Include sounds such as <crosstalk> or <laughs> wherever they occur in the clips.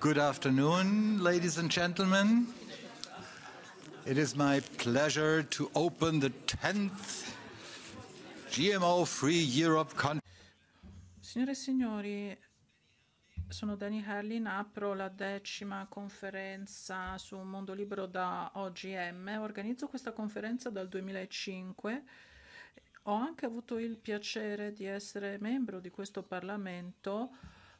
Good afternoon, ladies and gentlemen. It is my pleasure to open the 10th GMO-free Europe Signore e signori, sono Danny Harlin, apro la decima conferenza su un mondo libero da OGM. Organizzo questa conferenza dal 2005. Ho anche avuto il piacere di essere membro di questo Parlamento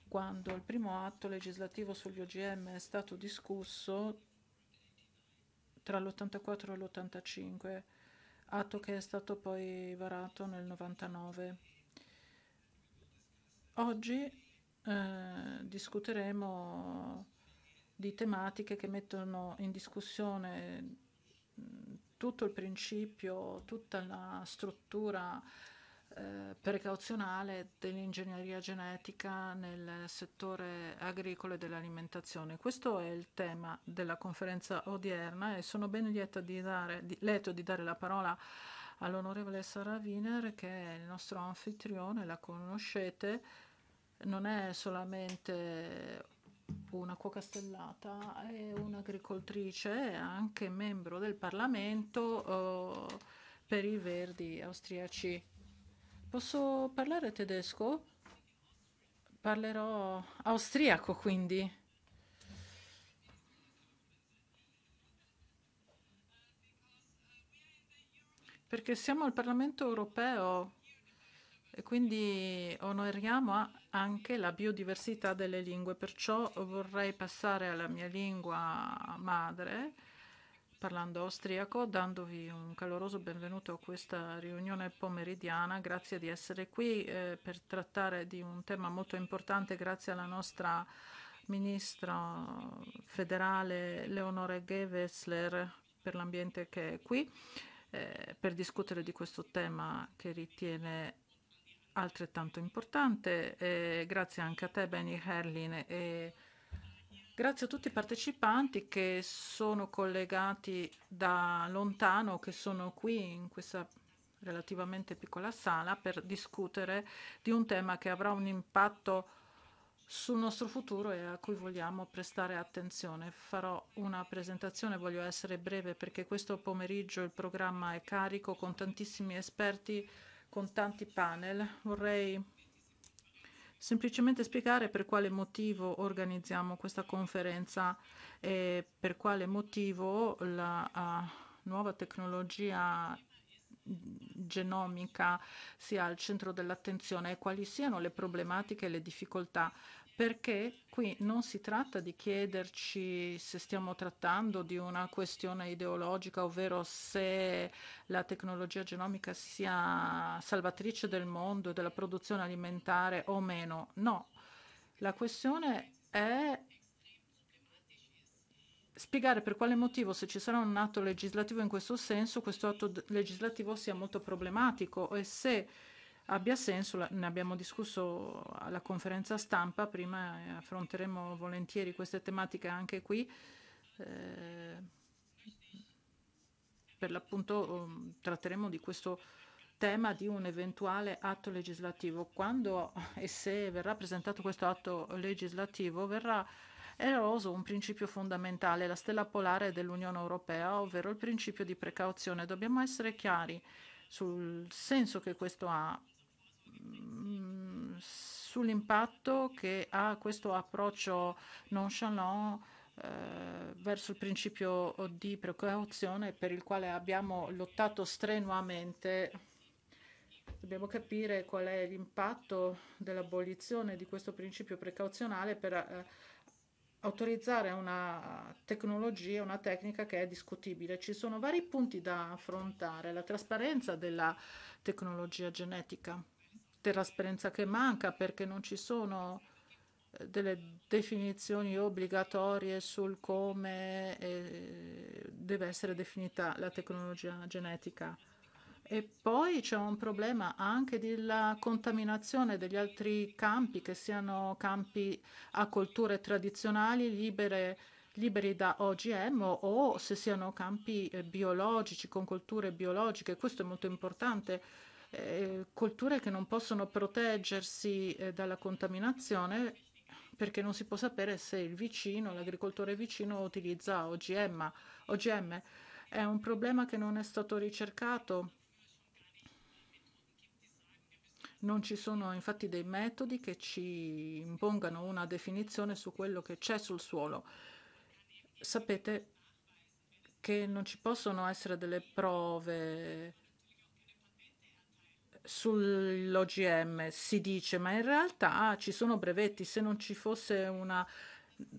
quando il primo atto legislativo sugli OGM è stato discusso tra l'84 e l'85, atto che è stato poi varato nel 99. Oggi eh, discuteremo di tematiche che mettono in discussione mm, tutto il principio, tutta la struttura eh, precauzionale dell'ingegneria genetica nel settore agricolo e dell'alimentazione. Questo è il tema della conferenza odierna e sono ben lieta di dare, di, lieto di dare la parola all'onorevole Sara Wiener che è il nostro anfitrione, la conoscete, non è solamente una cuoca stellata, è un'agricoltrice, e anche membro del Parlamento eh, per i Verdi austriaci Posso parlare tedesco? Parlerò austriaco quindi. Perché siamo al Parlamento europeo e quindi onoriamo anche la biodiversità delle lingue, perciò vorrei passare alla mia lingua madre parlando austriaco, dandovi un caloroso benvenuto a questa riunione pomeridiana. Grazie di essere qui eh, per trattare di un tema molto importante grazie alla nostra ministra federale Leonore Gewessler per l'ambiente che è qui eh, per discutere di questo tema che ritiene altrettanto importante. Eh, grazie anche a te Benny Herlin e Grazie a tutti i partecipanti che sono collegati da lontano, che sono qui in questa relativamente piccola sala per discutere di un tema che avrà un impatto sul nostro futuro e a cui vogliamo prestare attenzione. Farò una presentazione, voglio essere breve perché questo pomeriggio il programma è carico con tantissimi esperti, con tanti panel. Vorrei semplicemente spiegare per quale motivo organizziamo questa conferenza e per quale motivo la uh, nuova tecnologia genomica sia al centro dell'attenzione e quali siano le problematiche e le difficoltà perché qui non si tratta di chiederci se stiamo trattando di una questione ideologica, ovvero se la tecnologia genomica sia salvatrice del mondo e della produzione alimentare o meno. No, la questione è spiegare per quale motivo, se ci sarà un atto legislativo in questo senso, questo atto legislativo sia molto problematico e se abbia senso, ne abbiamo discusso alla conferenza stampa prima e affronteremo volentieri queste tematiche anche qui. Eh, per l'appunto um, tratteremo di questo tema di un eventuale atto legislativo. Quando e se verrà presentato questo atto legislativo verrà eroso un principio fondamentale, la stella polare dell'Unione Europea, ovvero il principio di precauzione. Dobbiamo essere chiari sul senso che questo ha sull'impatto che ha questo approccio nonchalant eh, verso il principio di precauzione per il quale abbiamo lottato strenuamente. Dobbiamo capire qual è l'impatto dell'abolizione di questo principio precauzionale per eh, autorizzare una tecnologia, una tecnica che è discutibile. Ci sono vari punti da affrontare, la trasparenza della tecnologia genetica per l'esperienza che manca, perché non ci sono eh, delle definizioni obbligatorie sul come eh, deve essere definita la tecnologia genetica. E poi c'è un problema anche della contaminazione degli altri campi, che siano campi a colture tradizionali libere, liberi da OGM o se siano campi eh, biologici, con colture biologiche. Questo è molto importante eh, colture che non possono proteggersi eh, dalla contaminazione perché non si può sapere se il vicino, l'agricoltore vicino utilizza OGM. OGM è un problema che non è stato ricercato. Non ci sono infatti dei metodi che ci impongano una definizione su quello che c'è sul suolo. Sapete che non ci possono essere delle prove sull'OGM si dice, ma in realtà ah, ci sono brevetti, se non ci fosse una,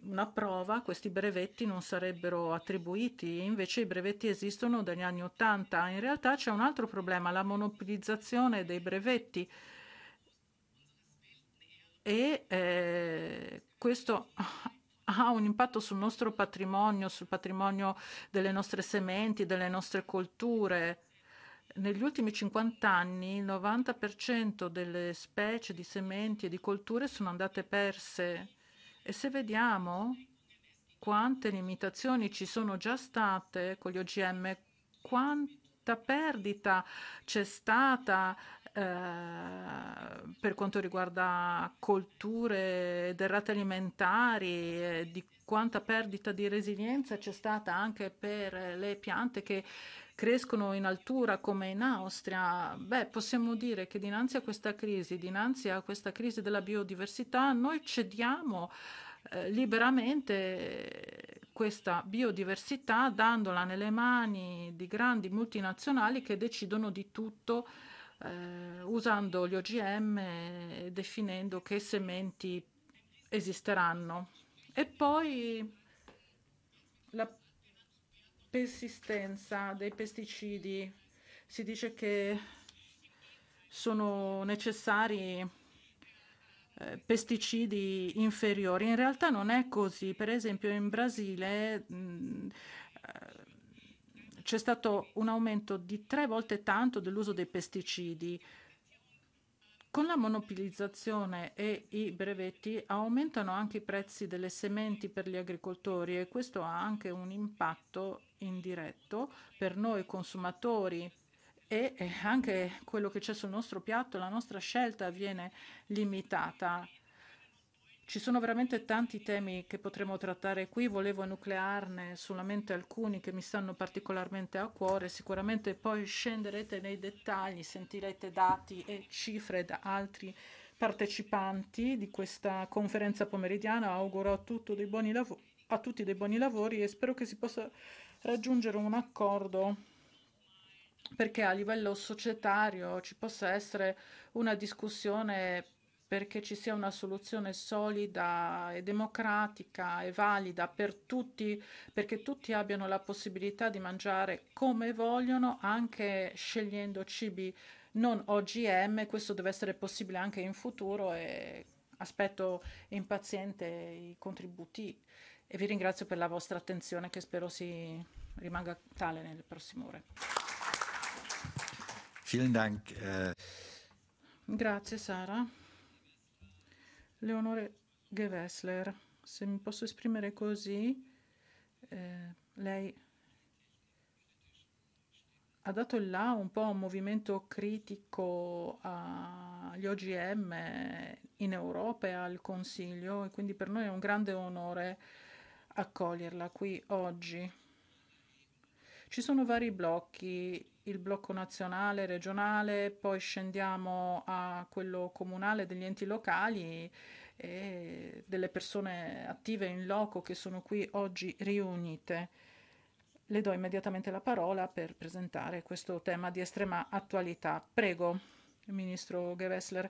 una, prova questi brevetti non sarebbero attribuiti, invece i brevetti esistono dagli anni Ottanta. In realtà c'è un altro problema, la monopolizzazione dei brevetti e eh, questo <laughs> ha un impatto sul nostro patrimonio, sul patrimonio delle nostre sementi, delle nostre colture negli ultimi 50 anni il 90% delle specie di sementi e di colture sono andate perse e se vediamo quante limitazioni ci sono già state con gli OGM, quanta perdita c'è stata eh, per quanto riguarda colture ed errate alimentari, eh, di quanta perdita di resilienza c'è stata anche per le piante che crescono in altura come in Austria, beh, possiamo dire che dinanzi a questa crisi, dinanzi a questa crisi della biodiversità, noi cediamo eh, liberamente questa biodiversità dandola nelle mani di grandi multinazionali che decidono di tutto eh, usando gli OGM e definendo che sementi esisteranno. E poi persistenza dei pesticidi. Si dice che sono necessari eh, pesticidi inferiori. In realtà non è così. Per esempio in Brasile mm, eh, c'è stato un aumento di tre volte tanto dell'uso dei pesticidi con la monopolizzazione e i brevetti aumentano anche i prezzi delle sementi per gli agricoltori e questo ha anche un impatto indiretto per noi consumatori e eh, anche quello che c'è sul nostro piatto, la nostra scelta viene limitata ci sono veramente tanti temi che potremmo trattare qui, volevo nuclearne solamente alcuni che mi stanno particolarmente a cuore, sicuramente poi scenderete nei dettagli, sentirete dati e cifre da altri partecipanti di questa conferenza pomeridiana, auguro a, lav- a tutti dei buoni lavori e spero che si possa raggiungere un accordo perché a livello societario ci possa essere una discussione perché ci sia una soluzione solida e democratica e valida per tutti, perché tutti abbiano la possibilità di mangiare come vogliono, anche scegliendo cibi non OGM, questo deve essere possibile anche in futuro e aspetto impaziente i contributi e vi ringrazio per la vostra attenzione che spero si rimanga tale nelle prossime ore. Eh. Grazie Sara. Leonore Gewessler, se mi posso esprimere così, eh, lei ha dato il là un po' un movimento critico agli OGM in Europa e al Consiglio e quindi per noi è un grande onore accoglierla qui oggi. Ci sono vari blocchi, il blocco nazionale, regionale, poi scendiamo a quello comunale degli enti locali e delle persone attive in loco che sono qui oggi riunite. Le do immediatamente la parola per presentare questo tema di estrema attualità. Prego, Ministro Gewessler.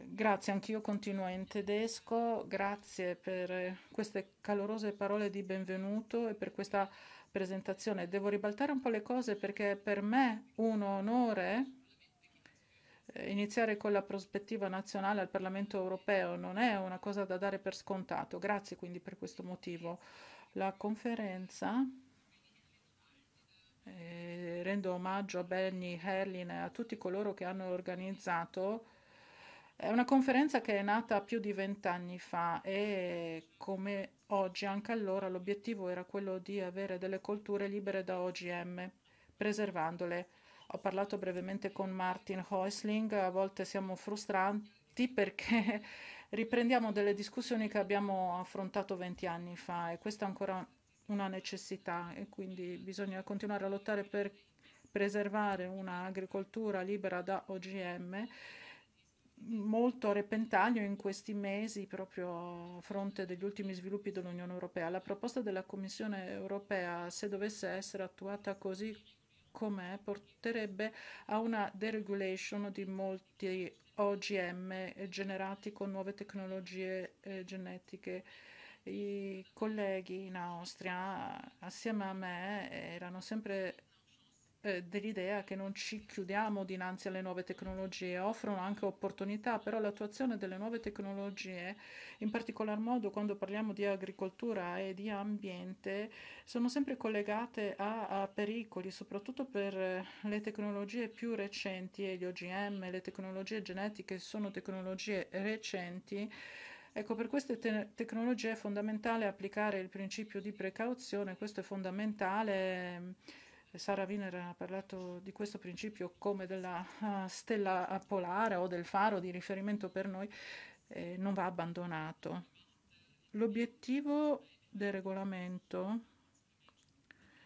Grazie, anch'io continuo in tedesco. Grazie per queste calorose parole di benvenuto e per questa presentazione. Devo ribaltare un po' le cose perché è per me un onore eh, iniziare con la prospettiva nazionale al Parlamento europeo, non è una cosa da dare per scontato. Grazie quindi per questo motivo. La conferenza eh, rendo omaggio a Benny Herlin e a tutti coloro che hanno organizzato è una conferenza che è nata più di vent'anni fa e come Oggi, anche allora, l'obiettivo era quello di avere delle colture libere da OGM, preservandole. Ho parlato brevemente con Martin Häusling, a volte siamo frustranti perché <laughs> riprendiamo delle discussioni che abbiamo affrontato 20 anni fa e questa è ancora una necessità e quindi bisogna continuare a lottare per preservare un'agricoltura libera da OGM molto a repentaglio in questi mesi proprio a fronte degli ultimi sviluppi dell'Unione Europea. La proposta della Commissione Europea, se dovesse essere attuata così com'è, porterebbe a una deregulation di molti OGM generati con nuove tecnologie eh, genetiche. I colleghi in Austria, assieme a me, erano sempre eh, dell'idea che non ci chiudiamo dinanzi alle nuove tecnologie, offrono anche opportunità, però l'attuazione delle nuove tecnologie, in particolar modo quando parliamo di agricoltura e di ambiente, sono sempre collegate a, a pericoli, soprattutto per eh, le tecnologie più recenti e gli OGM, le tecnologie genetiche sono tecnologie recenti. Ecco, per queste te- tecnologie è fondamentale applicare il principio di precauzione, questo è fondamentale Sara Wiener ha parlato di questo principio come della uh, stella polare o del faro di riferimento per noi, eh, non va abbandonato. L'obiettivo del regolamento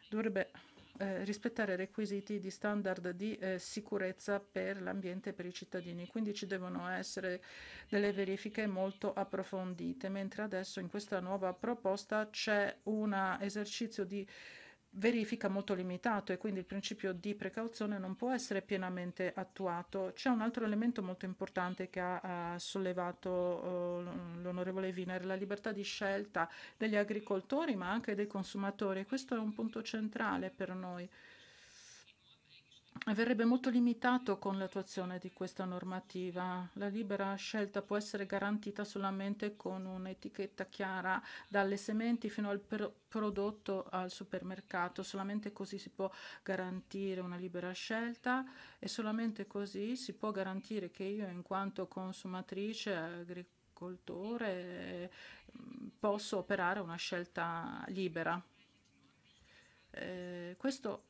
dovrebbe eh, rispettare requisiti di standard di eh, sicurezza per l'ambiente e per i cittadini, quindi ci devono essere delle verifiche molto approfondite, mentre adesso in questa nuova proposta c'è un esercizio di verifica molto limitato e quindi il principio di precauzione non può essere pienamente attuato. C'è un altro elemento molto importante che ha, ha sollevato uh, l'onorevole Wiener, la libertà di scelta degli agricoltori ma anche dei consumatori. Questo è un punto centrale per noi verrebbe molto limitato con l'attuazione di questa normativa. La libera scelta può essere garantita solamente con un'etichetta chiara dalle sementi fino al pro- prodotto al supermercato, solamente così si può garantire una libera scelta e solamente così si può garantire che io in quanto consumatrice agricoltore mm, posso operare una scelta libera. Eh, questo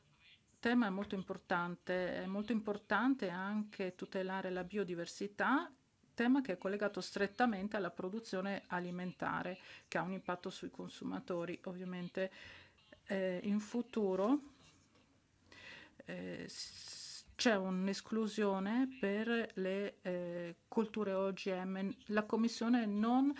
tema è molto importante, è molto importante anche tutelare la biodiversità, tema che è collegato strettamente alla produzione alimentare, che ha un impatto sui consumatori ovviamente. Eh, in futuro eh, c'è un'esclusione per le eh, colture OGM. La Commissione non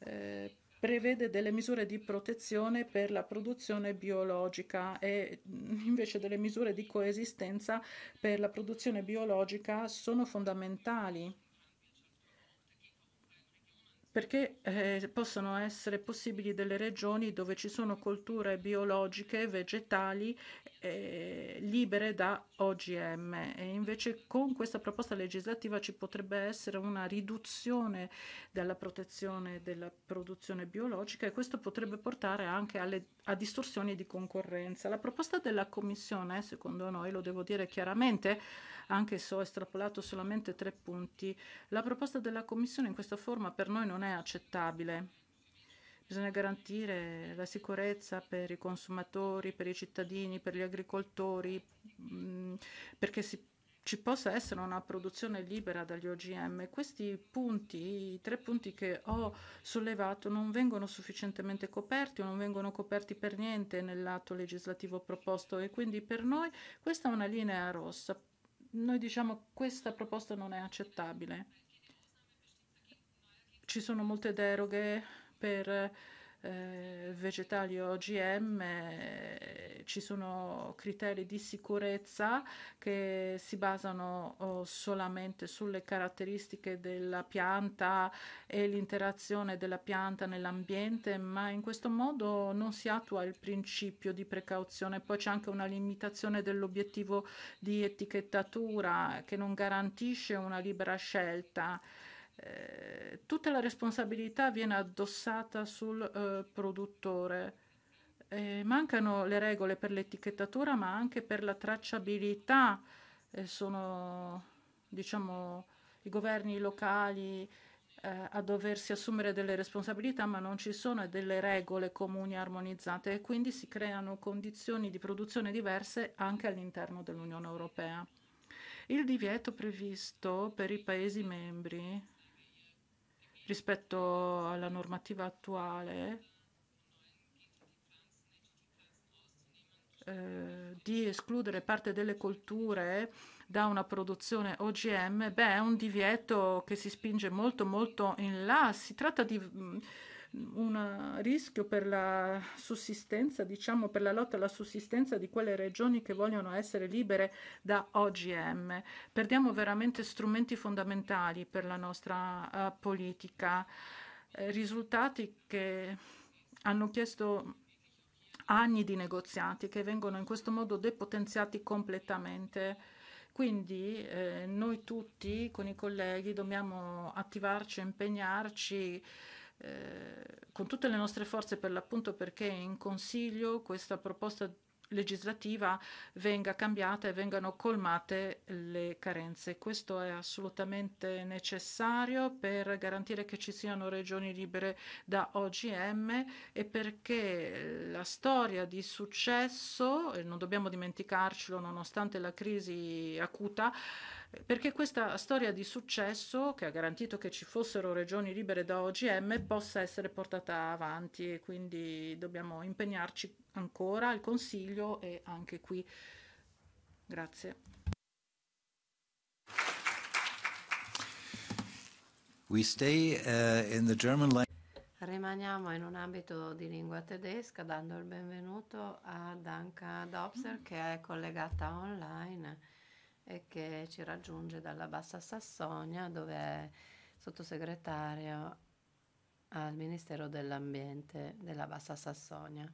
eh, prevede delle misure di protezione per la produzione biologica e mm, invece delle misure di coesistenza per la produzione biologica sono fondamentali perché eh, possono essere possibili delle regioni dove ci sono colture biologiche, vegetali, eh, libere da OGM e invece con questa proposta legislativa ci potrebbe essere una riduzione della protezione della produzione biologica e questo potrebbe portare anche alle, a distorsioni di concorrenza. La proposta della Commissione, secondo noi, lo devo dire chiaramente, anche se ho estrapolato solamente tre punti, la proposta della Commissione in questa forma per noi non è è accettabile. Bisogna garantire la sicurezza per i consumatori, per i cittadini, per gli agricoltori, mm, perché si, ci possa essere una produzione libera dagli OGM. Questi punti, i tre punti che ho sollevato, non vengono sufficientemente coperti o non vengono coperti per niente nell'atto legislativo proposto e quindi per noi questa è una linea rossa. Noi diciamo che questa proposta non è accettabile ci sono molte deroghe per eh, vegetali OGM, eh, ci sono criteri di sicurezza che si basano oh, solamente sulle caratteristiche della pianta e l'interazione della pianta nell'ambiente, ma in questo modo non si attua il principio di precauzione. Poi c'è anche una limitazione dell'obiettivo di etichettatura che non garantisce una libera scelta. Eh, tutta la responsabilità viene addossata sul eh, produttore. Eh, mancano le regole per l'etichettatura, ma anche per la tracciabilità. Eh, sono, diciamo, i governi locali eh, a doversi assumere delle responsabilità, ma non ci sono delle regole comuni armonizzate e quindi si creano condizioni di produzione diverse anche all'interno dell'Unione Europea. Il divieto previsto per i Paesi membri rispetto alla normativa attuale eh, di escludere parte delle colture da una produzione OGM, beh, è un divieto che si spinge molto molto in là, si tratta di un eh, rischio per la sussistenza, diciamo per la lotta alla sussistenza di quelle regioni che vogliono essere libere da OGM. Perdiamo veramente strumenti fondamentali per la nostra uh, politica, eh, risultati che hanno chiesto anni di negoziati che vengono in questo modo depotenziati completamente. Quindi eh, noi tutti con i colleghi dobbiamo attivarci, e impegnarci eh, con tutte le nostre forze per l'appunto perché in Consiglio questa proposta legislativa venga cambiata e vengano colmate le carenze. Questo è assolutamente necessario per garantire che ci siano regioni libere da OGM e perché la storia di successo, e non dobbiamo dimenticarcelo nonostante la crisi acuta, perché questa storia di successo che ha garantito che ci fossero regioni libere da OGM possa essere portata avanti e quindi dobbiamo impegnarci ancora al Consiglio e anche qui. Grazie. We stay, uh, in the German Rimaniamo in un ambito di lingua tedesca dando il benvenuto a Danka Dobser che è collegata online e che ci raggiunge dalla Bassa Sassonia dove è sottosegretario al Ministero dell'Ambiente della Bassa Sassonia.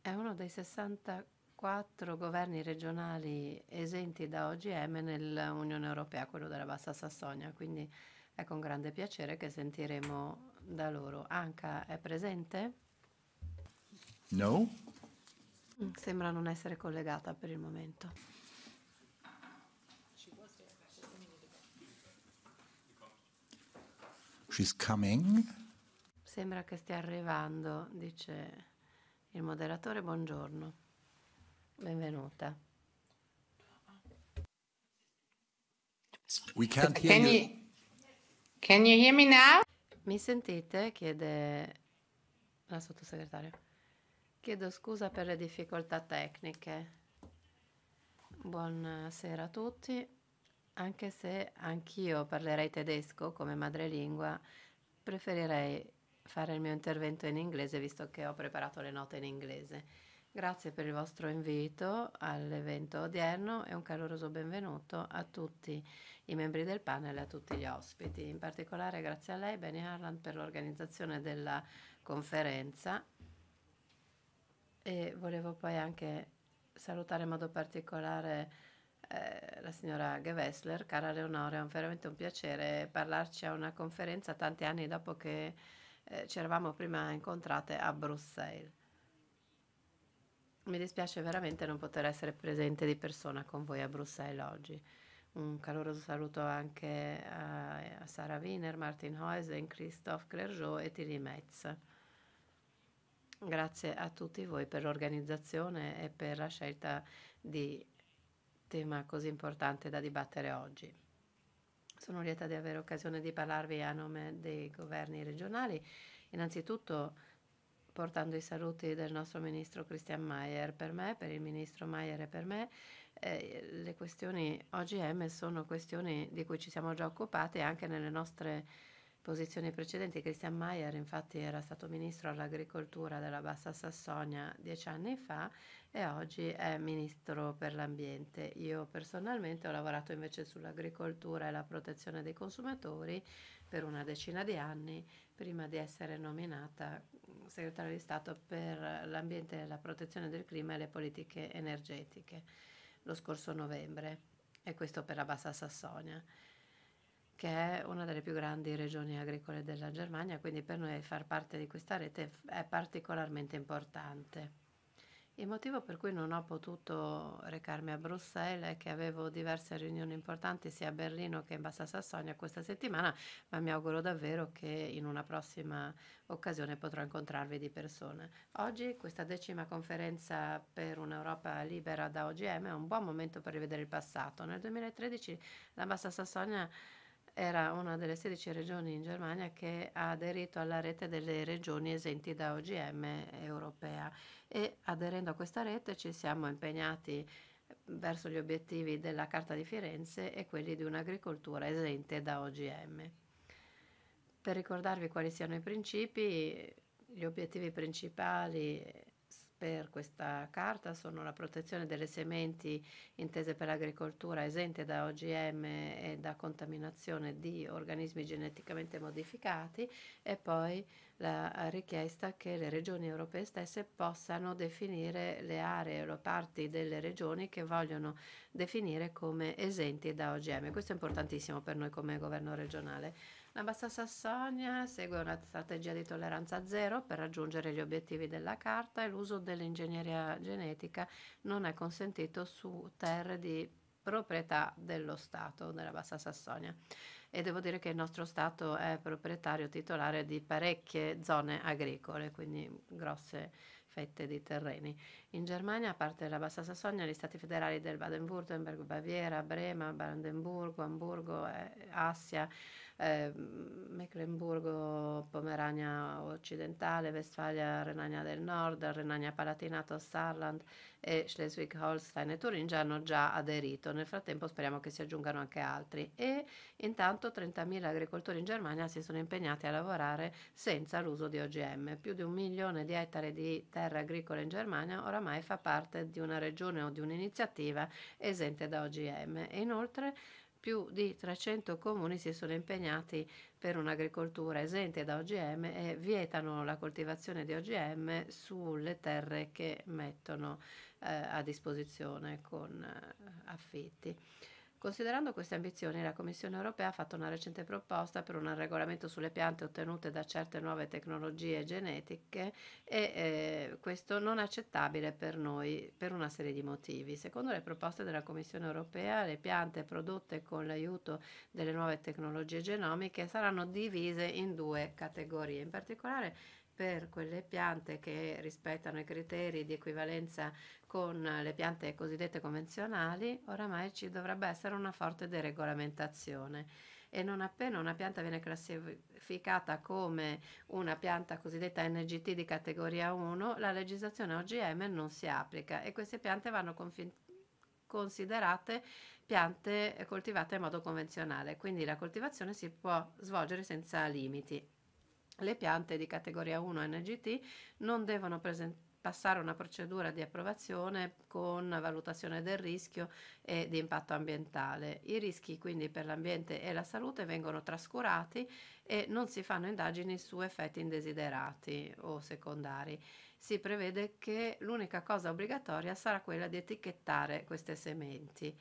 È uno dei 64 governi regionali esenti da OGM nell'Unione Europea, quello della Bassa Sassonia, quindi è con grande piacere che sentiremo da loro. Anca è presente? No. Mm, sembra non essere collegata per il momento. She's coming. Sembra che stia arrivando, dice il moderatore. Buongiorno, benvenuta. We can't hear can you. you. Can you hear me now? Mi sentite? chiede la sottosegretaria. Chiedo scusa per le difficoltà tecniche. Buonasera a tutti. Anche se anch'io parlerei tedesco come madrelingua, preferirei fare il mio intervento in inglese visto che ho preparato le note in inglese. Grazie per il vostro invito all'evento odierno e un caloroso benvenuto a tutti i membri del panel e a tutti gli ospiti. In particolare grazie a lei, Benny Harland, per l'organizzazione della conferenza e volevo poi anche salutare in modo particolare eh, la signora Gewessler, cara Leonore, è un, veramente un piacere parlarci a una conferenza tanti anni dopo che eh, ci eravamo prima incontrate a Bruxelles. Mi dispiace veramente non poter essere presente di persona con voi a Bruxelles oggi. Un caloroso saluto anche a, a Sara Wiener, Martin Heusen, Christophe Clergeau e Tilly Metz. Grazie a tutti voi per l'organizzazione e per la scelta di tema così importante da dibattere oggi. Sono lieta di avere occasione di parlarvi a nome dei governi regionali, innanzitutto portando i saluti del nostro ministro Christian Mayer per me, per il ministro Mayer e per me. Eh, le questioni OGM sono questioni di cui ci siamo già occupati anche nelle nostre posizioni precedenti. Christian Mayer infatti era stato ministro all'agricoltura della Bassa Sassonia dieci anni fa e oggi è ministro per l'ambiente. Io personalmente ho lavorato invece sull'agricoltura e la protezione dei consumatori per una decina di anni prima di essere nominata mm, segretaria di Stato per l'ambiente, la protezione del clima e le politiche energetiche lo scorso novembre e questo per la Bassa Sassonia che è una delle più grandi regioni agricole della Germania, quindi per noi far parte di questa rete è particolarmente importante. Il motivo per cui non ho potuto recarmi a Bruxelles è che avevo diverse riunioni importanti sia a Berlino che in Bassa Sassonia questa settimana, ma mi auguro davvero che in una prossima occasione potrò incontrarvi di persona. Oggi questa decima conferenza per un'Europa libera da OGM è un buon momento per rivedere il passato. Nel 2013 la Bassa Sassonia era una delle 16 regioni in Germania che ha aderito alla rete delle regioni esenti da OGM europea e aderendo a questa rete ci siamo impegnati eh, verso gli obiettivi della Carta di Firenze e quelli di un'agricoltura esente da OGM. Per ricordarvi quali siano i principi, gli obiettivi principali per questa carta sono la protezione delle sementi intese per l'agricoltura esente da OGM e da contaminazione di organismi geneticamente modificati e poi la richiesta che le regioni europee stesse possano definire le aree o parti delle regioni che vogliono definire come esenti da OGM. Questo è importantissimo per noi come governo regionale. La Bassa Sassonia segue una strategia di tolleranza zero per raggiungere gli obiettivi della carta e l'uso dell'ingegneria genetica non è consentito su terre di proprietà dello Stato della Bassa Sassonia e devo dire che il nostro Stato è proprietario titolare di parecchie zone agricole, quindi grosse fette di terreni. In Germania, a parte la Bassa Sassonia, gli stati federali del Baden-Württemberg, Baviera, Brema, Brandenburgo, Amburgo, eh, Assia, eh, Mecklenburgo, Pomerania occidentale, Vestfalia, Renania del Nord, Renania Palatinato, Saarland e Schleswig-Holstein e Turingia hanno già aderito. Nel frattempo speriamo che si aggiungano anche altri. E intanto 30.000 agricoltori in Germania si sono impegnati a lavorare senza l'uso di OGM. Più di un milione di ettari di terra agricola in Germania oramai fa parte di una regione o di un'iniziativa esente da OGM. E inoltre più di 300 comuni si sono impegnati per un'agricoltura esente da OGM e vietano la coltivazione di OGM sulle terre che mettono eh, a disposizione con eh, affitti. Considerando queste ambizioni, la Commissione europea ha fatto una recente proposta per un regolamento sulle piante ottenute da certe nuove tecnologie genetiche e eh, questo non è accettabile per noi per una serie di motivi. Secondo le proposte della Commissione europea, le piante prodotte con l'aiuto delle nuove tecnologie genomiche saranno divise in due categorie. In particolare per quelle piante che rispettano i criteri di equivalenza con le piante cosiddette convenzionali oramai ci dovrebbe essere una forte deregolamentazione e non appena una pianta viene classificata come una pianta cosiddetta NGT di categoria 1, la legislazione OGM non si applica e queste piante vanno confinate considerate piante coltivate in modo convenzionale, quindi la coltivazione si può svolgere senza limiti. Le piante di categoria 1 NGT non devono presentare passare una procedura di approvazione con valutazione del rischio e di impatto ambientale. I rischi quindi per l'ambiente e la salute vengono trascurati e non si fanno indagini su effetti indesiderati o secondari. Si prevede che l'unica cosa obbligatoria sarà quella di etichettare queste sementi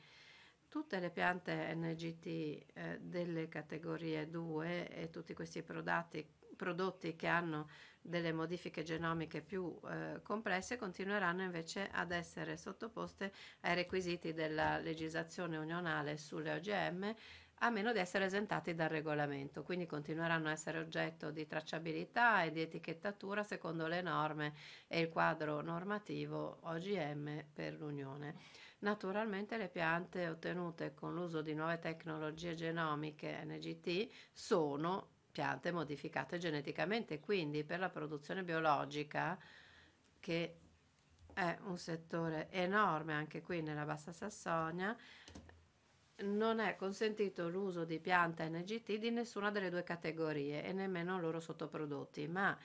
tutte le piante NGT eh, delle categorie 2 e tutti questi prodotti, prodotti che hanno delle modifiche genomiche più eh, complesse continueranno invece ad essere sottoposte ai requisiti della legislazione unionale sulle OGM a meno di essere esentati dal regolamento, quindi continueranno a essere oggetto di tracciabilità e di etichettatura secondo le norme e il quadro normativo OGM per l'Unione. Naturalmente le piante ottenute con l'uso di nuove tecnologie genomiche NGT sono piante modificate geneticamente, quindi per la produzione biologica, che è un settore enorme anche qui nella Bassa Sassonia, non è consentito l'uso di piante NGT di nessuna delle due categorie e nemmeno loro sottoprodotti, ma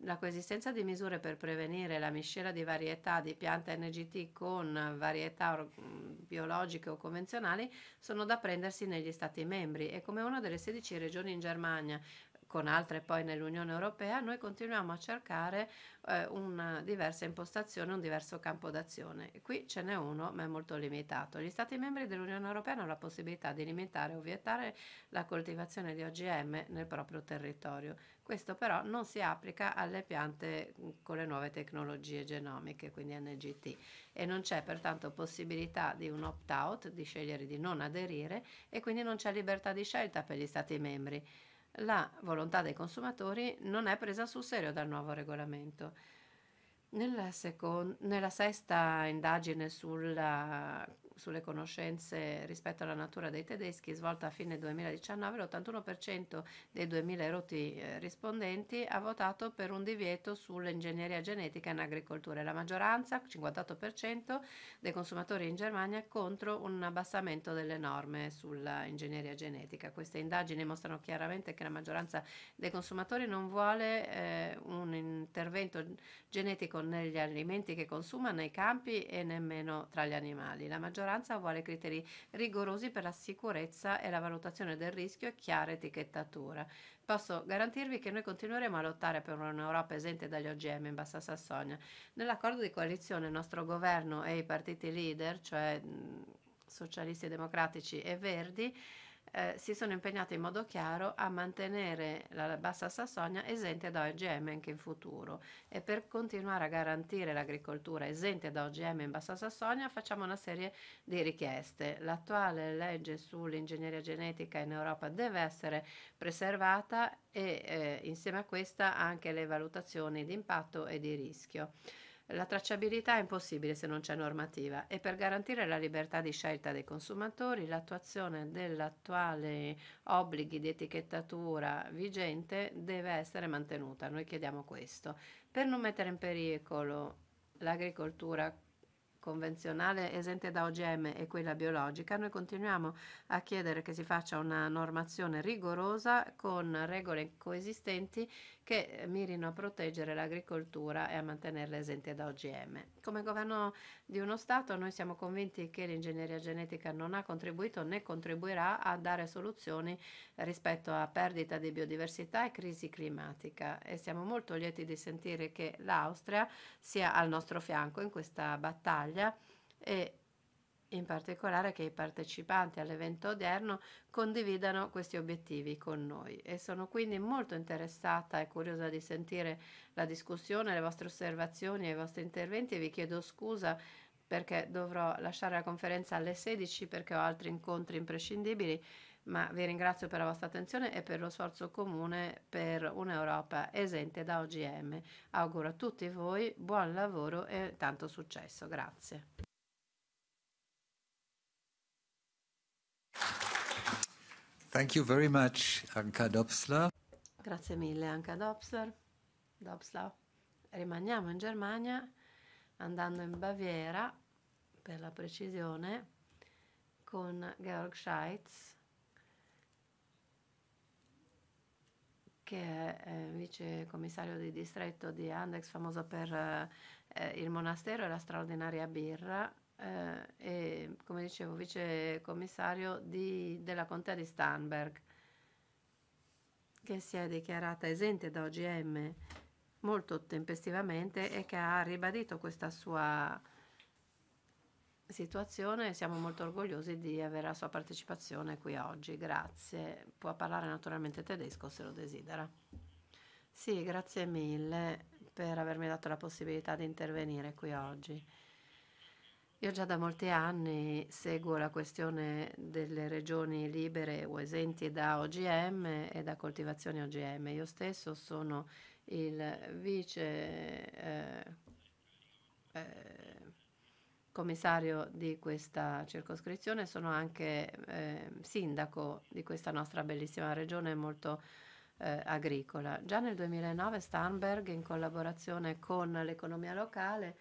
la coesistenza di misure per prevenire la miscela di varietà di piante NGT con varietà mm, biologiche o convenzionali sono da prendersi negli Stati membri e come una delle 16 regioni in Germania con altre poi nell'Unione Europea, noi continuiamo a cercare eh, una diversa impostazione, un diverso campo d'azione. Qui ce n'è uno, ma è molto limitato. Gli Stati membri dell'Unione Europea hanno la possibilità di limitare o vietare la coltivazione di OGM nel proprio territorio. Questo però non si applica alle piante mm, con le nuove tecnologie genomiche, quindi NGT, e non c'è pertanto possibilità di un opt-out, di scegliere di non aderire, e quindi non c'è libertà di scelta per gli Stati membri. La volontà dei consumatori non è presa sul serio dal nuovo regolamento. Nella, second- nella sesta indagine sulla sulle conoscenze rispetto alla natura dei tedeschi, svolta a fine 2019, l'81% dei 2000 eroti eh, rispondenti ha votato per un divieto sull'ingegneria genetica in agricoltura e la maggioranza, 58%, dei consumatori in Germania contro un abbassamento delle norme sull'ingegneria genetica. Queste indagini mostrano chiaramente che la maggioranza dei consumatori non vuole eh, un intervento genetico negli alimenti che consuma, nei campi e nemmeno tra gli animali. La maggioranza maggioranza vuole criteri rigorosi per la sicurezza e la valutazione del rischio e chiara etichettatura. Posso garantirvi che noi continueremo a lottare per un'Europa esente dagli OGM in Bassa Sassonia. Nell'accordo di coalizione il nostro governo e i partiti leader, cioè socialisti democratici e verdi, eh, si sono impegnate in modo chiaro a mantenere la Bassa Sassonia esente da OGM anche in futuro e per continuare a garantire l'agricoltura esente da OGM in Bassa Sassonia facciamo una serie di richieste. L'attuale legge sull'ingegneria genetica in Europa deve essere preservata e eh, insieme a questa anche le valutazioni di impatto e di rischio. La tracciabilità è impossibile se non c'è normativa e per garantire la libertà di scelta dei consumatori l'attuazione dell'attuale obblighi di etichettatura vigente deve essere mantenuta. Noi chiediamo questo. Per non mettere in pericolo l'agricoltura convenzionale esente da OGM e quella biologica, noi continuiamo a chiedere che si faccia una normazione rigorosa con regole coesistenti che mirino a proteggere l'agricoltura e a mantenerla esente da OGM. Come governo di uno Stato noi siamo convinti che l'ingegneria genetica non ha contribuito né contribuirà a dare soluzioni rispetto a perdita di biodiversità e crisi climatica e siamo molto lieti di sentire che l'Austria sia al nostro fianco in questa battaglia e in particolare che i partecipanti all'evento odierno condividano questi obiettivi con noi e sono quindi molto interessata e curiosa di sentire la discussione, le vostre osservazioni e i vostri interventi. Vi chiedo scusa perché dovrò lasciare la conferenza alle 16 perché ho altri incontri imprescindibili, ma vi ringrazio per la vostra attenzione e per lo sforzo comune per un'Europa esente da OGM. Auguro a tutti voi buon lavoro e tanto successo. Grazie. Thank you very much, Anka Dobsla. Grazie mille, Anka Dobsler. Dobsla. Rimaniamo in Germania andando in Baviera, per la precisione, con Georg Scheitz, che è vice commissario di distretto di Andex, famoso per eh, il monastero e la straordinaria birra, eh, e, come dicevo, vice commissario di, della contea di Starnberg, che si è dichiarata esente da OGM molto tempestivamente e che ha ribadito questa sua situazione siamo molto orgogliosi di avere la sua partecipazione qui oggi. Grazie. Può parlare naturalmente tedesco se lo desidera. Sì, grazie mille per avermi dato la possibilità di intervenire qui oggi. Io già da molti anni seguo la questione delle regioni libere o esenti da OGM e da coltivazioni OGM. Io stesso sono il vice eh, eh, commissario di questa circoscrizione, e sono anche eh, sindaco di questa nostra bellissima regione molto eh, agricola. Già nel 2009 Starnberg, in collaborazione con l'economia locale,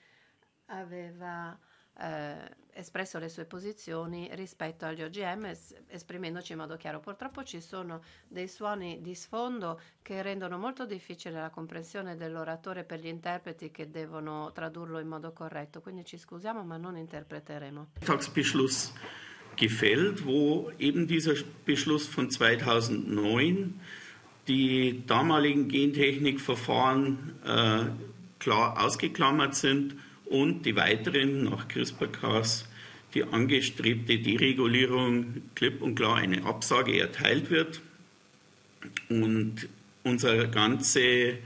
aveva eh, espresso le sue posizioni rispetto agli OGM esprimendoci in modo chiaro. Purtroppo ci sono dei suoni di sfondo che rendono molto difficile la comprensione dell'oratore per gli interpreti che devono tradurlo in modo corretto, quindi ci scusiamo ma non interpreteremo. Tagsbeschluss gefällt, wo eben dieser Beschluss von 2009 die damaligen Gentechnikverfahren äh, klar ausgeklammert sind und die weiteren nach CRISPR-Cas die angestrebte Deregulierung klipp und klar eine Absage erteilt wird und unsere ganze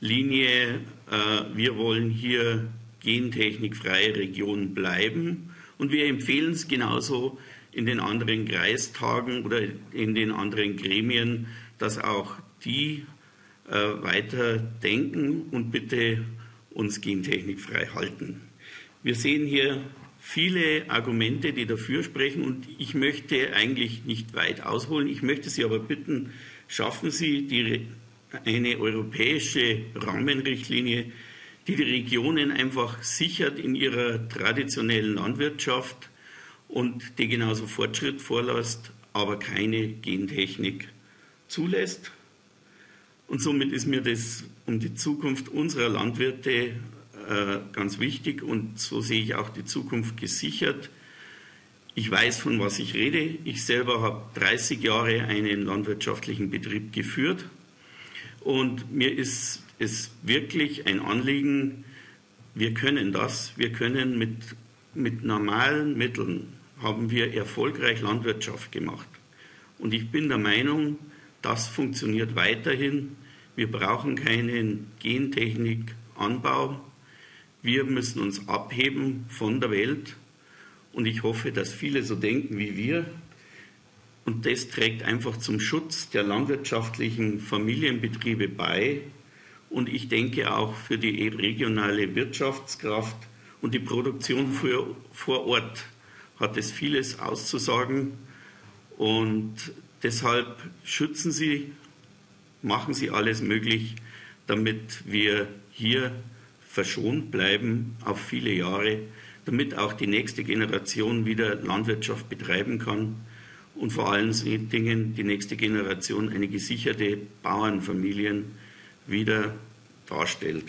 Linie, äh, wir wollen hier gentechnikfreie Region bleiben und wir empfehlen es genauso in den anderen Kreistagen oder in den anderen Gremien, dass auch die äh, weiter denken und bitte uns gentechnikfrei halten. Wir sehen hier viele Argumente, die dafür sprechen und ich möchte eigentlich nicht weit ausholen. Ich möchte Sie aber bitten, schaffen Sie die, eine europäische Rahmenrichtlinie, die die Regionen einfach sichert in ihrer traditionellen Landwirtschaft und die genauso Fortschritt vorlässt, aber keine Gentechnik zulässt. Und somit ist mir das um die Zukunft unserer Landwirte äh, ganz wichtig und so sehe ich auch die Zukunft gesichert. Ich weiß, von was ich rede. Ich selber habe 30 Jahre einen landwirtschaftlichen Betrieb geführt und mir ist es wirklich ein Anliegen, wir können das, wir können mit, mit normalen Mitteln, haben wir erfolgreich Landwirtschaft gemacht. Und ich bin der Meinung, das funktioniert weiterhin wir brauchen keinen Gentechnikanbau. Wir müssen uns abheben von der Welt. Und ich hoffe, dass viele so denken wie wir. Und das trägt einfach zum Schutz der landwirtschaftlichen Familienbetriebe bei. Und ich denke auch für die regionale Wirtschaftskraft und die Produktion für, vor Ort hat es vieles auszusagen. Und deshalb schützen Sie machen sie alles möglich, damit wir hier verschont bleiben auf viele Jahre, damit auch die nächste Generation wieder Landwirtschaft betreiben kann und vor allen Dingen die nächste Generation eine gesicherte Bauernfamilien wieder darstellt.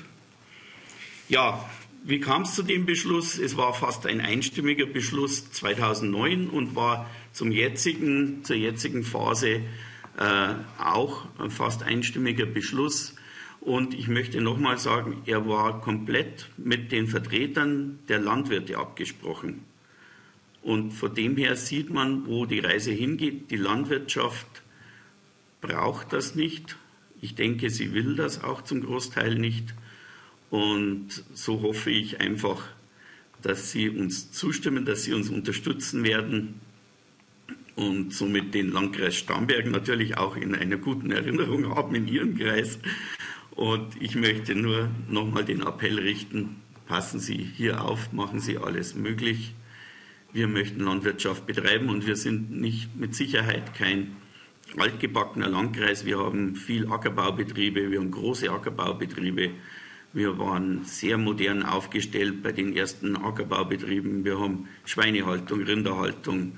Ja, wie kam es zu dem Beschluss? Es war fast ein einstimmiger Beschluss 2009 und war zum jetzigen, zur jetzigen Phase äh, auch ein fast einstimmiger Beschluss. Und ich möchte nochmal sagen, er war komplett mit den Vertretern der Landwirte abgesprochen. Und von dem her sieht man, wo die Reise hingeht. Die Landwirtschaft braucht das nicht. Ich denke, sie will das auch zum Großteil nicht. Und so hoffe ich einfach, dass Sie uns zustimmen, dass Sie uns unterstützen werden und somit den Landkreis Starnberg natürlich auch in einer guten Erinnerung haben in Ihrem Kreis. Und ich möchte nur nochmal den Appell richten, passen Sie hier auf, machen Sie alles möglich. Wir möchten Landwirtschaft betreiben und wir sind nicht mit Sicherheit kein altgebackener Landkreis. Wir haben viel Ackerbaubetriebe, wir haben große Ackerbaubetriebe. Wir waren sehr modern aufgestellt bei den ersten Ackerbaubetrieben. Wir haben Schweinehaltung, Rinderhaltung,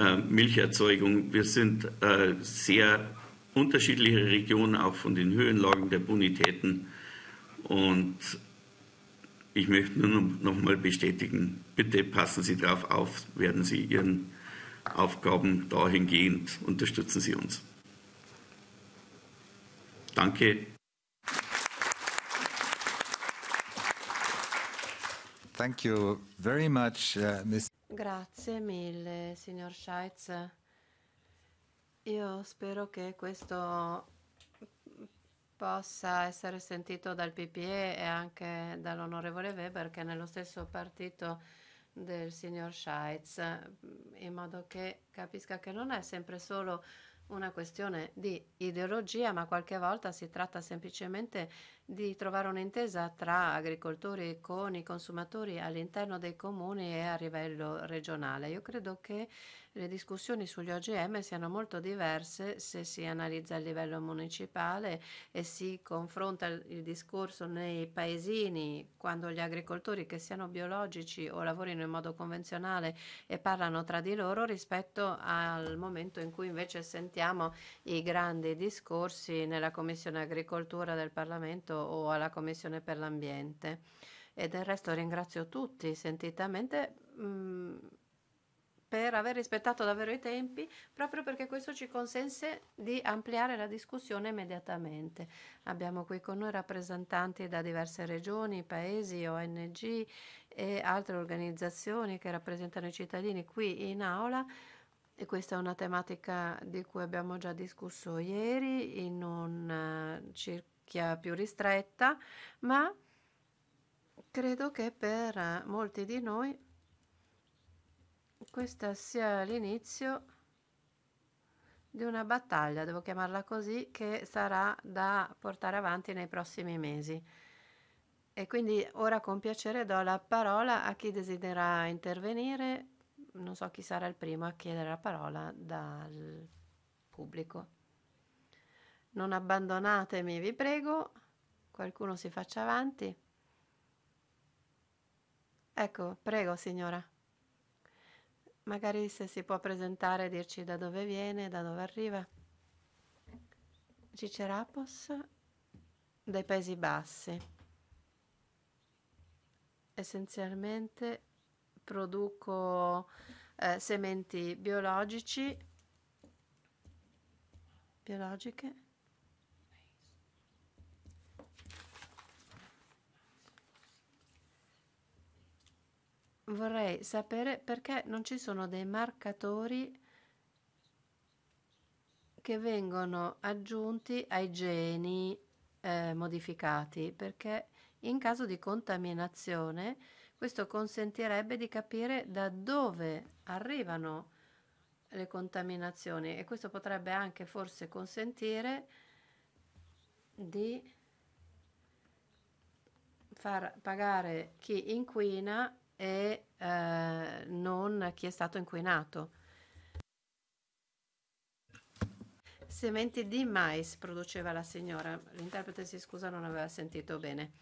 äh, Milcherzeugung. Wir sind äh, sehr unterschiedliche Regionen, auch von den Höhenlagen der Bonitäten. Und ich möchte nur noch mal bestätigen, bitte passen Sie darauf auf, werden Sie Ihren Aufgaben dahingehend, unterstützen Sie uns. Danke. Thank you very much, uh, Mr. Grazie mille, signor Scheitz. Io spero che questo possa essere sentito dal PPE e anche dall'onorevole Weber, che è nello stesso partito del signor Scheitz, in modo che capisca che non è sempre solo una questione di ideologia, ma qualche volta si tratta semplicemente di trovare un'intesa tra agricoltori e con i consumatori all'interno dei comuni e a livello regionale. Io credo che le discussioni sugli OGM siano molto diverse se si analizza a livello municipale e si confronta il discorso nei paesini quando gli agricoltori che siano biologici o lavorino in modo convenzionale e parlano tra di loro rispetto al momento in cui invece sentiamo i grandi discorsi nella Commissione Agricoltura del Parlamento o alla Commissione per l'Ambiente. E del resto ringrazio tutti sentitamente mm, per aver rispettato davvero i tempi, proprio perché questo ci consente di ampliare la discussione immediatamente. Abbiamo qui con noi rappresentanti da diverse regioni, paesi, ONG e altre organizzazioni che rappresentano i cittadini qui in aula. E questa è una tematica di cui abbiamo già discusso ieri in un, eh, nicchia più ristretta, ma credo che per molti di noi questa sia l'inizio di una battaglia, devo chiamarla così, che sarà da portare avanti nei prossimi mesi. E quindi ora con piacere do la parola a chi desidera intervenire. Non so chi sarà il primo a chiedere la parola dal pubblico. Non abbandonatemi, vi prego. Qualcuno si faccia avanti. Ecco, prego signora. Magari se si può presentare e dirci da dove viene, da dove arriva. Cicerapos dai Paesi Bassi. Essenzialmente produco eh, sementi biologici biologiche vorrei sapere perché non ci sono dei marcatori che vengono aggiunti ai geni eh, modificati, perché in caso di contaminazione questo consentirebbe di capire da dove arrivano le contaminazioni e questo potrebbe anche forse consentire di far pagare chi inquina e eh, non chi è stato inquinato. Sementi di mais produceva la signora. L'interprete si scusa, non aveva sentito bene.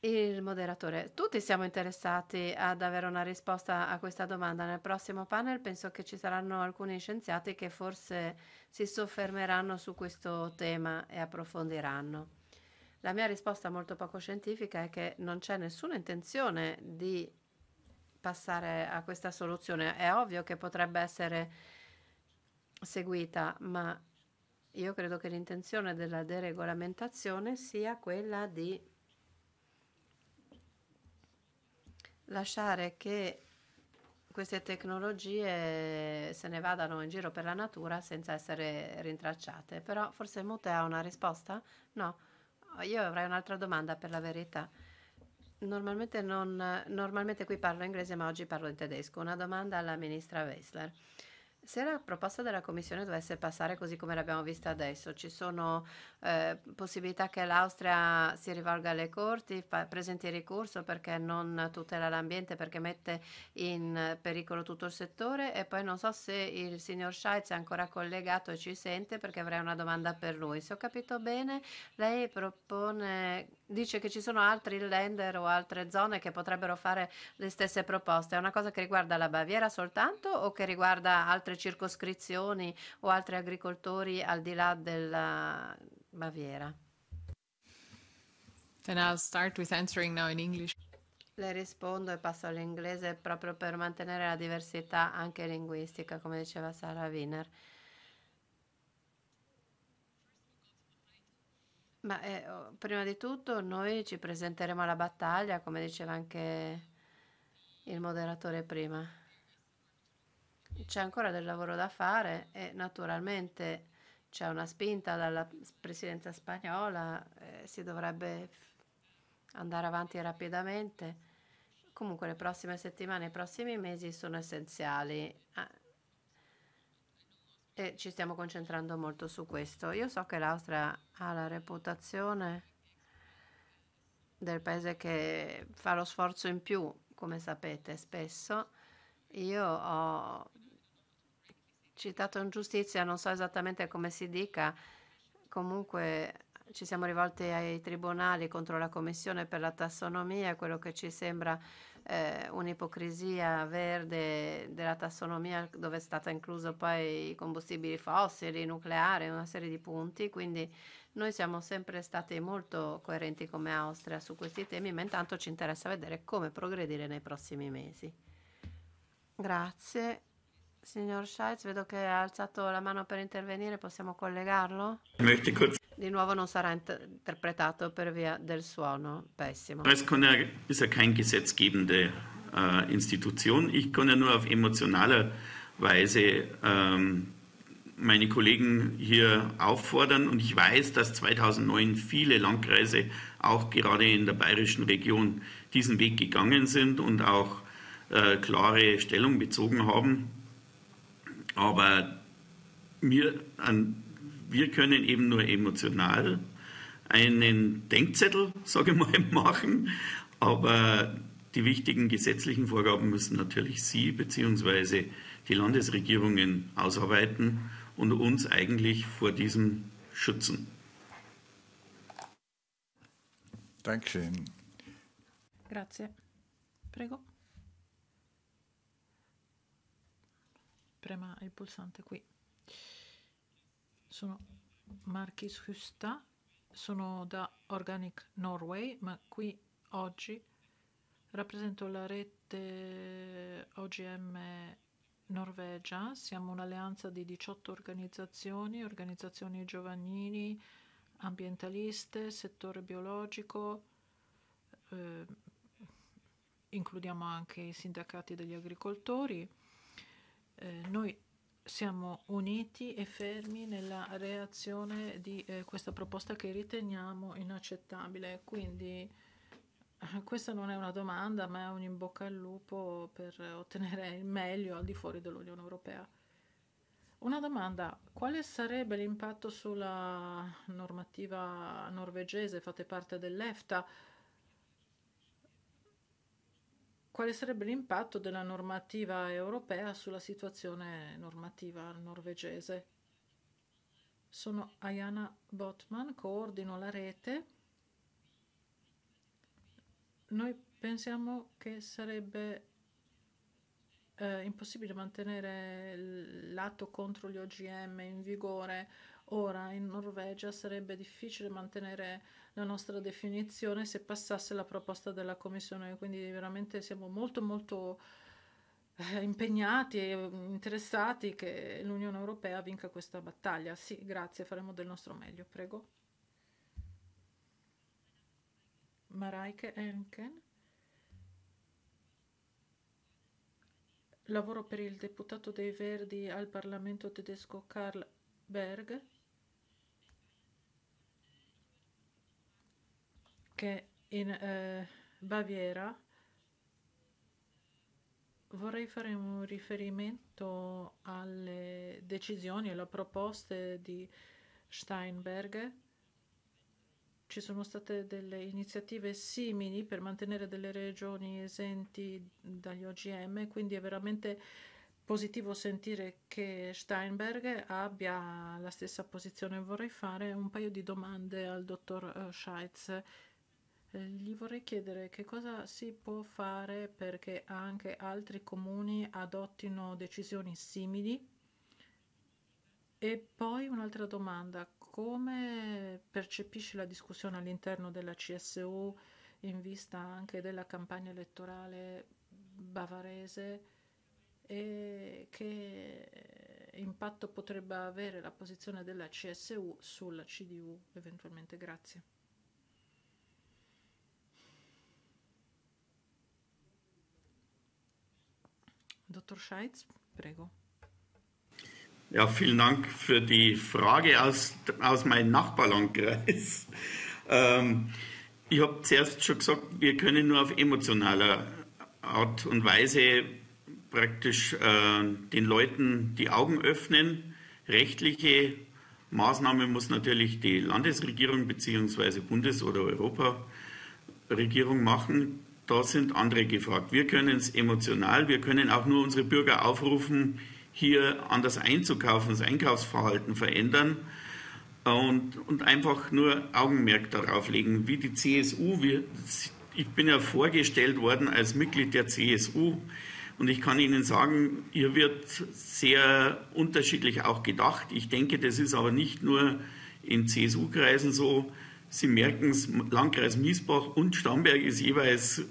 Il moderatore, tutti siamo interessati ad avere una risposta a questa domanda. Nel prossimo panel penso che ci saranno alcuni scienziati che forse si soffermeranno su questo tema e approfondiranno. La mia risposta molto poco scientifica è che non c'è nessuna intenzione di passare a questa soluzione. È ovvio che potrebbe essere seguita, ma io credo che l'intenzione della deregolamentazione sia quella di lasciare che queste tecnologie se ne vadano in giro per la natura senza essere rintracciate. Però forse Mute ha una risposta? No io avrei un'altra domanda per la verità. Normalmente, non, normalmente qui parlo inglese, ma oggi parlo in tedesco. Una domanda alla ministra Wessler. Se la proposta della Commissione dovesse passare così come l'abbiamo vista adesso, ci sono eh, possibilità che l'Austria si rivolga alle corti, fa, presenti ricorso perché non tutela l'ambiente, perché mette in pericolo tutto il settore e poi non so se il signor Scheitz è ancora collegato e ci sente perché avrei una domanda per lui. Se ho capito bene, lei propone, dice che ci sono altri lender o altre zone che potrebbero fare le stesse proposte. È una cosa che riguarda la Baviera soltanto o che riguarda altri altre circoscrizioni o altri agricoltori al di là della Baviera? And I'll start with answering now in English. Le rispondo e passo all'inglese proprio per mantenere la diversità anche linguistica, come diceva Sara Wiener. Ma eh, oh, prima di tutto noi ci presenteremo alla battaglia, come diceva anche il moderatore prima c'è ancora del lavoro da fare e naturalmente c'è una spinta dalla presidenza spagnola, eh, si dovrebbe andare avanti rapidamente. Comunque le prossime settimane, i prossimi mesi sono essenziali ah, e ci stiamo concentrando molto su questo. Io so che l'Austria ha la reputazione del paese che fa lo sforzo in più, come sapete spesso. Io ho citato in giustizia, non so esattamente come si dica, comunque ci siamo rivolti ai tribunali contro la Commissione per la tassonomia, quello che ci sembra eh, un'ipocrisia verde della tassonomia dove è stata incluso poi i combustibili fossili, nucleare, una serie di punti, quindi noi siamo sempre stati molto coerenti come Austria su questi temi, ma intanto ci interessa vedere come progredire nei prossimi mesi. Grazie. Signor Scheitz, vedo che ha alzato la mano per intervenire, possiamo collegarlo? Di nuovo non sarà inter interpretato per via del suono, pessimo. Preiskonner ist ja keine gesetzgebende äh, Institution. Ich kann ja nur auf emotionaler Weise ähm, meine Kollegen hier auffordern. Und ich weiß, dass 2009 viele Landkreise, auch gerade in der bayerischen Region, diesen Weg gegangen sind und auch äh, klare Stellung bezogen haben. Aber wir, an, wir können eben nur emotional einen Denkzettel, sage ich mal, <laughs> machen, aber die wichtigen gesetzlichen Vorgaben müssen natürlich Sie bzw. die Landesregierungen ausarbeiten und uns eigentlich vor diesem schützen. Dankeschön. Grazie. Prego. prema il pulsante qui sono Marquis Husta sono da Organic Norway ma qui oggi rappresento la rete OGM Norvegia siamo un'alleanza di 18 organizzazioni organizzazioni giovanili ambientaliste settore biologico eh, includiamo anche i sindacati degli agricoltori eh, noi siamo uniti e fermi nella reazione di eh, questa proposta che riteniamo inaccettabile. Quindi eh, questa non è una domanda, ma è un in bocca al lupo per ottenere il meglio al di fuori dell'Unione Europea. Una domanda, quale sarebbe l'impatto sulla normativa norvegese? Fate parte dell'EFTA? quale sarebbe l'impatto della normativa europea sulla situazione normativa norvegese. Sono Ayana Botman, coordino la rete. Noi pensiamo che sarebbe eh, impossibile mantenere l'atto contro gli OGM in vigore ora in Norvegia, sarebbe difficile mantenere la nostra definizione se passasse la proposta della Commissione, quindi veramente siamo molto molto eh, impegnati e mm, interessati che l'Unione Europea vinca questa battaglia. Sì, grazie, faremo del nostro meglio, prego. Maraike Enken. Lavoro per il deputato dei Verdi al Parlamento tedesco Karl Berg. che in eh, Baviera vorrei fare un riferimento alle decisioni, e alle proposte di Steinberg. Ci sono state delle iniziative simili per mantenere delle regioni esenti dagli OGM, quindi è veramente positivo sentire che Steinberg abbia la stessa posizione. Vorrei fare un paio di domande al dottor eh, Scheitz eh, gli vorrei chiedere che cosa si può fare perché anche altri comuni adottino decisioni simili. E poi un'altra domanda, come percepisci la discussione all'interno della CSU in vista anche della campagna elettorale bavarese e che eh, impatto potrebbe avere la posizione della CSU sulla CDU eventualmente? Grazie. Dr. Scheitz, prego. Ja, vielen Dank für die Frage aus, aus meinem Nachbarlandkreis. Ähm, ich habe zuerst schon gesagt, wir können nur auf emotionaler Art und Weise praktisch äh, den Leuten die Augen öffnen. Rechtliche Maßnahme muss natürlich die Landesregierung bzw. Bundes- oder Europaregierung machen da sind andere gefragt. Wir können es emotional, wir können auch nur unsere Bürger aufrufen, hier anders einzukaufen, das Einkaufsverhalten verändern und, und einfach nur Augenmerk darauf legen, wie die CSU. Wir, ich bin ja vorgestellt worden als Mitglied der CSU und ich kann Ihnen sagen, hier wird sehr unterschiedlich auch gedacht. Ich denke, das ist aber nicht nur in CSU-Kreisen so, Sie merken es, Landkreis Miesbach und Stamberg ist jeweils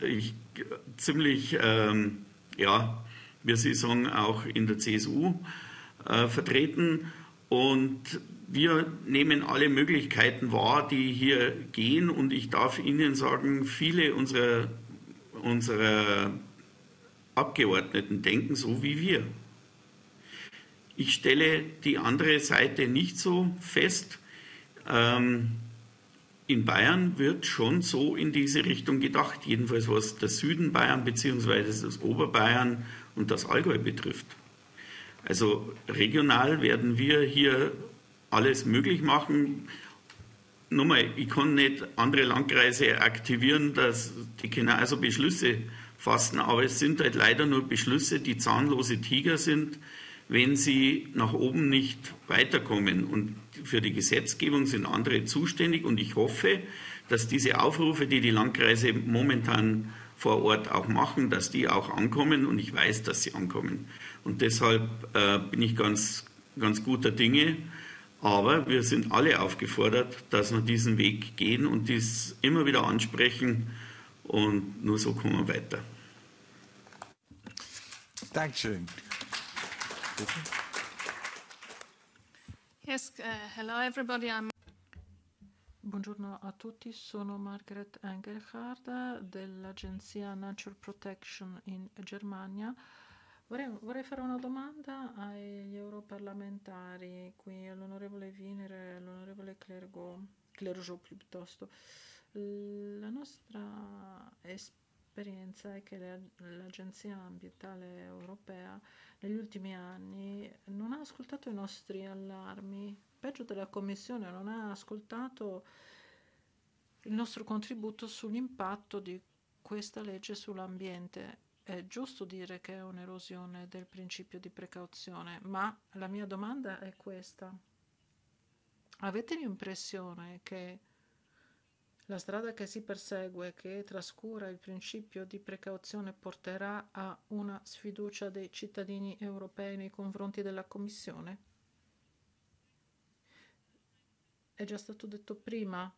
ziemlich, ähm, ja, wir Sie sagen, auch in der CSU äh, vertreten. Und wir nehmen alle Möglichkeiten wahr, die hier gehen. Und ich darf Ihnen sagen, viele unserer, unserer Abgeordneten denken so wie wir. Ich stelle die andere Seite nicht so fest. Ähm, in Bayern wird schon so in diese Richtung gedacht, jedenfalls was das Süden Bayern bzw. das Oberbayern und das Allgäu betrifft. Also regional werden wir hier alles möglich machen. Nochmal, ich kann nicht andere Landkreise aktivieren, dass die können also Beschlüsse fassen, aber es sind halt leider nur Beschlüsse, die zahnlose Tiger sind, wenn sie nach oben nicht weiterkommen. Und für die Gesetzgebung sind andere zuständig. Und ich hoffe, dass diese Aufrufe, die die Landkreise momentan vor Ort auch machen, dass die auch ankommen. Und ich weiß, dass sie ankommen. Und deshalb äh, bin ich ganz, ganz guter Dinge. Aber wir sind alle aufgefordert, dass wir diesen Weg gehen und dies immer wieder ansprechen. Und nur so kommen wir weiter. Dankeschön. Yes, uh, hello everybody. I'm Buongiorno a tutti, sono Margaret Engelhard dell'agenzia Nature Protection in Germania. Vorrei, vorrei, fare una domanda agli europarlamentari, qui all'onorevole Wiener e all'onorevole Clergo, Clergo piuttosto. La nostra esperienza è che l'Agenzia Ambientale Europea negli ultimi anni non ha ascoltato i nostri allarmi, peggio della Commissione non ha ascoltato il nostro contributo sull'impatto di questa legge sull'ambiente. È giusto dire che è un'erosione del principio di precauzione, ma la mia domanda è questa. Avete l'impressione che la strada che si persegue, che trascura il principio di precauzione, porterà a una sfiducia dei cittadini europei nei confronti della Commissione? È già stato detto prima,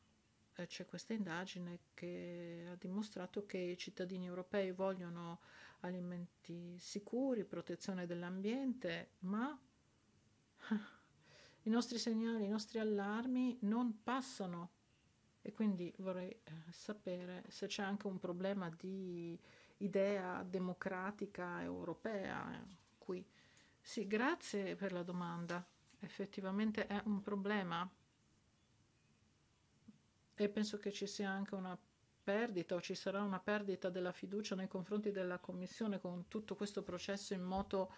eh, c'è questa indagine che ha dimostrato che i cittadini europei vogliono alimenti sicuri, protezione dell'ambiente, ma <laughs> i nostri segnali, i nostri allarmi non passano e quindi vorrei eh, sapere se c'è anche un problema di idea democratica europea eh, qui. Sì, grazie per la domanda. Effettivamente è un problema e penso che ci sia anche una perdita o ci sarà una perdita della fiducia nei confronti della Commissione con tutto questo processo in moto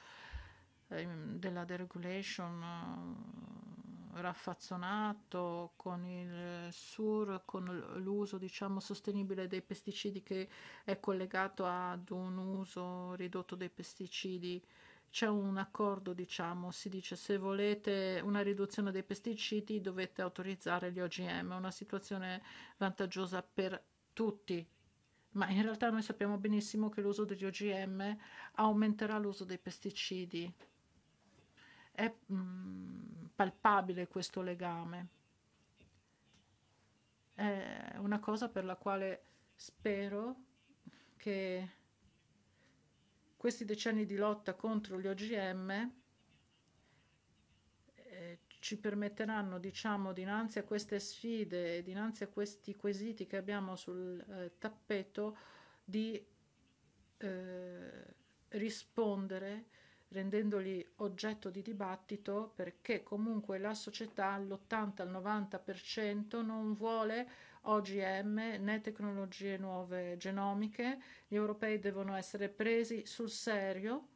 eh, della deregulation eh, raffazzonato con il SUR, con l'uso diciamo, sostenibile dei pesticidi che è collegato ad un uso ridotto dei pesticidi. C'è un accordo, diciamo, si dice se volete una riduzione dei pesticidi dovete autorizzare gli OGM, è una situazione vantaggiosa per tutti, ma in realtà noi sappiamo benissimo che l'uso degli OGM aumenterà l'uso dei pesticidi. È, mm, palpabile questo legame. È una cosa per la quale spero che questi decenni di lotta contro gli OGM eh, ci permetteranno, diciamo, dinanzi a queste sfide, e dinanzi a questi quesiti che abbiamo sul eh, tappeto, di eh, rispondere rendendoli oggetto di dibattito perché comunque la società all'80-90% non vuole OGM né tecnologie nuove genomiche, gli europei devono essere presi sul serio,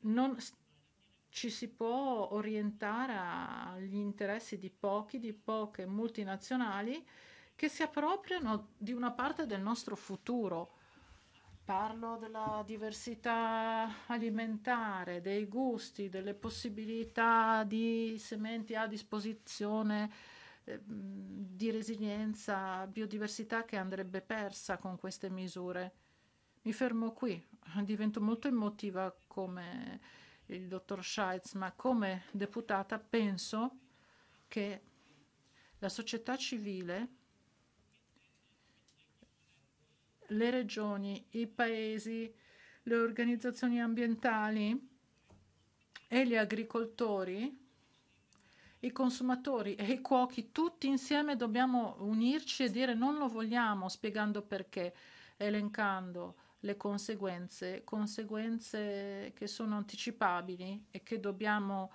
non ci si può orientare agli interessi di pochi, di poche multinazionali che si appropriano di una parte del nostro futuro Parlo della diversità alimentare, dei gusti, delle possibilità di sementi a disposizione, eh, di resilienza, biodiversità che andrebbe persa con queste misure. Mi fermo qui, divento molto emotiva come il dottor Scheitz, ma come deputata penso che la società civile le regioni, i paesi, le organizzazioni ambientali e gli agricoltori, i consumatori e i cuochi, tutti insieme dobbiamo unirci e dire non lo vogliamo, spiegando perché, elencando le conseguenze, conseguenze che sono anticipabili e che dobbiamo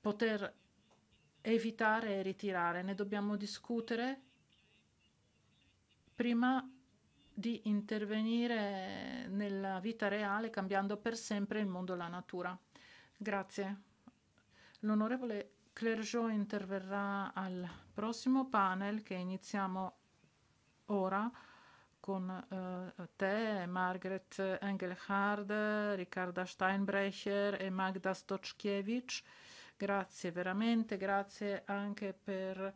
poter evitare e ritirare. Ne dobbiamo discutere prima di intervenire nella vita reale cambiando per sempre il mondo e la natura. Grazie. L'onorevole Clergeau interverrà al prossimo panel che iniziamo ora con eh, te, Margaret Engelhard, Riccarda Steinbrecher e Magda Stoczkiewicz. Grazie veramente, grazie anche per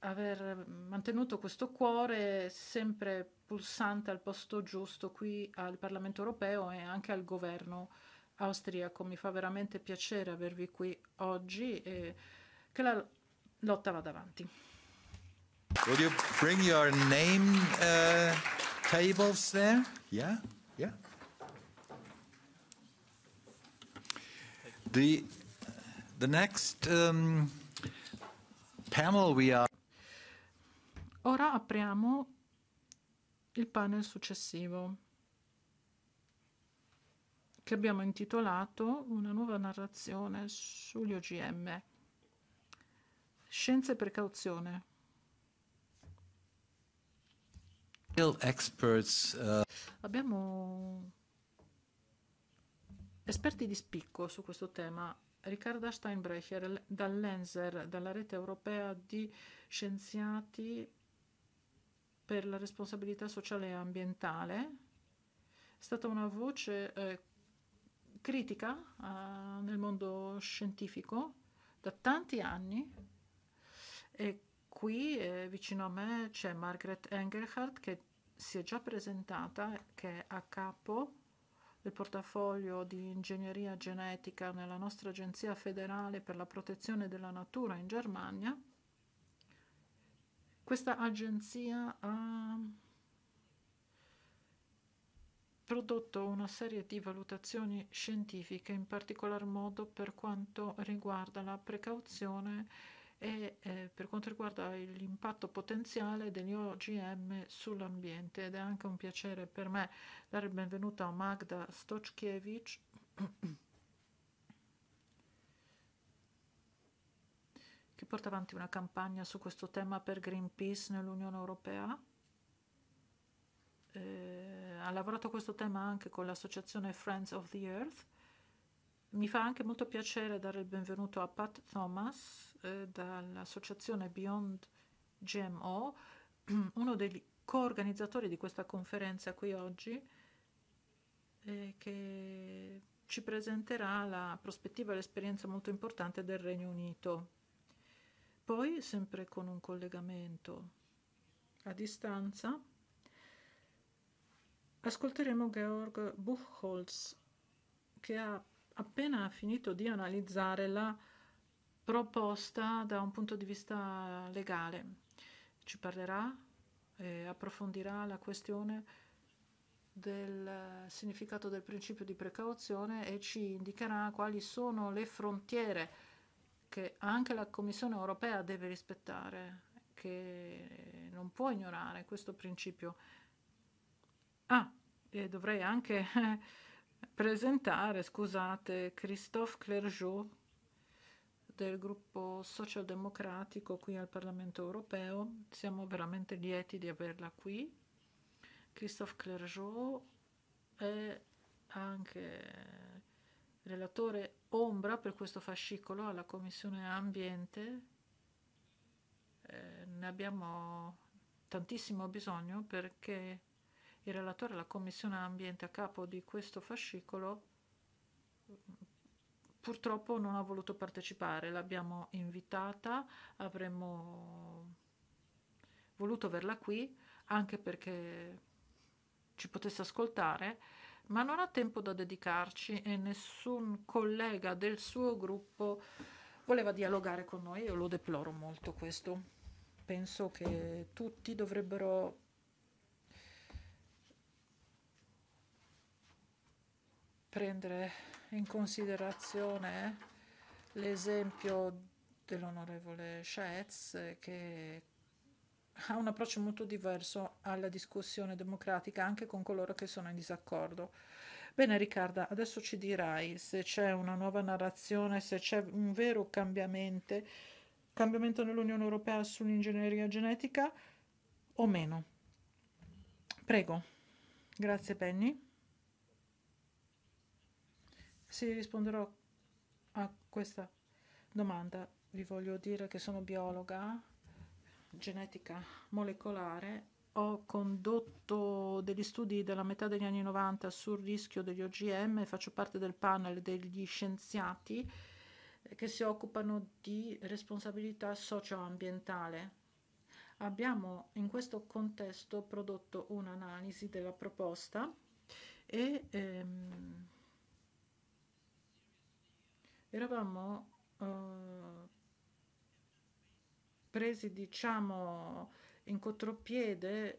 aver mantenuto questo cuore sempre pulsante al posto giusto qui al Parlamento europeo e anche al governo austriaco. Mi fa veramente piacere avervi qui oggi e che la lotta vada avanti. Will you bring your name uh, tables there? Yeah, yeah. The, the next um, panel we are. Ora apriamo il panel successivo che abbiamo intitolato Una nuova narrazione sugli OGM. Scienze e precauzione. Experts, uh... Abbiamo esperti di spicco su questo tema. Riccardo Steinbrecher dall'ENSER, dalla rete europea di scienziati per la responsabilità sociale e ambientale. È stata una voce eh, critica eh, nel mondo scientifico da tanti anni e qui eh, vicino a me c'è Margaret Engelhardt che si è già presentata, che è a capo del portafoglio di ingegneria genetica nella nostra Agenzia federale per la protezione della natura in Germania questa agenzia ha prodotto una serie di valutazioni scientifiche, in particolar modo per quanto riguarda la precauzione e eh, per quanto riguarda l'impatto potenziale degli OGM sull'ambiente ed è anche un piacere per me dare il benvenuto a Magda Stoczkiewicz che porta avanti una campagna su questo tema per Greenpeace nell'Unione Europea. Eh, ha lavorato questo tema anche con l'associazione Friends of the Earth. Mi fa anche molto piacere dare il benvenuto a Pat Thomas eh, dall'associazione Beyond GMO, <clears throat> uno dei coorganizzatori di questa conferenza qui oggi, eh, che ci presenterà la prospettiva e l'esperienza molto importante del Regno Unito poi, sempre con un collegamento a distanza, ascolteremo Georg Buchholz che ha appena finito di analizzare la proposta da un punto di vista legale. Ci parlerà e approfondirà la questione del significato del principio di precauzione e ci indicherà quali sono le frontiere che anche la Commissione europea deve rispettare, che non può ignorare questo principio. Ah, e dovrei anche <laughs> presentare, scusate, Christophe Clergeau del gruppo socialdemocratico qui al Parlamento europeo. Siamo veramente lieti di averla qui. Christophe Clergeau è anche relatore ombra per questo fascicolo alla Commissione Ambiente. Eh, ne abbiamo tantissimo bisogno perché il relatore alla Commissione Ambiente a capo di questo fascicolo mm, purtroppo non ha voluto partecipare, l'abbiamo invitata, avremmo voluto averla qui anche perché ci potesse ascoltare ma non ha tempo da dedicarci e nessun collega del suo gruppo voleva dialogare con noi. Io lo deploro molto questo. Penso che tutti dovrebbero prendere in considerazione l'esempio dell'onorevole Schaetz che ha un approccio molto diverso alla discussione democratica anche con coloro che sono in disaccordo. Bene Riccarda, adesso ci dirai se c'è una nuova narrazione, se c'è un vero cambiamento, cambiamento nell'Unione Europea sull'ingegneria genetica o meno. Prego. Grazie Penny. Se risponderò a questa domanda, vi voglio dire che sono biologa genetica molecolare ho condotto degli studi della metà degli anni 90 sul rischio degli OGM, faccio parte del panel degli scienziati eh, che si occupano di responsabilità socioambientale. Abbiamo in questo contesto prodotto un'analisi della proposta e ehm, eravamo eh, presi diciamo in contropiede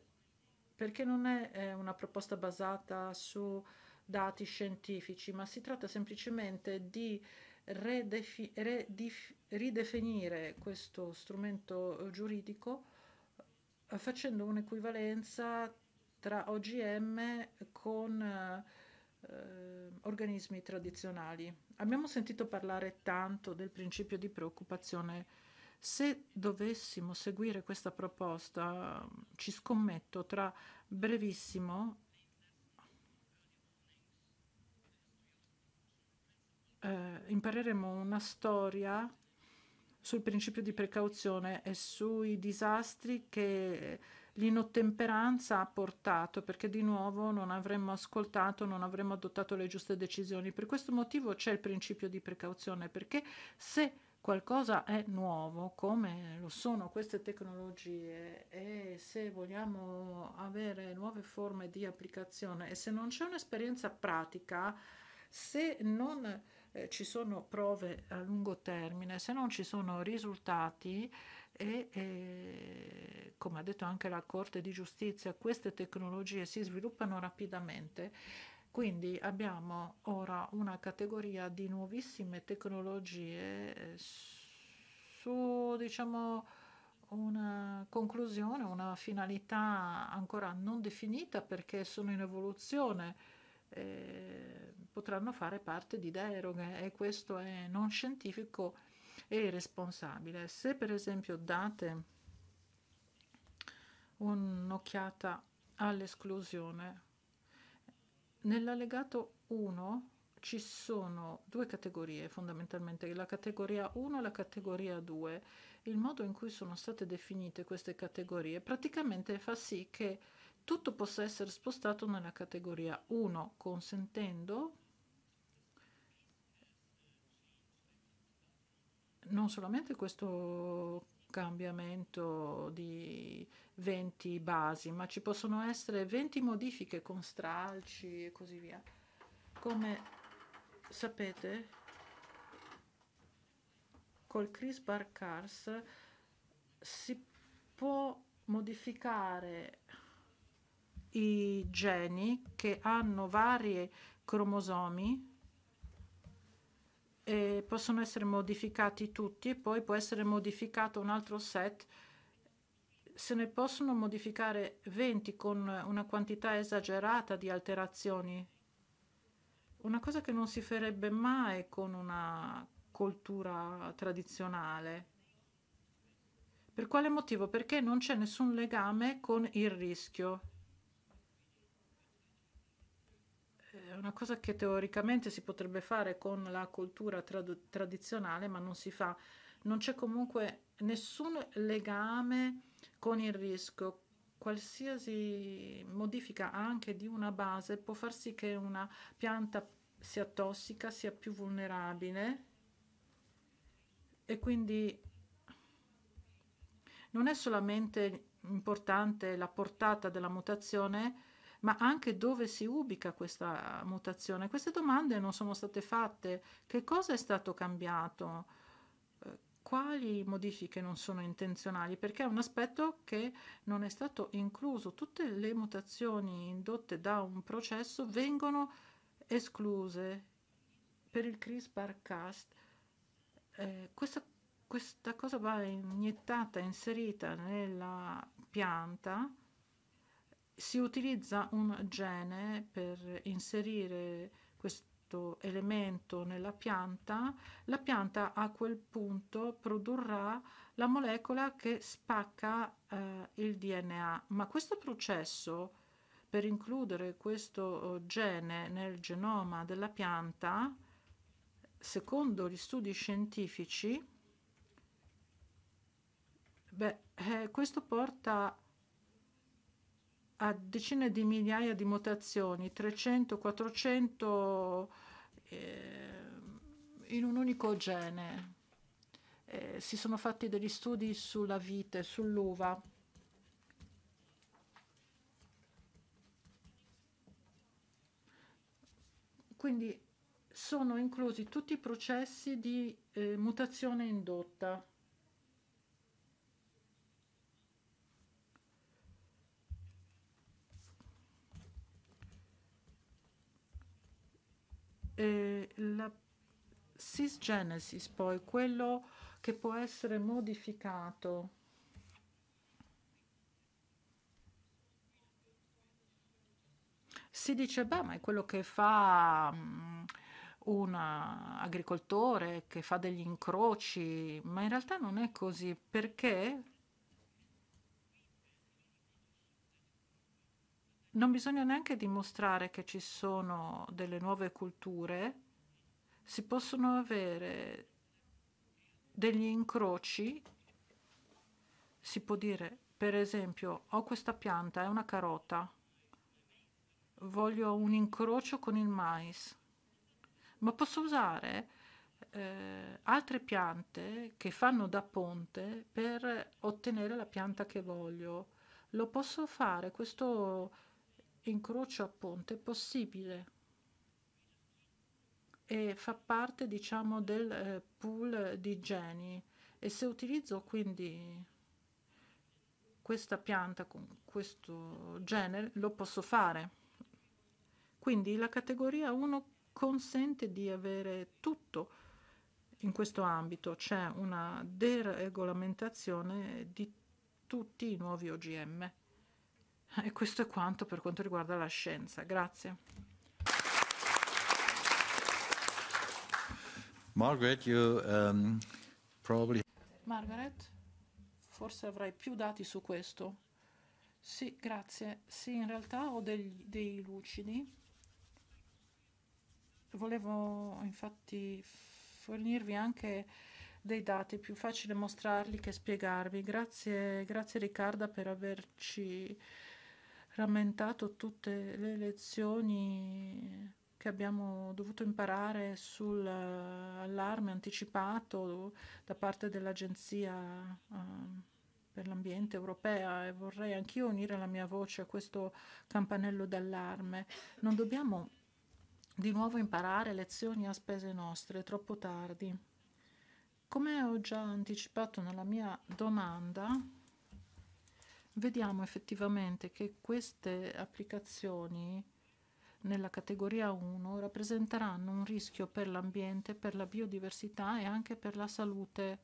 perché non è eh, una proposta basata su dati scientifici, ma si tratta semplicemente di redefi- redif- ridefinire questo strumento eh, giuridico eh, facendo un'equivalenza tra OGM con eh, organismi tradizionali. Abbiamo sentito parlare tanto del principio di preoccupazione se dovessimo seguire questa proposta, ci scommetto tra brevissimo eh, impareremo una storia sul principio di precauzione e sui disastri che l'inottemperanza ha portato, perché di nuovo non avremmo ascoltato, non avremmo adottato le giuste decisioni. Per questo motivo c'è il principio di precauzione, perché se qualcosa è nuovo, come lo sono queste tecnologie, e se vogliamo avere nuove forme di applicazione e se non c'è un'esperienza pratica, se non eh, ci sono prove a lungo termine, se non ci sono risultati e, e, come ha detto anche la Corte di Giustizia, queste tecnologie si sviluppano rapidamente quindi abbiamo ora una categoria di nuovissime tecnologie eh, su diciamo, una conclusione, una finalità ancora non definita perché sono in evoluzione, eh, potranno fare parte di deroghe e questo è non scientifico e irresponsabile. Se per esempio date un'occhiata all'esclusione Nell'allegato 1 ci sono due categorie fondamentalmente, la categoria 1 e la categoria 2. Il modo in cui sono state definite queste categorie praticamente fa sì che tutto possa essere spostato nella categoria 1, consentendo non solamente questo cambiamento di 20 basi, ma ci possono essere 20 modifiche con stralci e così via. Come sapete, col CRISPR Cars si può modificare i geni che hanno vari cromosomi eh, possono essere modificati tutti, poi può essere modificato un altro set, se ne possono modificare 20 con una quantità esagerata di alterazioni. Una cosa che non si farebbe mai con una cultura tradizionale. Per quale motivo? Perché non c'è nessun legame con il rischio. è una cosa che teoricamente si potrebbe fare con la cultura trad- tradizionale, ma non si fa. Non c'è comunque nessun legame con il rischio. Qualsiasi modifica anche di una base può far sì che una pianta sia tossica, sia più vulnerabile e quindi non è solamente importante la portata della mutazione, ma anche dove si ubica questa mutazione. Queste domande non sono state fatte. Che cosa è stato cambiato? Eh, quali modifiche non sono intenzionali? Perché è un aspetto che non è stato incluso. Tutte le mutazioni indotte da un processo vengono escluse per il CRISPR-Cas. Eh, questa, questa cosa va iniettata, inserita nella pianta si utilizza un gene per inserire questo elemento nella pianta, la pianta a quel punto produrrà la molecola che spacca eh, il DNA, ma questo processo per includere questo oh, gene nel genoma della pianta, secondo gli studi scientifici, beh, eh, questo porta a a decine di migliaia di mutazioni, 300-400 eh, in un unico gene. Eh, si sono fatti degli studi sulla vite, sull'uva. Quindi sono inclusi tutti i processi di eh, mutazione indotta. eh, la cisgenesis, poi quello che può essere modificato. Si dice, beh, ma è quello che fa mm, un agricoltore, che fa degli incroci, ma in realtà non è così perché non bisogna neanche dimostrare che ci sono delle nuove culture, si possono avere degli incroci, si può dire per esempio ho questa pianta, è una carota, voglio un incrocio con il mais, ma posso usare eh, altre piante che fanno da ponte per ottenere la pianta che voglio. Lo posso fare, questo incrocio a ponte possibile e fa parte diciamo del eh, pool di geni e se utilizzo quindi questa pianta con questo genere lo posso fare quindi la categoria 1 consente di avere tutto in questo ambito c'è una deregolamentazione di tutti i nuovi OGM Ah, e questo è quanto per quanto riguarda la scienza. Grazie. Margaret, you, um, probably... Margaret, forse avrai più dati su questo. Sì, grazie. Sì, in realtà ho degli, dei lucidi. Volevo infatti fornirvi anche dei dati, è più facile mostrarli che spiegarvi. Grazie, grazie Riccarda per averci rammentato tutte le lezioni che abbiamo dovuto imparare sull'allarme eh, anticipato da parte dell'Agenzia ehm, per l'ambiente europea e vorrei anch'io unire la mia voce a questo campanello d'allarme. Non dobbiamo di nuovo imparare lezioni a spese nostre, è troppo tardi. Come ho già anticipato nella mia domanda, vediamo effettivamente che queste applicazioni nella categoria 1 rappresenteranno un rischio per l'ambiente, per la biodiversità e anche per la salute.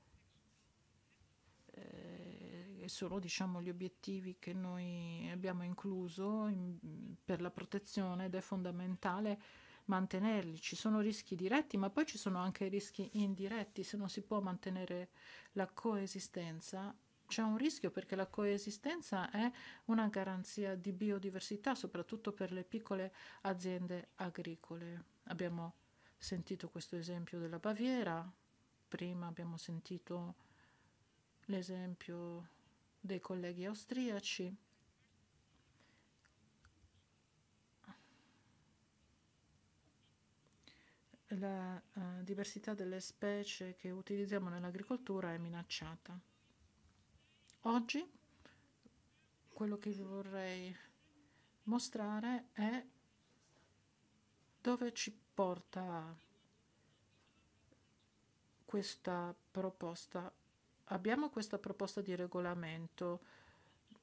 Eh, e sono diciamo, gli obiettivi che noi abbiamo incluso in, per la protezione ed è fondamentale mantenerli. Ci sono rischi diretti, ma poi ci sono anche rischi indiretti. Se non si può mantenere la coesistenza, c'è un rischio perché la coesistenza è una garanzia di biodiversità, soprattutto per le piccole aziende agricole. Abbiamo sentito questo esempio della Baviera, prima abbiamo sentito l'esempio dei colleghi austriaci. La uh, diversità delle specie che utilizziamo nell'agricoltura è minacciata. Oggi quello che vi vorrei mostrare è dove ci porta questa proposta. Abbiamo questa proposta di regolamento,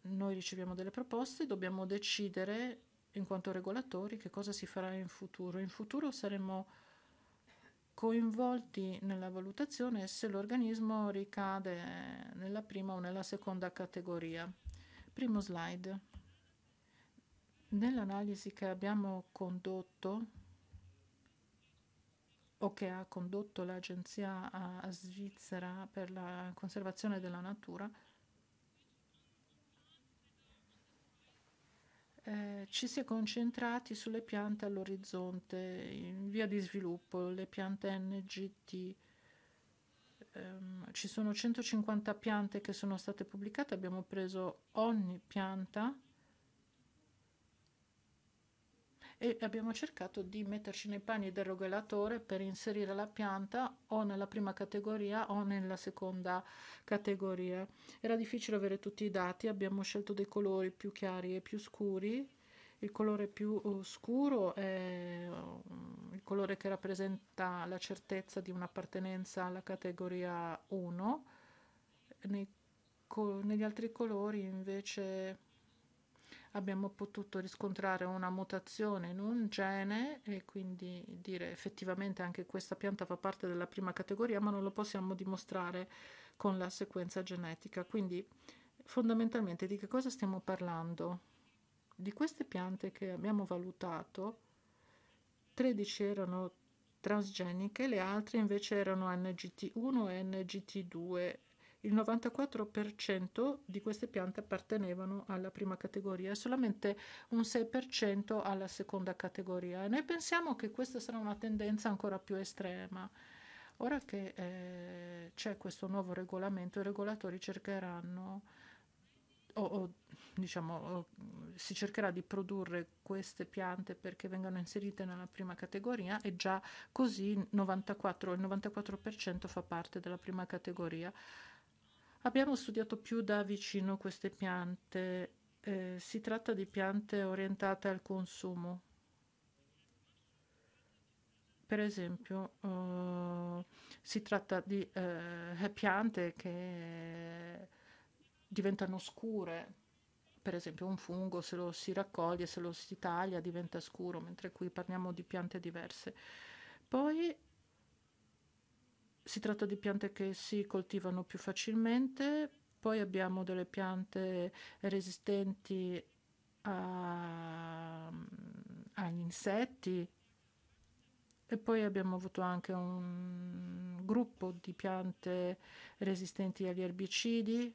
noi riceviamo delle proposte, dobbiamo decidere in quanto regolatori che cosa si farà in futuro. In futuro saremo coinvolti nella valutazione se l'organismo ricade nella prima o nella seconda categoria. Primo slide. Nell'analisi che abbiamo condotto o che ha condotto l'Agenzia svizzera per la conservazione della natura, eh, ci si è concentrati sulle piante all'orizzonte in via di sviluppo, le piante NGT. Um, ehm, ci sono 150 piante che sono state pubblicate, abbiamo preso ogni pianta e abbiamo cercato di metterci nei panni del regolatore per inserire la pianta o nella prima categoria o nella seconda categoria. Era difficile avere tutti i dati, abbiamo scelto dei colori più chiari e più scuri. Il colore più uh, scuro è uh, il colore che rappresenta la certezza di un'appartenenza alla categoria 1. Nei, co- negli altri colori invece abbiamo potuto riscontrare una mutazione in un gene e quindi dire effettivamente anche questa pianta fa parte della prima categoria, ma non lo possiamo dimostrare con la sequenza genetica. Quindi fondamentalmente di che cosa stiamo parlando? Di queste piante che abbiamo valutato, 13 erano transgeniche, le altre invece erano NGT1 e NGT2 il 94% di queste piante appartenevano alla prima categoria e solamente un 6% alla seconda categoria. E noi pensiamo che questa sarà una tendenza ancora più estrema. Ora che eh, c'è questo nuovo regolamento, i regolatori cercheranno, o, o diciamo, o, si cercherà di produrre queste piante perché vengano inserite nella prima categoria e già così 94, il 94% fa parte della prima categoria. Abbiamo studiato più da vicino queste piante. Eh, si tratta di piante orientate al consumo. Per esempio, eh, si tratta di eh, piante che diventano scure. Per esempio, un fungo, se lo si raccoglie, se lo si taglia, diventa scuro, mentre qui parliamo di piante diverse. Poi si tratta di piante che si coltivano più facilmente, poi abbiamo delle piante resistenti a, agli insetti e poi abbiamo avuto anche un gruppo di piante resistenti agli erbicidi.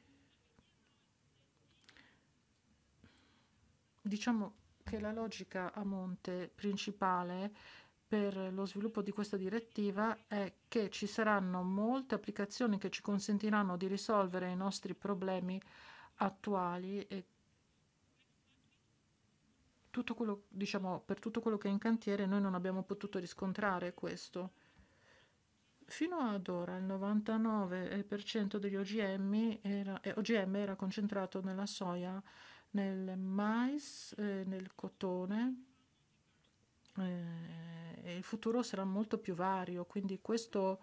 Diciamo che la logica a monte principale per lo sviluppo di questa direttiva è che ci saranno molte applicazioni che ci consentiranno di risolvere i nostri problemi attuali e tutto quello, diciamo, per tutto quello che è in cantiere noi non abbiamo potuto riscontrare questo. Fino ad ora il 99% degli OGM era, eh, OGM era concentrato nella soia, nel mais, eh, nel cotone, eh, il futuro sarà molto più vario, quindi questo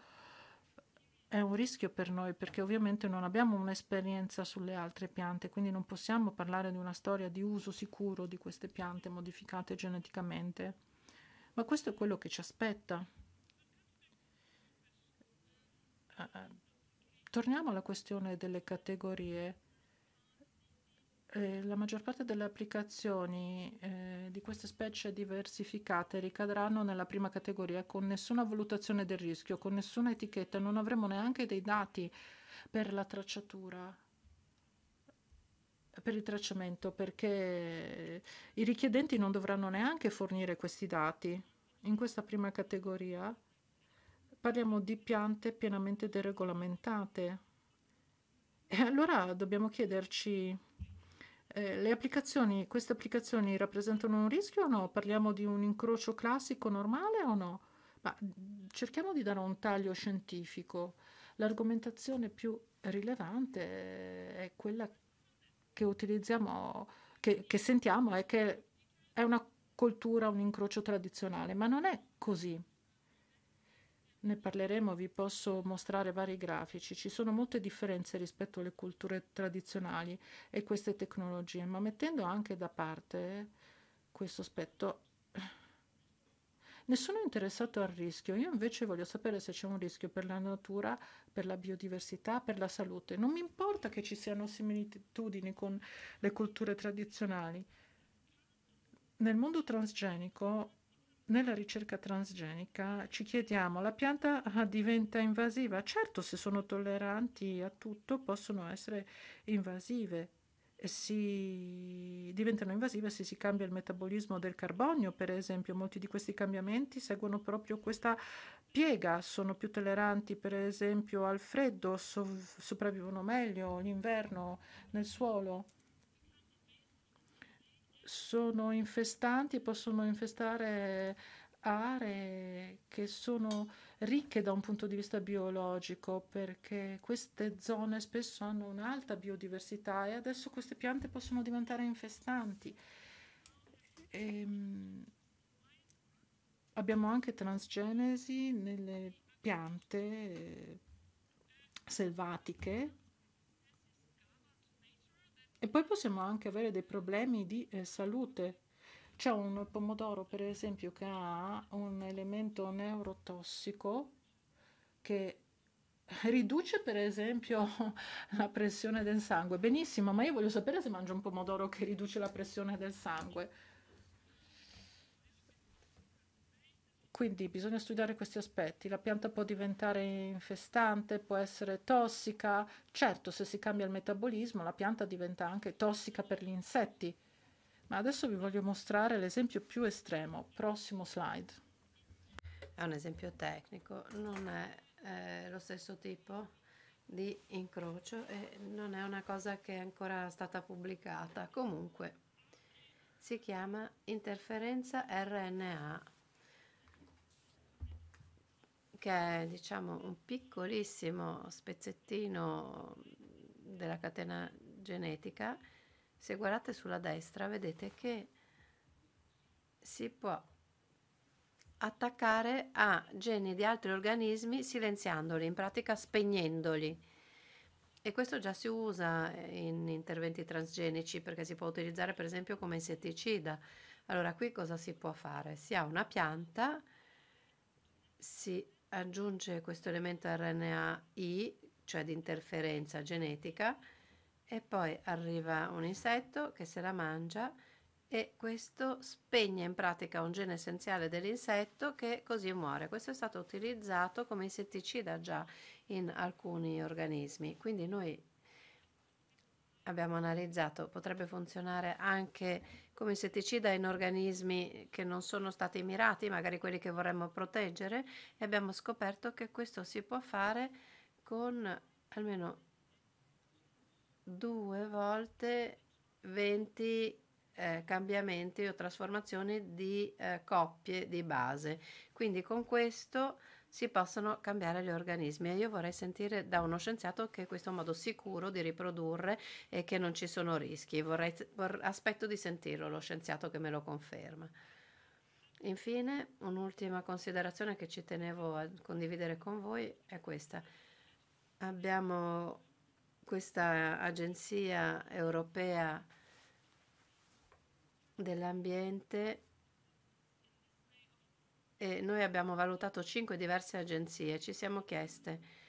è un rischio per noi perché ovviamente non abbiamo un'esperienza sulle altre piante, quindi non possiamo parlare di una storia di uso sicuro di queste piante modificate geneticamente. Ma questo è quello che ci aspetta. Eh, eh, torniamo alla questione delle categorie. Eh, la maggior parte delle applicazioni eh, di queste specie diversificate ricadranno nella prima categoria con nessuna valutazione del rischio, con nessuna etichetta, non avremo neanche dei dati per la tracciatura per il tracciamento perché i richiedenti non dovranno neanche fornire questi dati. In questa prima categoria parliamo di piante pienamente deregolamentate. E allora dobbiamo chiederci eh, le applicazioni, queste applicazioni rappresentano un rischio o no? Parliamo di un incrocio classico normale o no? Ma mm, cerchiamo di dare un taglio scientifico. L'argomentazione più rilevante eh, è quella che utilizziamo, che, che sentiamo, è che è una cultura, un incrocio tradizionale, ma non è così ne parleremo, vi posso mostrare vari grafici. Ci sono molte differenze rispetto alle culture tradizionali e queste tecnologie, ma mettendo anche da parte questo aspetto, nessuno è interessato al rischio. Io invece voglio sapere se c'è un rischio per la natura, per la biodiversità, per la salute. Non mi importa che ci siano similitudini con le culture tradizionali. Nel mondo transgenico nella ricerca transgenica ci chiediamo, la pianta ah, diventa invasiva? Certo, se sono tolleranti a tutto, possono essere invasive. Si diventano invasive se si cambia il metabolismo del carbonio, per esempio. Molti di questi cambiamenti seguono proprio questa piega, sono più tolleranti, per esempio, al freddo, sov- sopravvivono meglio l'inverno nel suolo sono infestanti e possono infestare aree che sono ricche da un punto di vista biologico perché queste zone spesso hanno un'alta biodiversità e adesso queste piante possono diventare infestanti. E, ehm, abbiamo anche transgenesi nelle piante eh, selvatiche e poi possiamo anche avere dei problemi di eh, salute. C'è un pomodoro, per esempio, che ha un elemento neurotossico che riduce per esempio <laughs> la pressione del sangue. Benissimo, ma io voglio sapere se mangio un pomodoro che riduce la pressione del sangue. Quindi bisogna studiare questi aspetti. La pianta può diventare infestante, può essere tossica. Certo, se si cambia il metabolismo, la pianta diventa anche tossica per gli insetti. Ma adesso vi voglio mostrare l'esempio più estremo. Prossimo slide. È un esempio tecnico, non è eh, lo stesso tipo di incrocio e non è una cosa che è ancora stata pubblicata. Comunque si chiama interferenza RNA è diciamo un piccolissimo spezzettino della catena genetica, se guardate sulla destra vedete che si può attaccare a geni di altri organismi silenziandoli, in pratica spegnendoli. E questo già si usa in interventi transgenici perché si può utilizzare per esempio come insetticida. Allora qui cosa si può fare? Si ha una pianta, si aggiunge questo elemento RNAi, cioè di interferenza genetica, e poi arriva un insetto che se la mangia e questo spegne in pratica un gene essenziale dell'insetto che così muore. Questo è stato utilizzato come insetticida già in alcuni organismi, quindi noi abbiamo analizzato potrebbe funzionare anche come insetticida in organismi che non sono stati mirati, magari quelli che vorremmo proteggere, e abbiamo scoperto che questo si può fare con almeno due volte 20 eh, cambiamenti o trasformazioni di eh, coppie di base. Quindi con questo si possono cambiare gli organismi e io vorrei sentire da uno scienziato che questo è un modo sicuro di riprodurre e che non ci sono rischi. Vorrei, vor, aspetto di sentirlo, lo scienziato che me lo conferma. Infine, un'ultima considerazione che ci tenevo a condividere con voi è questa. Abbiamo questa agenzia europea dell'ambiente eh, noi abbiamo valutato cinque diverse agenzie, ci siamo chieste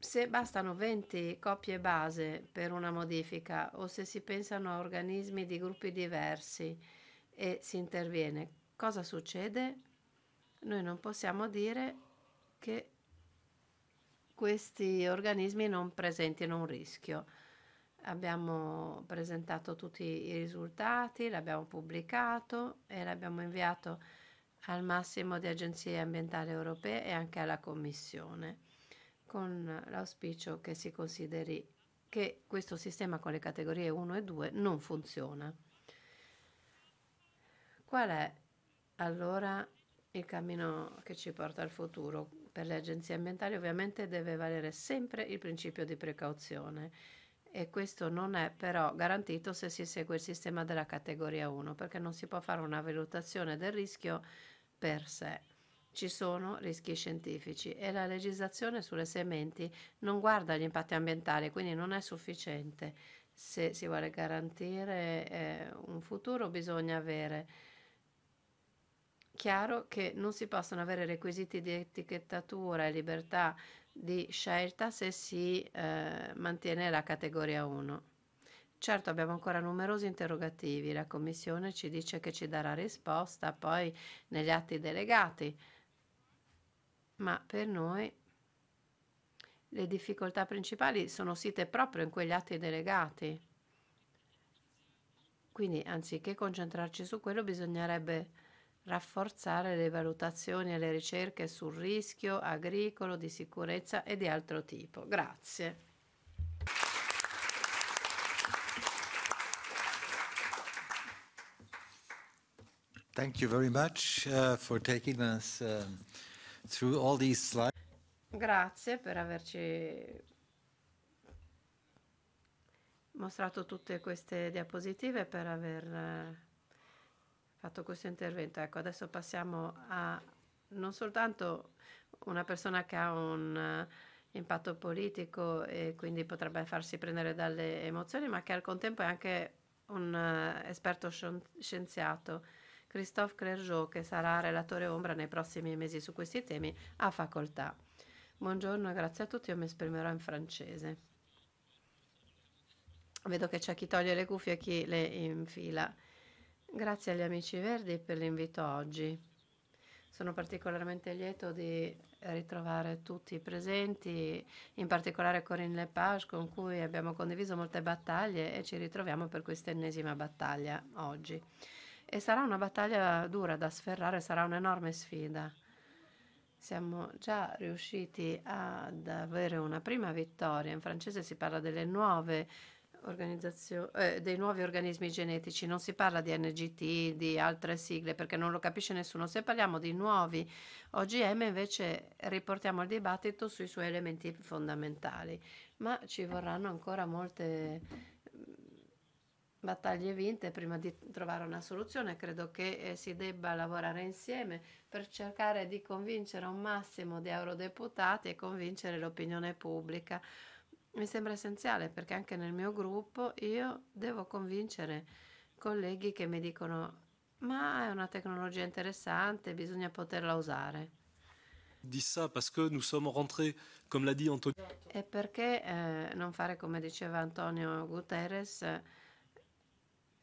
se bastano 20 copie base per una modifica o se si pensano a organismi di gruppi diversi e si interviene, cosa succede? Noi non possiamo dire che questi organismi non presentino un rischio abbiamo presentato tutti i risultati, l'abbiamo pubblicato e l'abbiamo inviato al massimo di agenzie ambientali europee e anche alla Commissione, con l'auspicio che si consideri che questo sistema con le categorie 1 e 2 non funziona. Qual è allora il cammino che ci porta al futuro? Per le agenzie ambientali ovviamente deve valere sempre il principio di precauzione e questo non è però garantito se si segue il sistema della categoria 1 perché non si può fare una valutazione del rischio per sé. Ci sono rischi scientifici e la legislazione sulle sementi non guarda gli impatti ambientali, quindi non è sufficiente. Se si vuole garantire eh, un futuro bisogna avere chiaro che non si possono avere requisiti di etichettatura e libertà di scelta se si eh, mantiene la categoria 1. Certo abbiamo ancora numerosi interrogativi, la Commissione ci dice che ci darà risposta poi negli atti delegati, ma per noi le difficoltà principali sono site proprio in quegli atti delegati. Quindi anziché concentrarci su quello bisognerebbe rafforzare le valutazioni e le ricerche sul rischio agricolo, di sicurezza e di altro tipo. Grazie. Thank you very much uh, for taking us uh, through all these slides. Grazie per averci mostrato tutte queste diapositive per aver fatto questo intervento. Ecco, adesso passiamo a non soltanto una persona che ha un eh, impatto politico e quindi potrebbe farsi prendere dalle emozioni, ma che al contempo è anche un eh, esperto scienziato. Christophe Clergeau, che sarà relatore ombra nei prossimi mesi su questi temi, ha facoltà. Buongiorno, grazie a tutti, io mi esprimerò in francese. Vedo che c'è chi toglie le cuffie e chi le infila. Grazie agli amici verdi per l'invito oggi. Sono particolarmente lieto di ritrovare tutti i presenti, in particolare Corinne Lepage con cui abbiamo condiviso molte battaglie e ci ritroviamo per questa ennesima battaglia oggi. E sarà una battaglia dura da sferrare, sarà un'enorme sfida. Siamo già riusciti ad avere una prima vittoria, in francese si parla delle nuove vittorie eh, dei nuovi organismi genetici, non si parla di NGT, di altre sigle, perché non lo capisce nessuno. Se parliamo di nuovi OGM, invece riportiamo il dibattito sui suoi elementi fondamentali, ma ci vorranno ancora molte mm, battaglie vinte prima di trovare una soluzione. Credo che eh, si debba lavorare insieme per cercare di convincere un massimo di eurodeputati e convincere l'opinione pubblica mi sembra essenziale perché anche nel mio gruppo io devo convincere colleghi che mi dicono ma è una tecnologia interessante, bisogna poterla usare. E perché eh, non fare come diceva Antonio Guterres?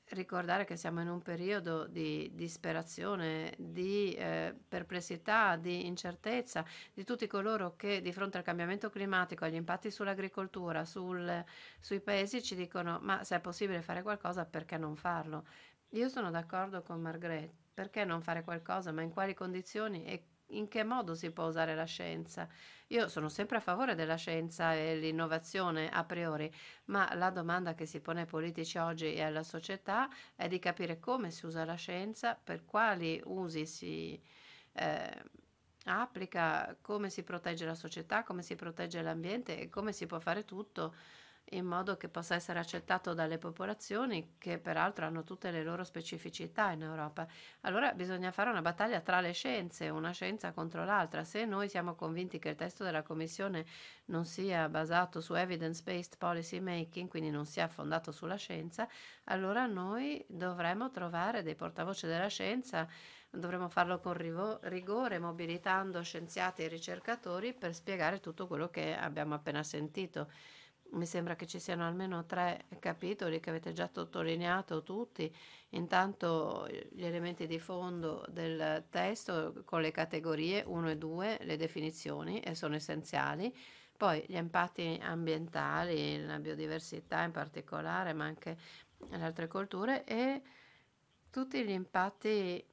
ricordare che siamo in un periodo di disperazione, di eh, perplessità, di incertezza di tutti coloro che di fronte al cambiamento climatico, agli impatti sull'agricoltura, sul, sui paesi ci dicono ma se è possibile fare qualcosa perché non farlo? Io sono d'accordo con Margrethe, perché non fare qualcosa, ma in quali condizioni e in che modo si può usare la scienza. Io sono sempre a favore della scienza e l'innovazione a priori, ma la domanda che si pone ai politici oggi e alla società è di capire come si usa la scienza, per quali usi si eh, applica, come si protegge la società, come si protegge l'ambiente e come si può fare tutto in modo che possa essere accettato dalle popolazioni che peraltro hanno tutte le loro specificità in Europa. Allora bisogna fare una battaglia tra le scienze, una scienza contro l'altra. Se noi siamo convinti che il testo della Commissione non sia basato su evidence-based policy making, quindi non sia fondato sulla scienza, allora noi dovremmo trovare dei portavoce della scienza dovremmo farlo con rigore, mobilitando scienziati e ricercatori per spiegare tutto quello che abbiamo appena sentito mi sembra che ci siano almeno tre capitoli che avete già sottolineato tutti, intanto eh, gli elementi di fondo del testo con le categorie 1 e 2, le definizioni e sono essenziali, poi gli impatti ambientali, la biodiversità in particolare, ma anche le altre colture e tutti gli impatti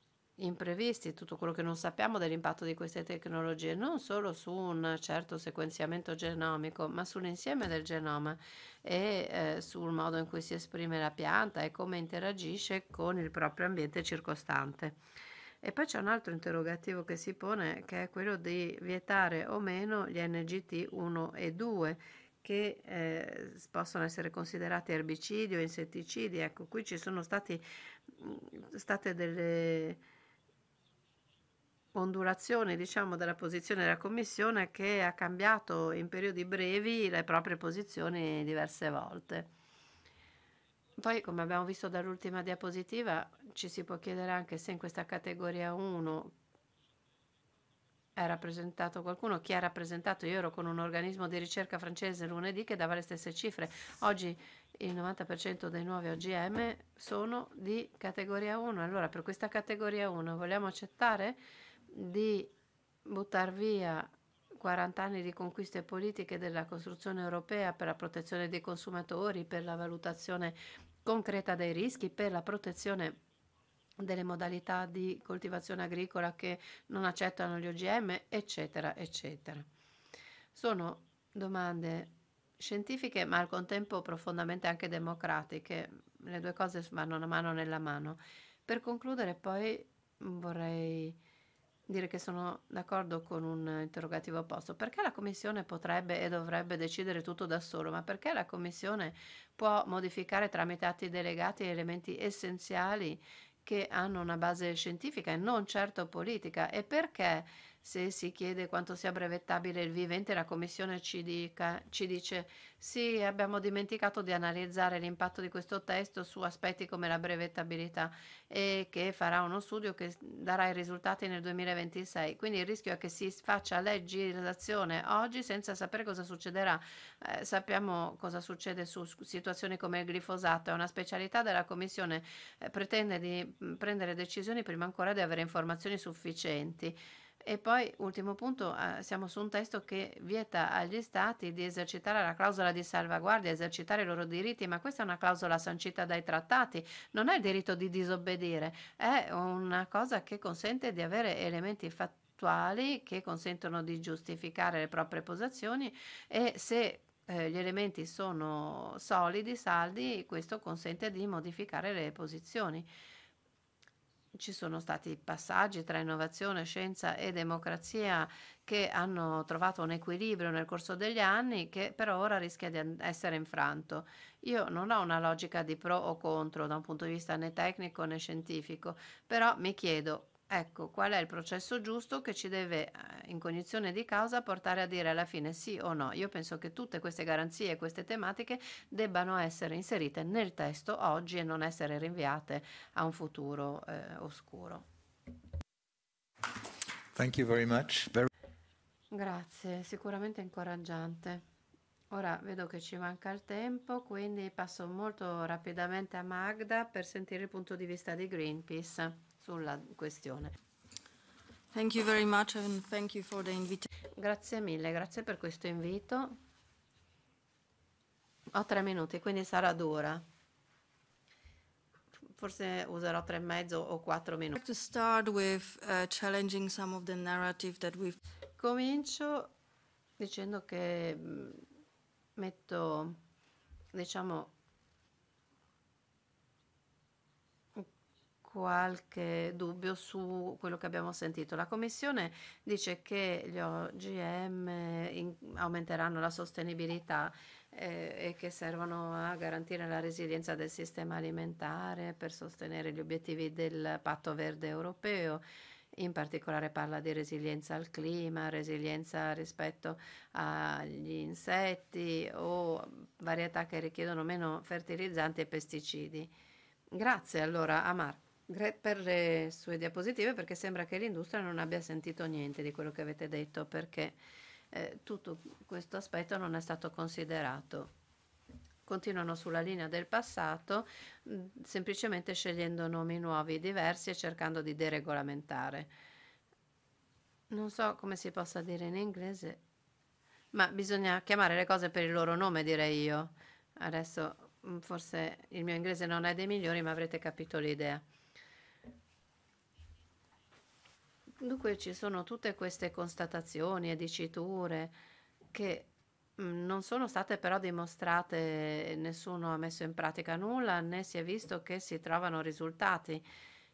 imprevisti, tutto quello che non sappiamo dell'impatto di queste tecnologie, non solo su un certo sequenziamento genomico, ma sull'insieme del genoma e eh, sul modo in cui si esprime la pianta e come interagisce con il proprio ambiente circostante. E poi c'è un altro interrogativo che si pone, che è quello di vietare o meno gli NGT 1 e 2 che eh, possono essere considerati erbicidi o insetticidi. Ecco, qui ci sono stati, mm, state delle ondulazione diciamo, della posizione della Commissione che ha cambiato in periodi brevi le proprie posizioni diverse volte. Poi, come abbiamo visto dall'ultima diapositiva, ci si può chiedere anche se in questa categoria 1 è rappresentato qualcuno, chi ha rappresentato, io ero con un organismo di ricerca francese lunedì che dava le stesse cifre, oggi il 90% dei nuovi OGM sono di categoria 1, allora per questa categoria 1 vogliamo accettare? di buttare via 40 anni di conquiste politiche della costruzione europea per la protezione dei consumatori, per la valutazione concreta dei rischi, per la protezione delle modalità di coltivazione agricola che non accettano gli OGM, eccetera, eccetera. Sono domande scientifiche ma al contempo profondamente anche democratiche, le due cose vanno una mano nella mano. Per concludere poi vorrei dire che sono d'accordo con un interrogativo opposto. Perché la Commissione potrebbe e dovrebbe decidere tutto da solo, ma perché la Commissione può modificare tramite atti delegati elementi essenziali che hanno una base scientifica e non certo politica? E perché se si chiede quanto sia brevettabile il vivente, la Commissione ci, dica, ci dice sì, abbiamo dimenticato di analizzare l'impatto di questo testo su aspetti come la brevettabilità e che farà uno studio che darà i risultati nel 2026. Quindi il rischio è che si faccia legislazione oggi senza sapere cosa succederà. Eh, sappiamo cosa succede su situazioni come il glifosato, è una specialità della Commissione, eh, pretende di mm, prendere decisioni prima ancora di avere informazioni sufficienti. E poi, ultimo punto, eh, siamo su un testo che vieta agli Stati di esercitare la clausola di salvaguardia, esercitare i loro diritti, ma questa è una clausola sancita dai trattati, non è il diritto di disobbedire, è una cosa che consente di avere elementi fattuali che consentono di giustificare le proprie posizioni e se eh, gli elementi sono solidi, saldi, questo consente di modificare le posizioni ci sono stati passaggi tra innovazione, scienza e democrazia che hanno trovato un equilibrio nel corso degli anni che però ora rischia di essere infranto. Io non ho una logica di pro o contro da un punto di vista né tecnico né scientifico, però mi chiedo Ecco qual è il processo giusto che ci deve, eh, in cognizione di causa, portare a dire alla fine sì o no. Io penso che tutte queste garanzie e queste tematiche debbano essere inserite nel testo oggi e non essere rinviate a un futuro eh, oscuro. Very... Grazie, sicuramente incoraggiante. Ora vedo che ci manca il tempo, quindi passo molto rapidamente a Magda per sentire il punto di vista di Greenpeace sulla questione. Grazie mille, grazie per questo invito. Ho tre minuti, quindi sarà dura. Forse userò tre e mezzo o quattro minuti. With, uh, Comincio dicendo che mm, metto, diciamo, qualche dubbio su quello che abbiamo sentito. La Commissione dice che gli OGM in, aumenteranno la sostenibilità eh, e che servono a garantire la resilienza del sistema alimentare per sostenere gli obiettivi del patto verde europeo. In particolare parla di resilienza al clima, resilienza rispetto agli insetti o varietà che richiedono meno fertilizzanti e pesticidi. Grazie allora a Marco per le sue diapositive perché sembra che l'industria non abbia sentito niente di quello che avete detto perché eh, tutto questo aspetto non è stato considerato. Continuano sulla linea del passato semplicemente scegliendo nomi nuovi e diversi e cercando di deregolamentare. Non so come si possa dire in inglese, ma bisogna chiamare le cose per il loro nome, direi io. Adesso forse il mio inglese non è dei migliori, ma avrete capito l'idea. Dunque ci sono tutte queste constatazioni e diciture che mm, non sono state però dimostrate, nessuno ha messo in pratica nulla, né si è visto che si trovano risultati.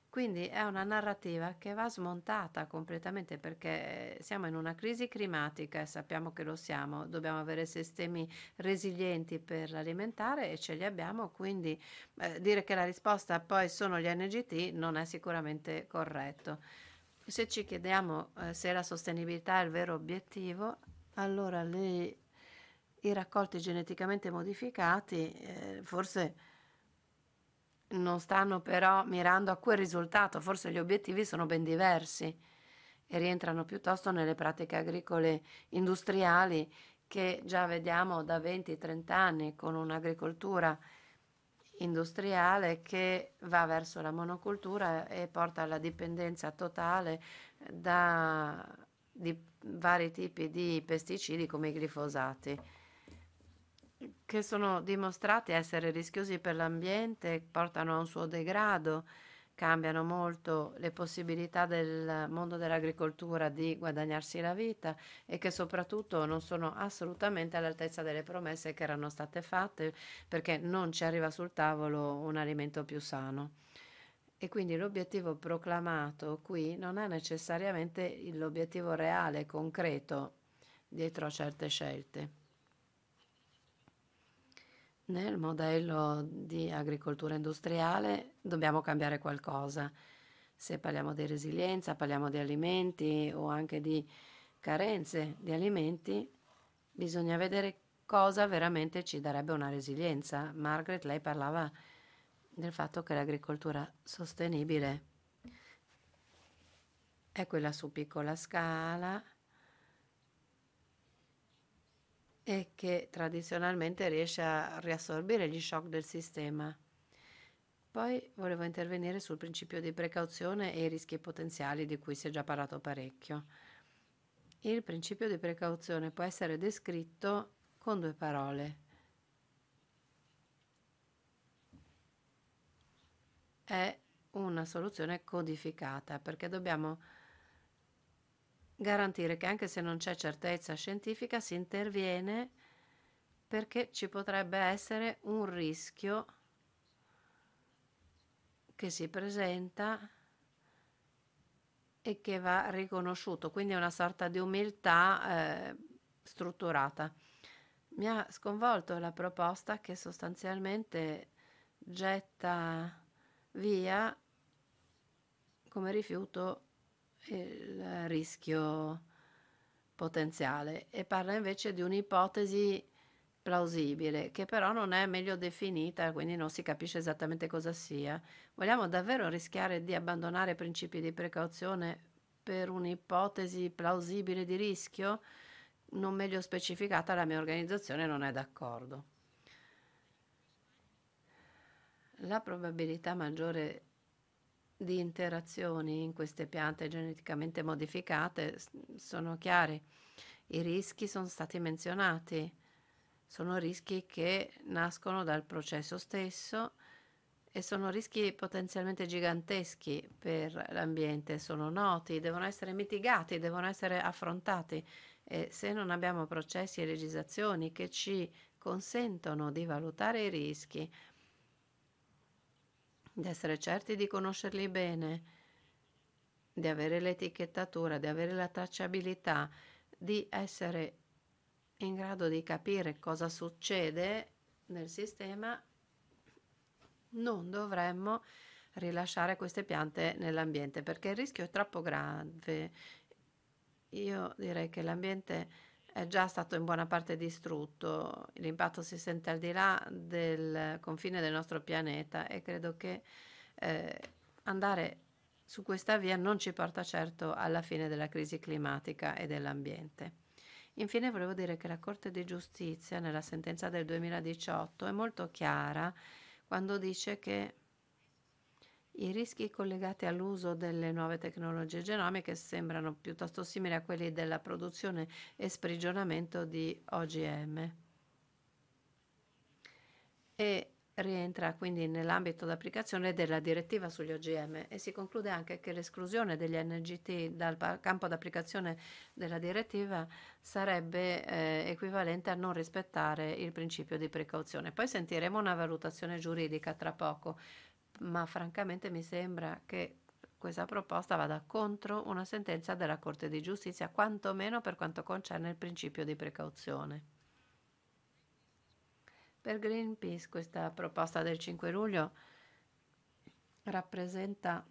Quindi è una narrativa che va smontata completamente perché eh, siamo in una crisi climatica e sappiamo che lo siamo, dobbiamo avere sistemi resilienti per alimentare e ce li abbiamo, quindi eh, dire che la risposta poi sono gli NGT non è sicuramente corretto se ci chiediamo eh, se la sostenibilità è il vero obiettivo, allora le, i raccolti geneticamente modificati eh, forse non stanno però mirando a quel risultato, forse gli obiettivi sono ben diversi e rientrano piuttosto nelle pratiche agricole industriali che già vediamo da 20-30 anni con un'agricoltura industriale che va verso la monocultura e porta alla dipendenza totale da vari tipi di pesticidi come i glifosati che sono dimostrati essere rischiosi per l'ambiente, portano a un suo degrado cambiano molto le possibilità del mondo dell'agricoltura di guadagnarsi la vita e che soprattutto non sono assolutamente all'altezza delle promesse che erano state fatte perché non ci arriva sul tavolo un alimento più sano. E quindi l'obiettivo proclamato qui non è necessariamente l'obiettivo reale, concreto dietro a certe scelte. Nel modello di agricoltura industriale dobbiamo cambiare qualcosa. Se parliamo di resilienza, parliamo di alimenti o anche di carenze di alimenti, bisogna vedere cosa veramente ci darebbe una resilienza. Margaret, lei parlava del fatto che l'agricoltura sostenibile è quella su piccola scala e che tradizionalmente riesce a riassorbire gli shock del sistema. Poi volevo intervenire sul principio di precauzione e i rischi potenziali di cui si è già parlato parecchio. Il principio di precauzione può essere descritto con due parole. È una soluzione codificata perché dobbiamo garantire che anche se non c'è certezza scientifica si interviene perché ci potrebbe essere un rischio che si presenta e che va riconosciuto, quindi è una sorta di umiltà eh, strutturata. Mi ha sconvolto la proposta che sostanzialmente getta via come rifiuto il rischio potenziale e parla invece di un'ipotesi plausibile che però non è meglio definita, quindi non si capisce esattamente cosa sia. Vogliamo davvero rischiare di abbandonare principi di precauzione per un'ipotesi plausibile di rischio? Non meglio specificata, la mia organizzazione non è d'accordo. La probabilità maggiore di interazioni in queste piante geneticamente modificate sono chiari. I rischi sono stati menzionati, sono rischi che nascono dal processo stesso e sono rischi potenzialmente giganteschi per l'ambiente, sono noti, devono essere mitigati, devono essere affrontati e se non abbiamo processi e legislazioni che ci consentono di valutare i rischi, di essere certi di conoscerli bene, di avere l'etichettatura, di avere la tracciabilità, di essere in grado di capire cosa succede nel sistema, non dovremmo rilasciare queste piante nell'ambiente perché il rischio è troppo grave. Io direi che l'ambiente è già stato in buona parte distrutto, l'impatto si sente al di là del confine del nostro pianeta e credo che eh, andare su questa via non ci porta certo alla fine della crisi climatica e dell'ambiente. Infine volevo dire che la Corte di giustizia nella sentenza del 2018 è molto chiara quando dice che i rischi collegati all'uso delle nuove tecnologie genomiche sembrano piuttosto simili a quelli della produzione e sprigionamento di OGM e rientra quindi nell'ambito d'applicazione della direttiva sugli OGM e si conclude anche che l'esclusione degli NGT dal campo d'applicazione della direttiva sarebbe eh, equivalente a non rispettare il principio di precauzione. Poi sentiremo una valutazione giuridica tra poco ma francamente mi sembra che questa proposta vada contro una sentenza della Corte di giustizia, quantomeno per quanto concerne il principio di precauzione. Per Greenpeace questa proposta del 5 luglio rappresenta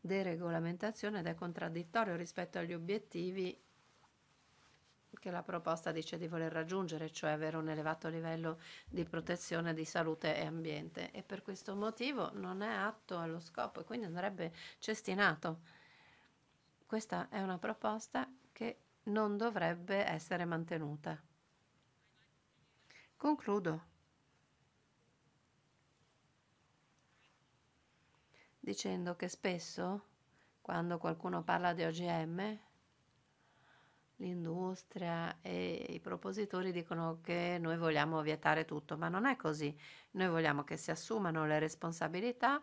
deregolamentazione ed è contraddittorio rispetto agli obiettivi che la proposta dice di voler raggiungere, cioè avere un elevato livello di protezione di salute e ambiente e per questo motivo non è atto allo scopo e quindi andrebbe cestinato. Questa è una proposta che non dovrebbe essere mantenuta. Concludo dicendo che spesso quando qualcuno parla di OGM l'industria e i propositori dicono che noi vogliamo vietare tutto, ma non è così. Noi vogliamo che si assumano le responsabilità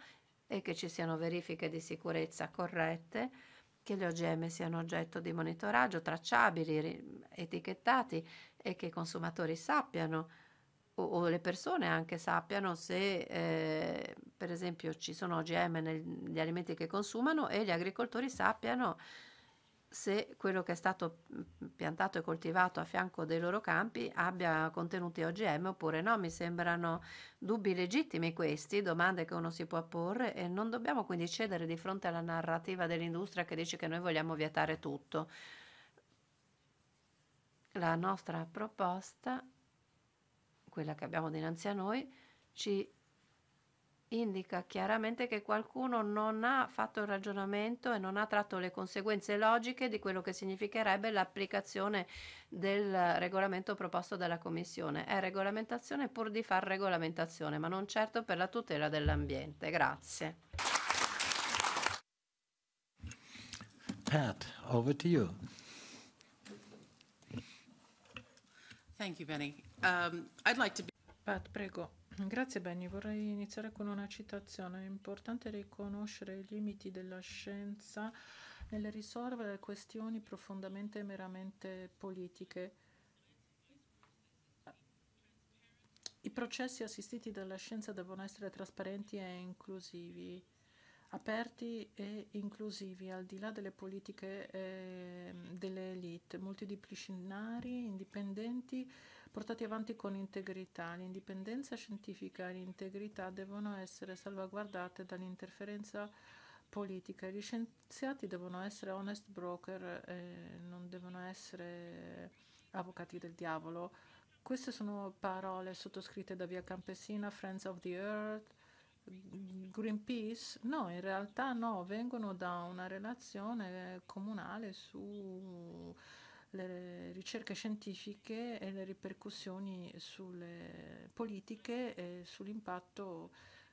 e che ci siano verifiche di sicurezza corrette, che gli OGM siano oggetto di monitoraggio, tracciabili, etichettati e che i consumatori sappiano o, o le persone anche sappiano se eh, per esempio ci sono OGM negli alimenti che consumano e gli agricoltori sappiano se quello che è stato piantato e coltivato a fianco dei loro campi abbia contenuti OGM oppure no. Mi sembrano dubbi legittimi questi, domande che uno si può porre e non dobbiamo quindi cedere di fronte alla narrativa dell'industria che dice che noi vogliamo vietare tutto. La nostra proposta, quella che abbiamo dinanzi a noi, ci indica chiaramente che qualcuno non ha fatto il ragionamento e non ha tratto le conseguenze logiche di quello che significherebbe l'applicazione del regolamento proposto dalla Commissione. È regolamentazione pur di far regolamentazione, ma non certo per la tutela dell'ambiente. Grazie. Pat, over to you. Thank you, Benny. Um, I'd like to be... Pat, prego. Grazie Benny, vorrei iniziare con una citazione. È importante riconoscere i limiti della scienza nel risolvere questioni profondamente e meramente politiche. I processi assistiti dalla scienza devono essere trasparenti e inclusivi, aperti e inclusivi, al di là delle politiche e ehm, delle elite, multidisciplinari, indipendenti portati avanti con integrità. L'indipendenza scientifica e l'integrità devono essere salvaguardate dall'interferenza politica. Gli scienziati devono essere honest broker, e non devono essere avvocati del diavolo. Queste sono parole sottoscritte da Via Campesina, Friends of the Earth, Greenpeace? No, in realtà no, vengono da una relazione comunale su le ricerche scientifiche e le ripercussioni sulle politiche e sull'impatto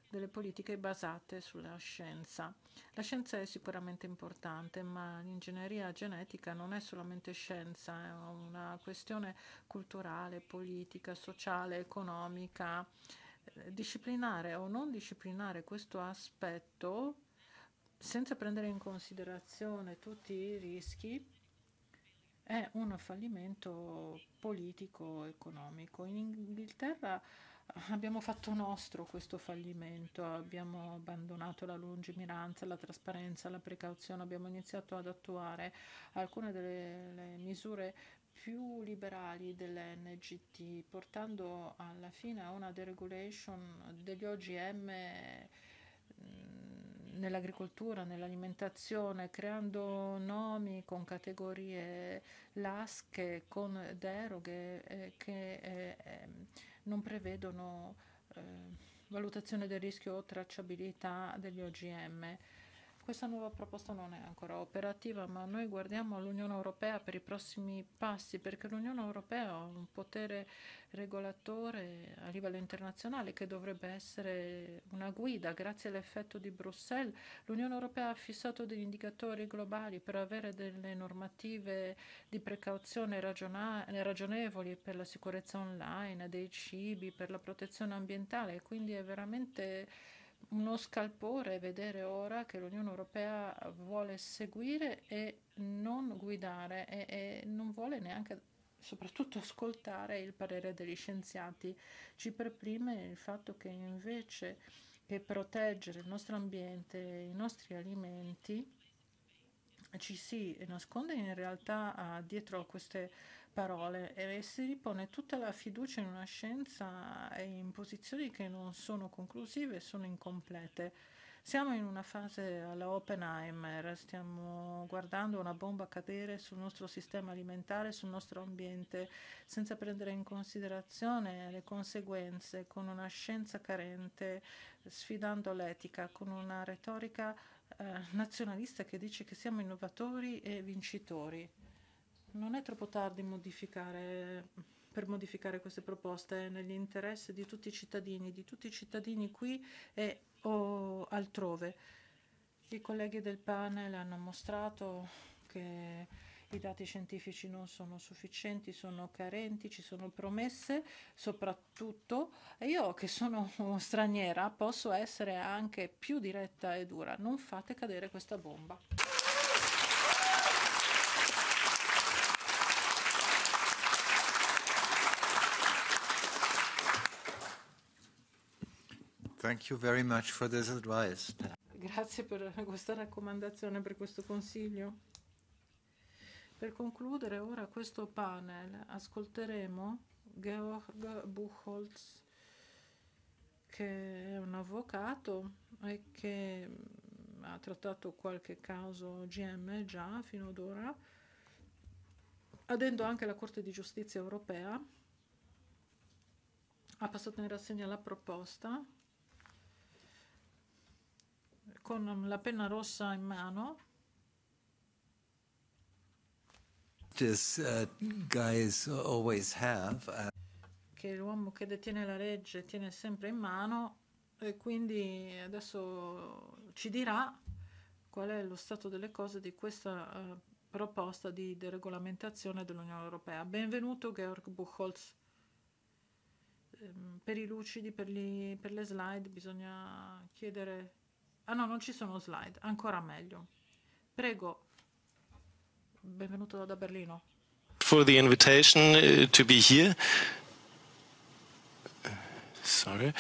delle politiche basate sulla scienza. La scienza è sicuramente importante, ma l'ingegneria genetica non è solamente scienza, è una questione culturale, politica, sociale, economica. Eh, disciplinare o non disciplinare questo aspetto senza prendere in considerazione tutti i rischi è un fallimento politico-economico. In Inghilterra eh, abbiamo fatto nostro questo fallimento, abbiamo abbandonato la lungimiranza, la trasparenza, la precauzione, abbiamo iniziato ad attuare alcune delle misure più liberali dell'NGT, portando alla fine a una deregulation degli OGM mm, nell'agricoltura, nell'alimentazione, creando nomi con categorie lasche, con deroghe eh, che eh, ehm, non prevedono eh, valutazione del rischio o tracciabilità degli OGM. Questa nuova proposta non è ancora operativa, ma noi guardiamo all'Unione Europea per i prossimi passi, perché l'Unione Europea ha un potere regolatore a livello internazionale che dovrebbe essere una guida. Grazie all'effetto di Bruxelles, l'Unione Europea ha fissato degli indicatori globali per avere delle normative di precauzione ragionevoli per la sicurezza online, dei cibi, per la protezione ambientale, quindi è veramente uno scalpore vedere ora che l'Unione Europea vuole seguire e non guidare e, e non vuole neanche soprattutto ascoltare il parere degli scienziati. Ci perprime il fatto che invece che proteggere il nostro ambiente, e i nostri alimenti, ci si nasconde in realtà ah, dietro a queste parole e si ripone tutta la fiducia in una scienza e in posizioni che non sono conclusive, sono incomplete. Siamo in una fase alla Oppenheimer, stiamo guardando una bomba cadere sul nostro sistema alimentare, sul nostro ambiente, senza prendere in considerazione le conseguenze, con una scienza carente, sfidando l'etica, con una retorica eh, nazionalista che dice che siamo innovatori e vincitori. Non è troppo tardi modificare, per modificare queste proposte, è eh, nell'interesse di tutti i cittadini, di tutti i cittadini qui e o altrove. I colleghi del panel hanno mostrato che i dati scientifici non sono sufficienti, sono carenti, ci sono promesse, soprattutto io che sono <laughs> straniera posso essere anche più diretta e dura. Non fate cadere questa bomba. Grazie per questa raccomandazione, per questo consiglio. Per concludere ora questo panel ascolteremo Georg Buchholz che è un avvocato e che mm, ha trattato qualche caso GM già fino ad ora, adendo anche alla Corte di Giustizia europea, ha passato in rassegna la proposta con um, la penna rossa in mano. This, uh, guys always have, uh... Che l'uomo che detiene la legge tiene sempre in mano e quindi adesso ci dirà qual è lo stato delle cose di questa uh, proposta di deregolamentazione dell'Unione Europea. Benvenuto Georg Buchholz. Ehm, per i lucidi, per, gli, per le slide bisogna chiedere Ah no, non ci sono slide, ancora meglio. Prego. Benvenuto da Berlino. For the invitation uh, to be here. Sorry.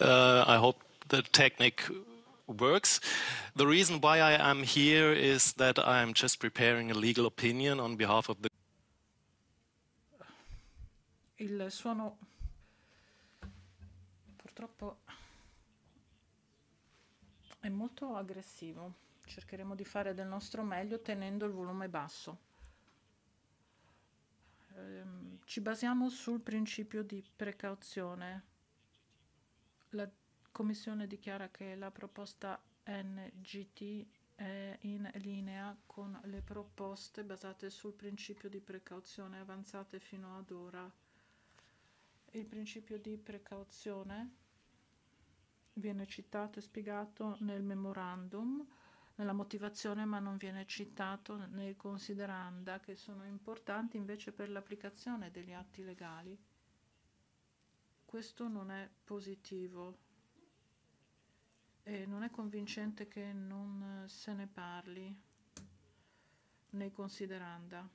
Uh, I hope the technique works. The reason why I am here is that I'm just preparing a legal opinion on behalf of the Il suono purtroppo è molto aggressivo cercheremo di fare del nostro meglio tenendo il volume basso ehm, ci basiamo sul principio di precauzione la commissione dichiara che la proposta NGT è in linea con le proposte basate sul principio di precauzione avanzate fino ad ora il principio di precauzione viene citato e spiegato nel memorandum, nella motivazione, ma non viene citato nei consideranda, che sono importanti invece per l'applicazione degli atti legali. Questo non è positivo e non è convincente che non se ne parli nei consideranda.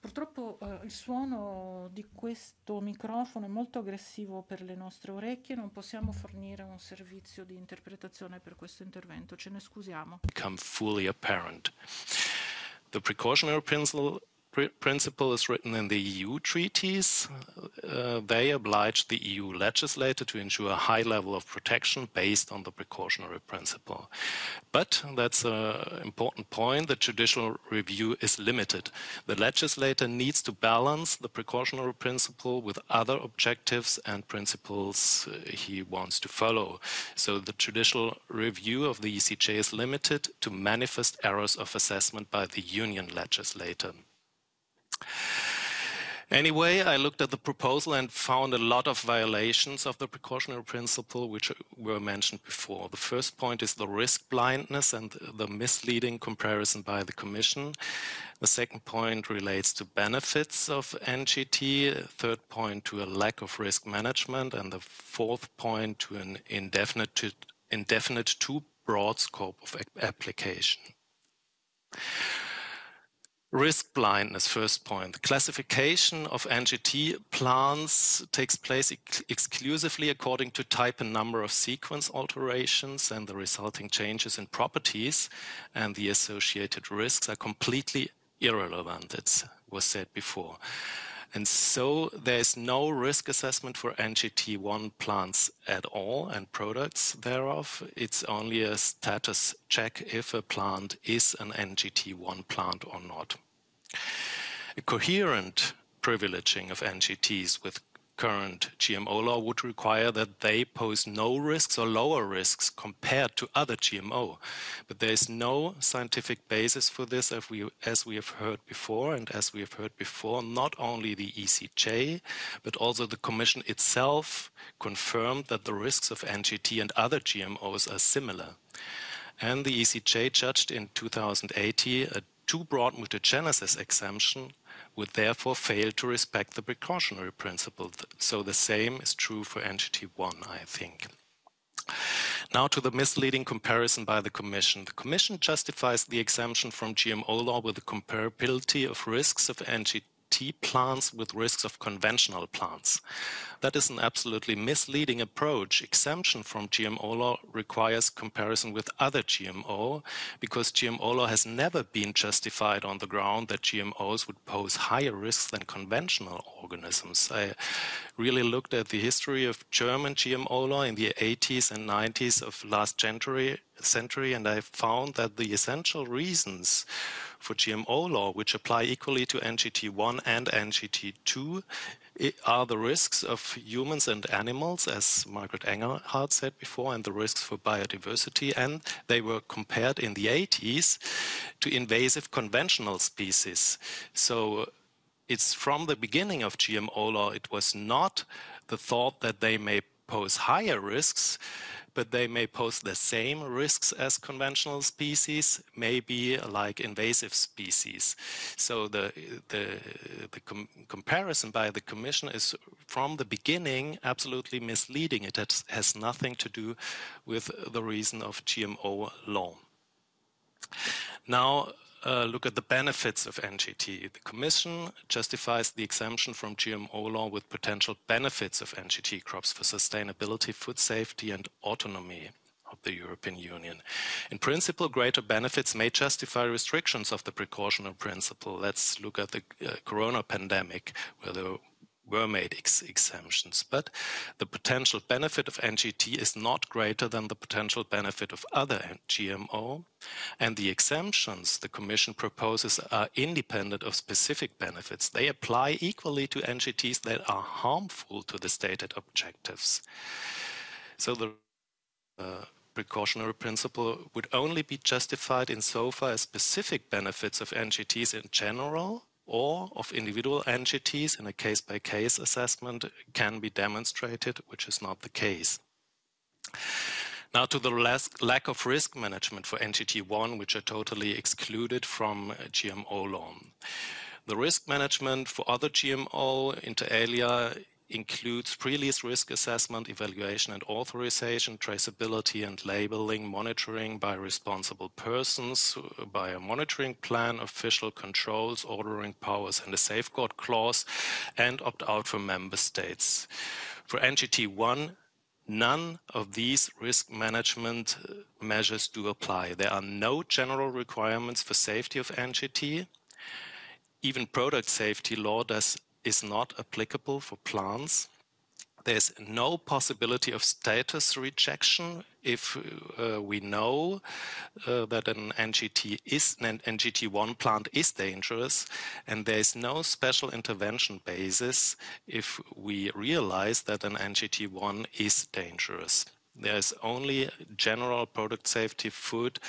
Purtroppo eh, il suono di questo microfono è molto aggressivo per le nostre orecchie, non possiamo fornire un servizio di interpretazione per questo intervento, ce ne scusiamo. Become fully apparent. The precautionary principle principle is written in the EU treaties. Uh, uh, they oblige the EU legislator to ensure a high level of protection based on the precautionary principle. But that's an important point the judicial review is limited. The legislator needs to balance the precautionary principle with other objectives and principles uh, he wants to follow. So the judicial review of the ECJ is limited to manifest errors of assessment by the union legislator. Anyway, I looked at the proposal and found a lot of violations of the precautionary principle, which were mentioned before. The first point is the risk blindness and the misleading comparison by the Commission. The second point relates to benefits of NGT, third point to a lack of risk management, and the fourth point to an indefinite, indefinite too broad scope of application. Risk blindness, first point. The classification of NGT plants takes place ex exclusively according to type and number of sequence alterations, and the resulting changes in properties and the associated risks are completely irrelevant, it was said before. And so there is no risk assessment for NGT1 plants at all and products thereof. It's only a status check if a plant is an NGT1 plant or not. A coherent privileging of NGTs with current GMO law would require that they pose no risks or lower risks compared to other GMO. But there is no scientific basis for this, as we, as we have heard before, and as we have heard before, not only the ECJ, but also the Commission itself confirmed that the risks of NGT and other GMOs are similar. And the ECJ judged in 2008 a too broad mutagenesis exemption would therefore fail to respect the precautionary principle. So the same is true for entity one, I think. Now to the misleading comparison by the Commission. The Commission justifies the exemption from GMO law with the comparability of risks of entity tea plants with risks of conventional plants. That is an absolutely misleading approach. Exemption from GMO law requires comparison with other GMO because GMO law has never been justified on the ground that GMOs would pose higher risks than conventional organisms. I really looked at the history of German GMO law in the 80s and 90s of last century, century and I found that the essential reasons for GMO law, which apply equally to NGT1 and NGT2, are the risks of humans and animals, as Margaret Engerhardt said before, and the risks for biodiversity. And they were compared in the 80s to invasive conventional species. So it's from the beginning of GMO law, it was not the thought that they may pose higher risks but they may pose the same risks as conventional species, maybe like invasive species. So the, the, the com comparison by the Commission is from the beginning absolutely misleading. It has, has nothing to do with the reason of GMO law. Now, uh, look at the benefits of NGT. The Commission justifies the exemption from GMO law with potential benefits of NGT crops for sustainability, food safety, and autonomy of the European Union. In principle, greater benefits may justify restrictions of the precautionary principle. Let's look at the uh, corona pandemic, where there were made ex exemptions, but the potential benefit of NGT is not greater than the potential benefit of other GMO. And the exemptions the Commission proposes are independent of specific benefits. They apply equally to NGTs that are harmful to the stated objectives. So the uh, precautionary principle would only be justified insofar as specific benefits of NGTs in general or of individual entities in a case by case assessment can be demonstrated, which is not the case. Now, to the lack of risk management for Entity 1, which are totally excluded from GMO law. The risk management for other GMO, inter alia, includes pre release risk assessment, evaluation and authorization, traceability and labeling, monitoring by responsible persons, by a monitoring plan, official controls, ordering powers and a safeguard clause, and opt-out for member states. For NGT 1, None of these risk management uh, measures do apply. There are no general requirements for safety of NGT. Even product safety law does is not applicable for plants. There's no possibility of status rejection if uh, we know uh, that an NGT is an NGT1 plant is dangerous, and there is no special intervention basis if we realize that an NGT1 is dangerous. There is only general product safety, food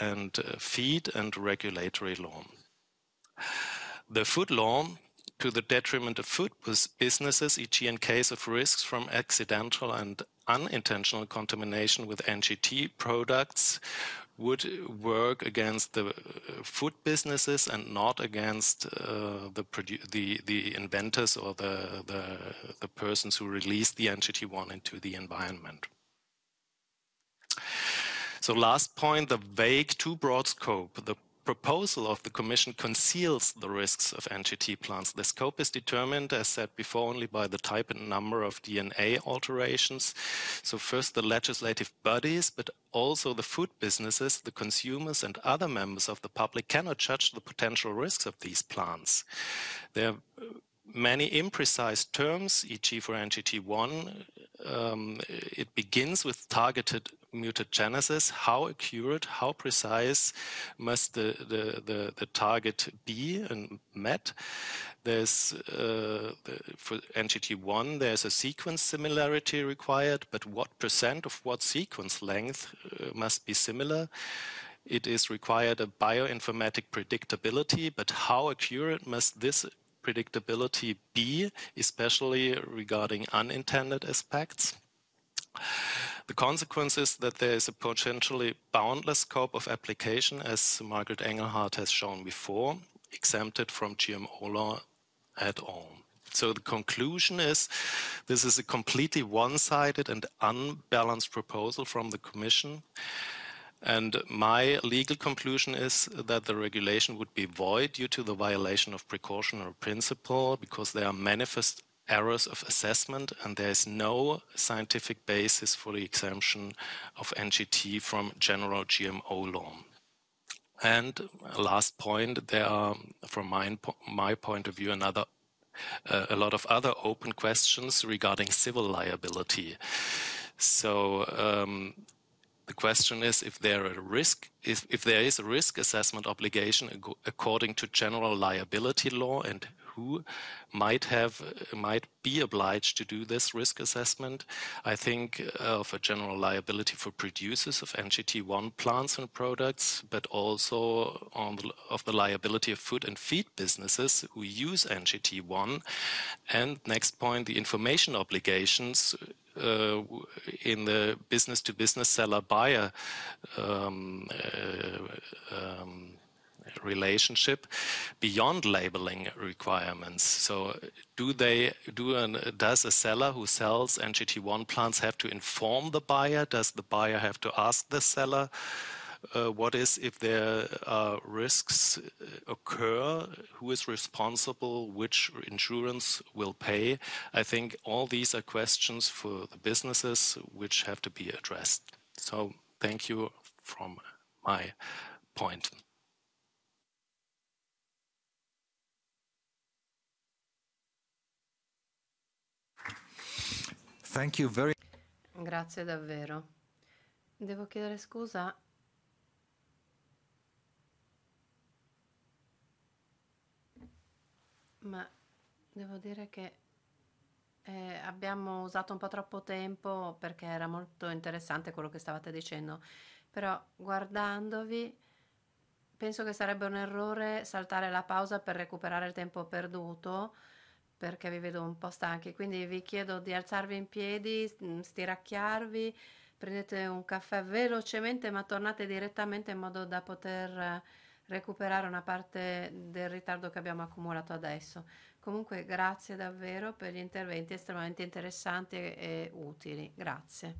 and uh, feed, and regulatory law. The food law to the detriment of food businesses, e.g., in case of risks from accidental and unintentional contamination with NGT products, would work against the uh, food businesses and not against uh, the, the, the inventors or the, the, the persons who released the NGT1 into the environment. So last point, the vague too broad scope. The proposal of the Commission conceals the risks of NGT plants. The scope is determined, as said before, only by the type and number of DNA alterations. So, first the legislative bodies, but also the food businesses, the consumers, and other members of the public cannot judge the potential risks of these plants. There are many imprecise terms, e.g., for NGT1, um, it begins with targeted mutagenesis, how accurate, how precise must the, the, the, the target be and met? There's uh, the, for entity one there's a sequence similarity required, but what percent of what sequence length uh, must be similar? It is required a bioinformatic predictability, but how accurate must this predictability be, especially regarding unintended aspects? The consequence is that there is a potentially boundless scope of application, as Margaret Engelhardt has shown before, exempted from GMO law at all. So the conclusion is this is a completely one sided and unbalanced proposal from the Commission. And my legal conclusion is that the regulation would be void due to the violation of precautionary principle because there are manifest errors of assessment, and there is no scientific basis for the exemption of NGT from general GMO law. And last point, there are, from my, my point of view, another uh, a lot of other open questions regarding civil liability. So um, the question is if there a risk, if, if there is a risk assessment obligation according to general liability law and who might have might be obliged to do this risk assessment. I think uh, of a general liability for producers of NGT1 plants and products, but also on the, of the liability of food and feed businesses who use NGT1. And next point, the information obligations uh, in the business to business seller buyer um, uh, um, relationship beyond labeling requirements. So do they do an, does a seller who sells NGT1 plants have to inform the buyer? Does the buyer have to ask the seller? Uh, what is if there are risks uh, occur who is responsible which insurance will pay i think all these are questions for the businesses which have to be addressed so thank you from my point Very... Grazie davvero. Devo chiedere scusa ma devo dire che eh, abbiamo usato un po' troppo tempo perché era molto interessante quello che stavate dicendo, però guardandovi penso che sarebbe un errore saltare la pausa per recuperare il tempo perduto perché vi vedo un po' stanchi, quindi vi chiedo di alzarvi in piedi, mm, stiracchiarvi, prendete un caffè velocemente ma tornate direttamente in modo da poter eh, recuperare una parte del ritardo che abbiamo accumulato adesso. Comunque grazie davvero per gli interventi estremamente interessanti e utili. Grazie.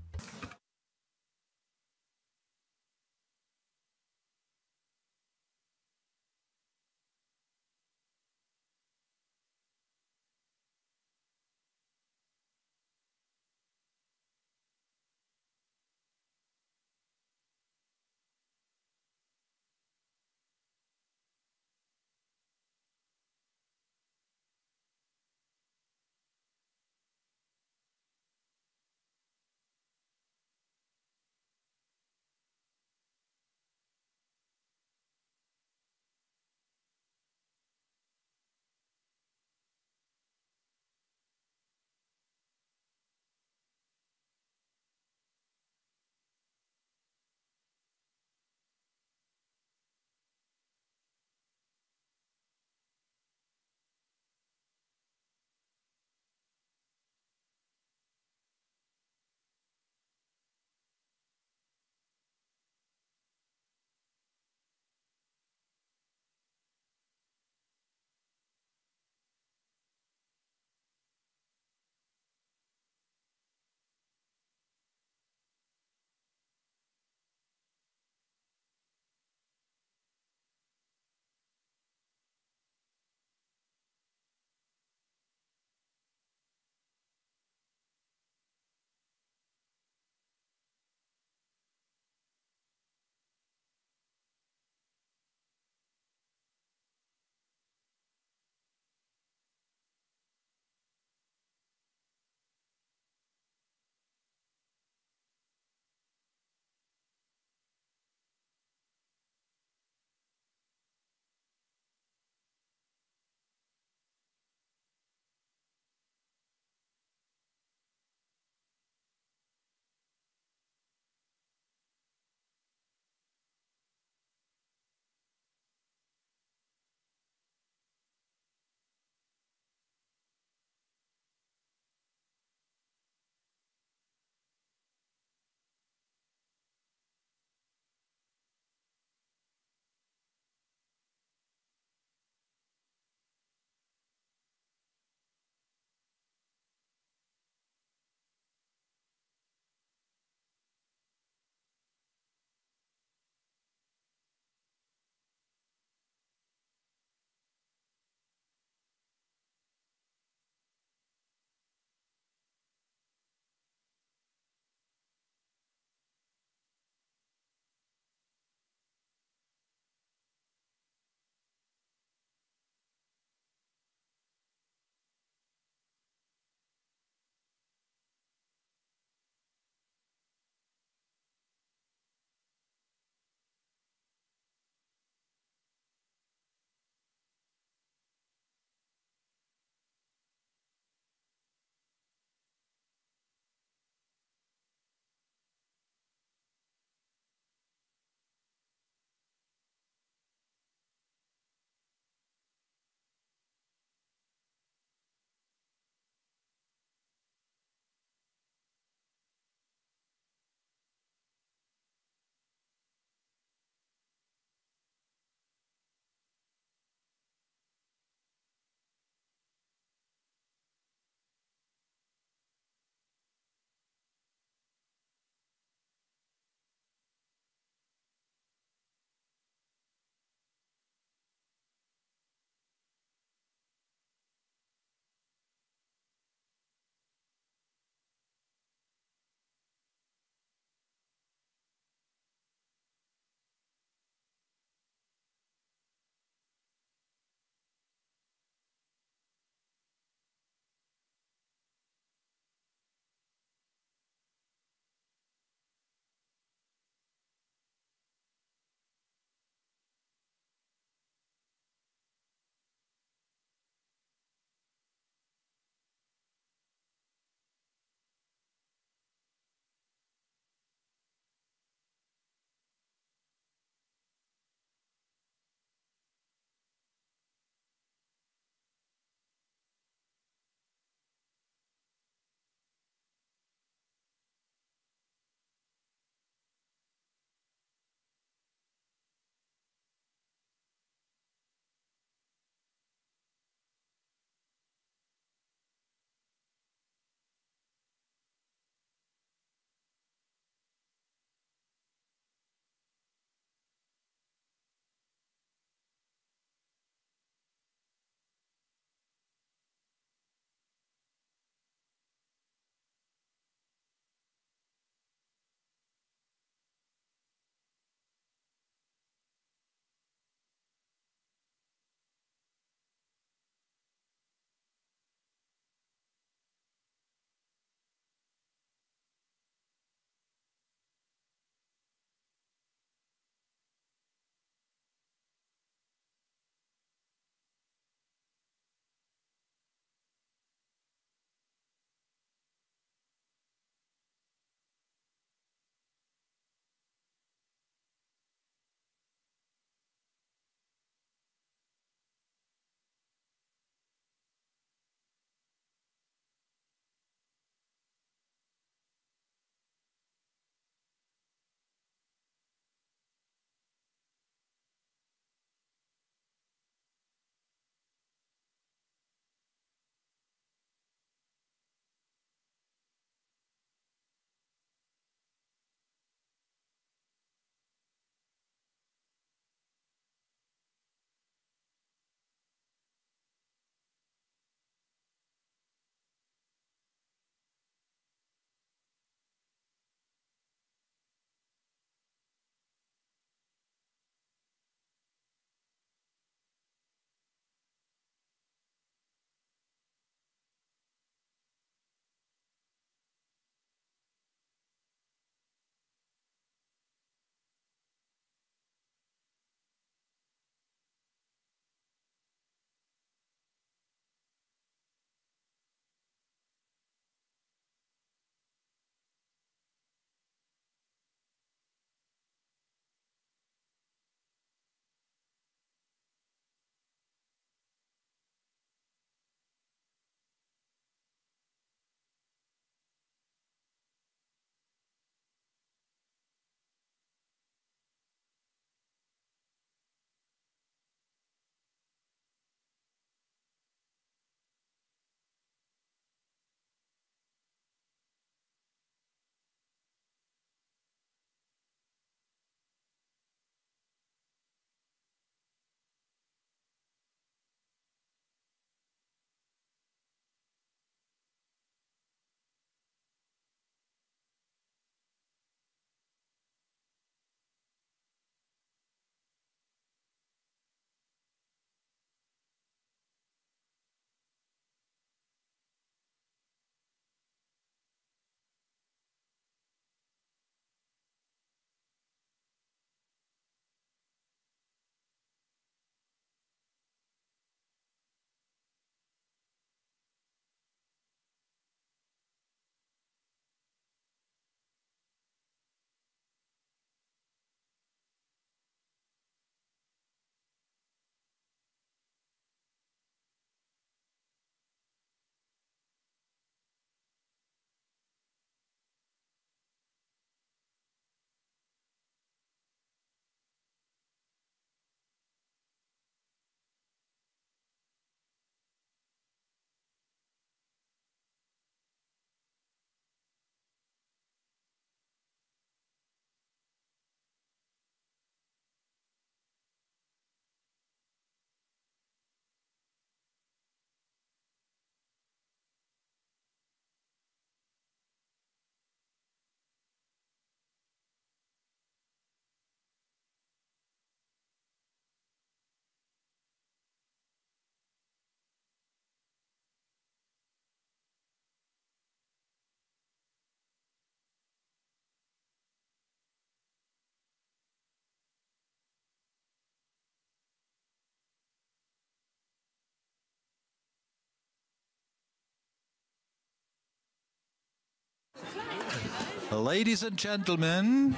Ladies and gentlemen,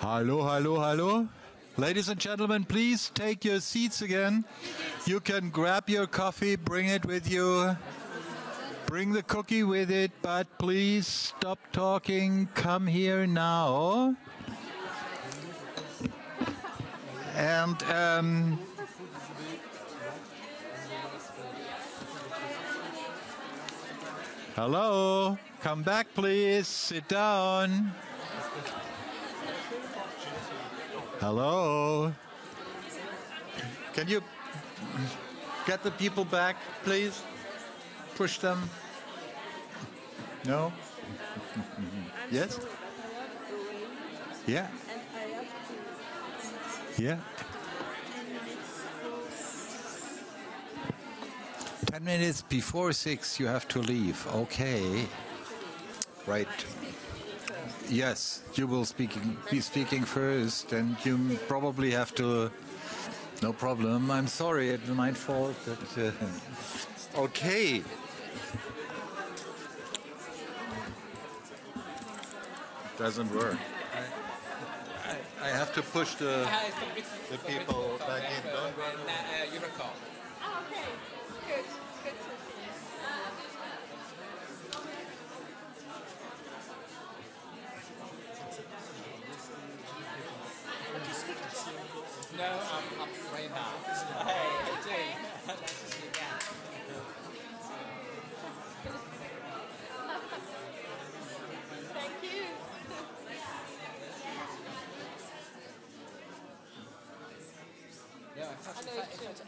hello, hello, hello. Ladies and gentlemen, please take your seats again. You can grab your coffee, bring it with you, bring the cookie with it, but please stop talking. Come here now. And um, hello. Come back, please. Sit down. Hello. Can you get the people back, please? Push them. No? yes? Yeah. Yeah. 10 minutes before 6 you have to leave. Okay. Right. Yes, you will speaking, be speaking first, and you probably have to. No problem. I'm sorry, it's my fault. But, uh, okay. It doesn't work. I, I, have to push the, the people back in. Don't, uh,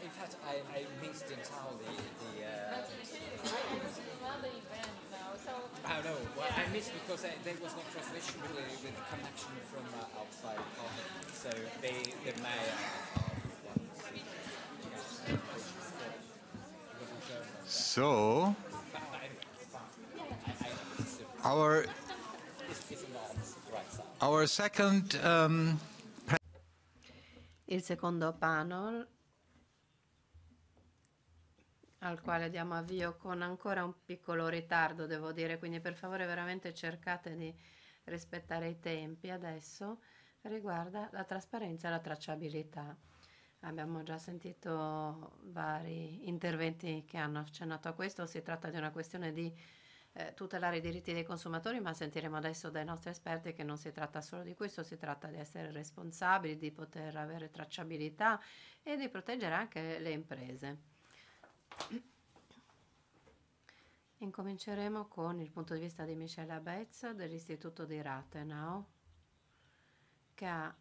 in fact, I, I missed entirely the. Uh, I was another event now, so. I know. Well, yeah. I missed because I, there was no translation with, with the connection from uh, outside of, so they the mayor So. Our. Our second. Um, Il secondo panel al quale diamo avvio con ancora un piccolo ritardo, devo dire, quindi per favore veramente cercate di rispettare i tempi adesso, riguarda la trasparenza e la tracciabilità. Abbiamo già sentito vari interventi che hanno accennato a questo, si tratta di una questione di eh, tutelare i diritti dei consumatori, ma sentiremo adesso dai nostri esperti che non si tratta solo di questo, si tratta di essere responsabili, di poter avere tracciabilità e di proteggere anche le imprese. Incominceremo con il punto di vista di Michelle Abetz dell'Istituto di Rathenau, che ha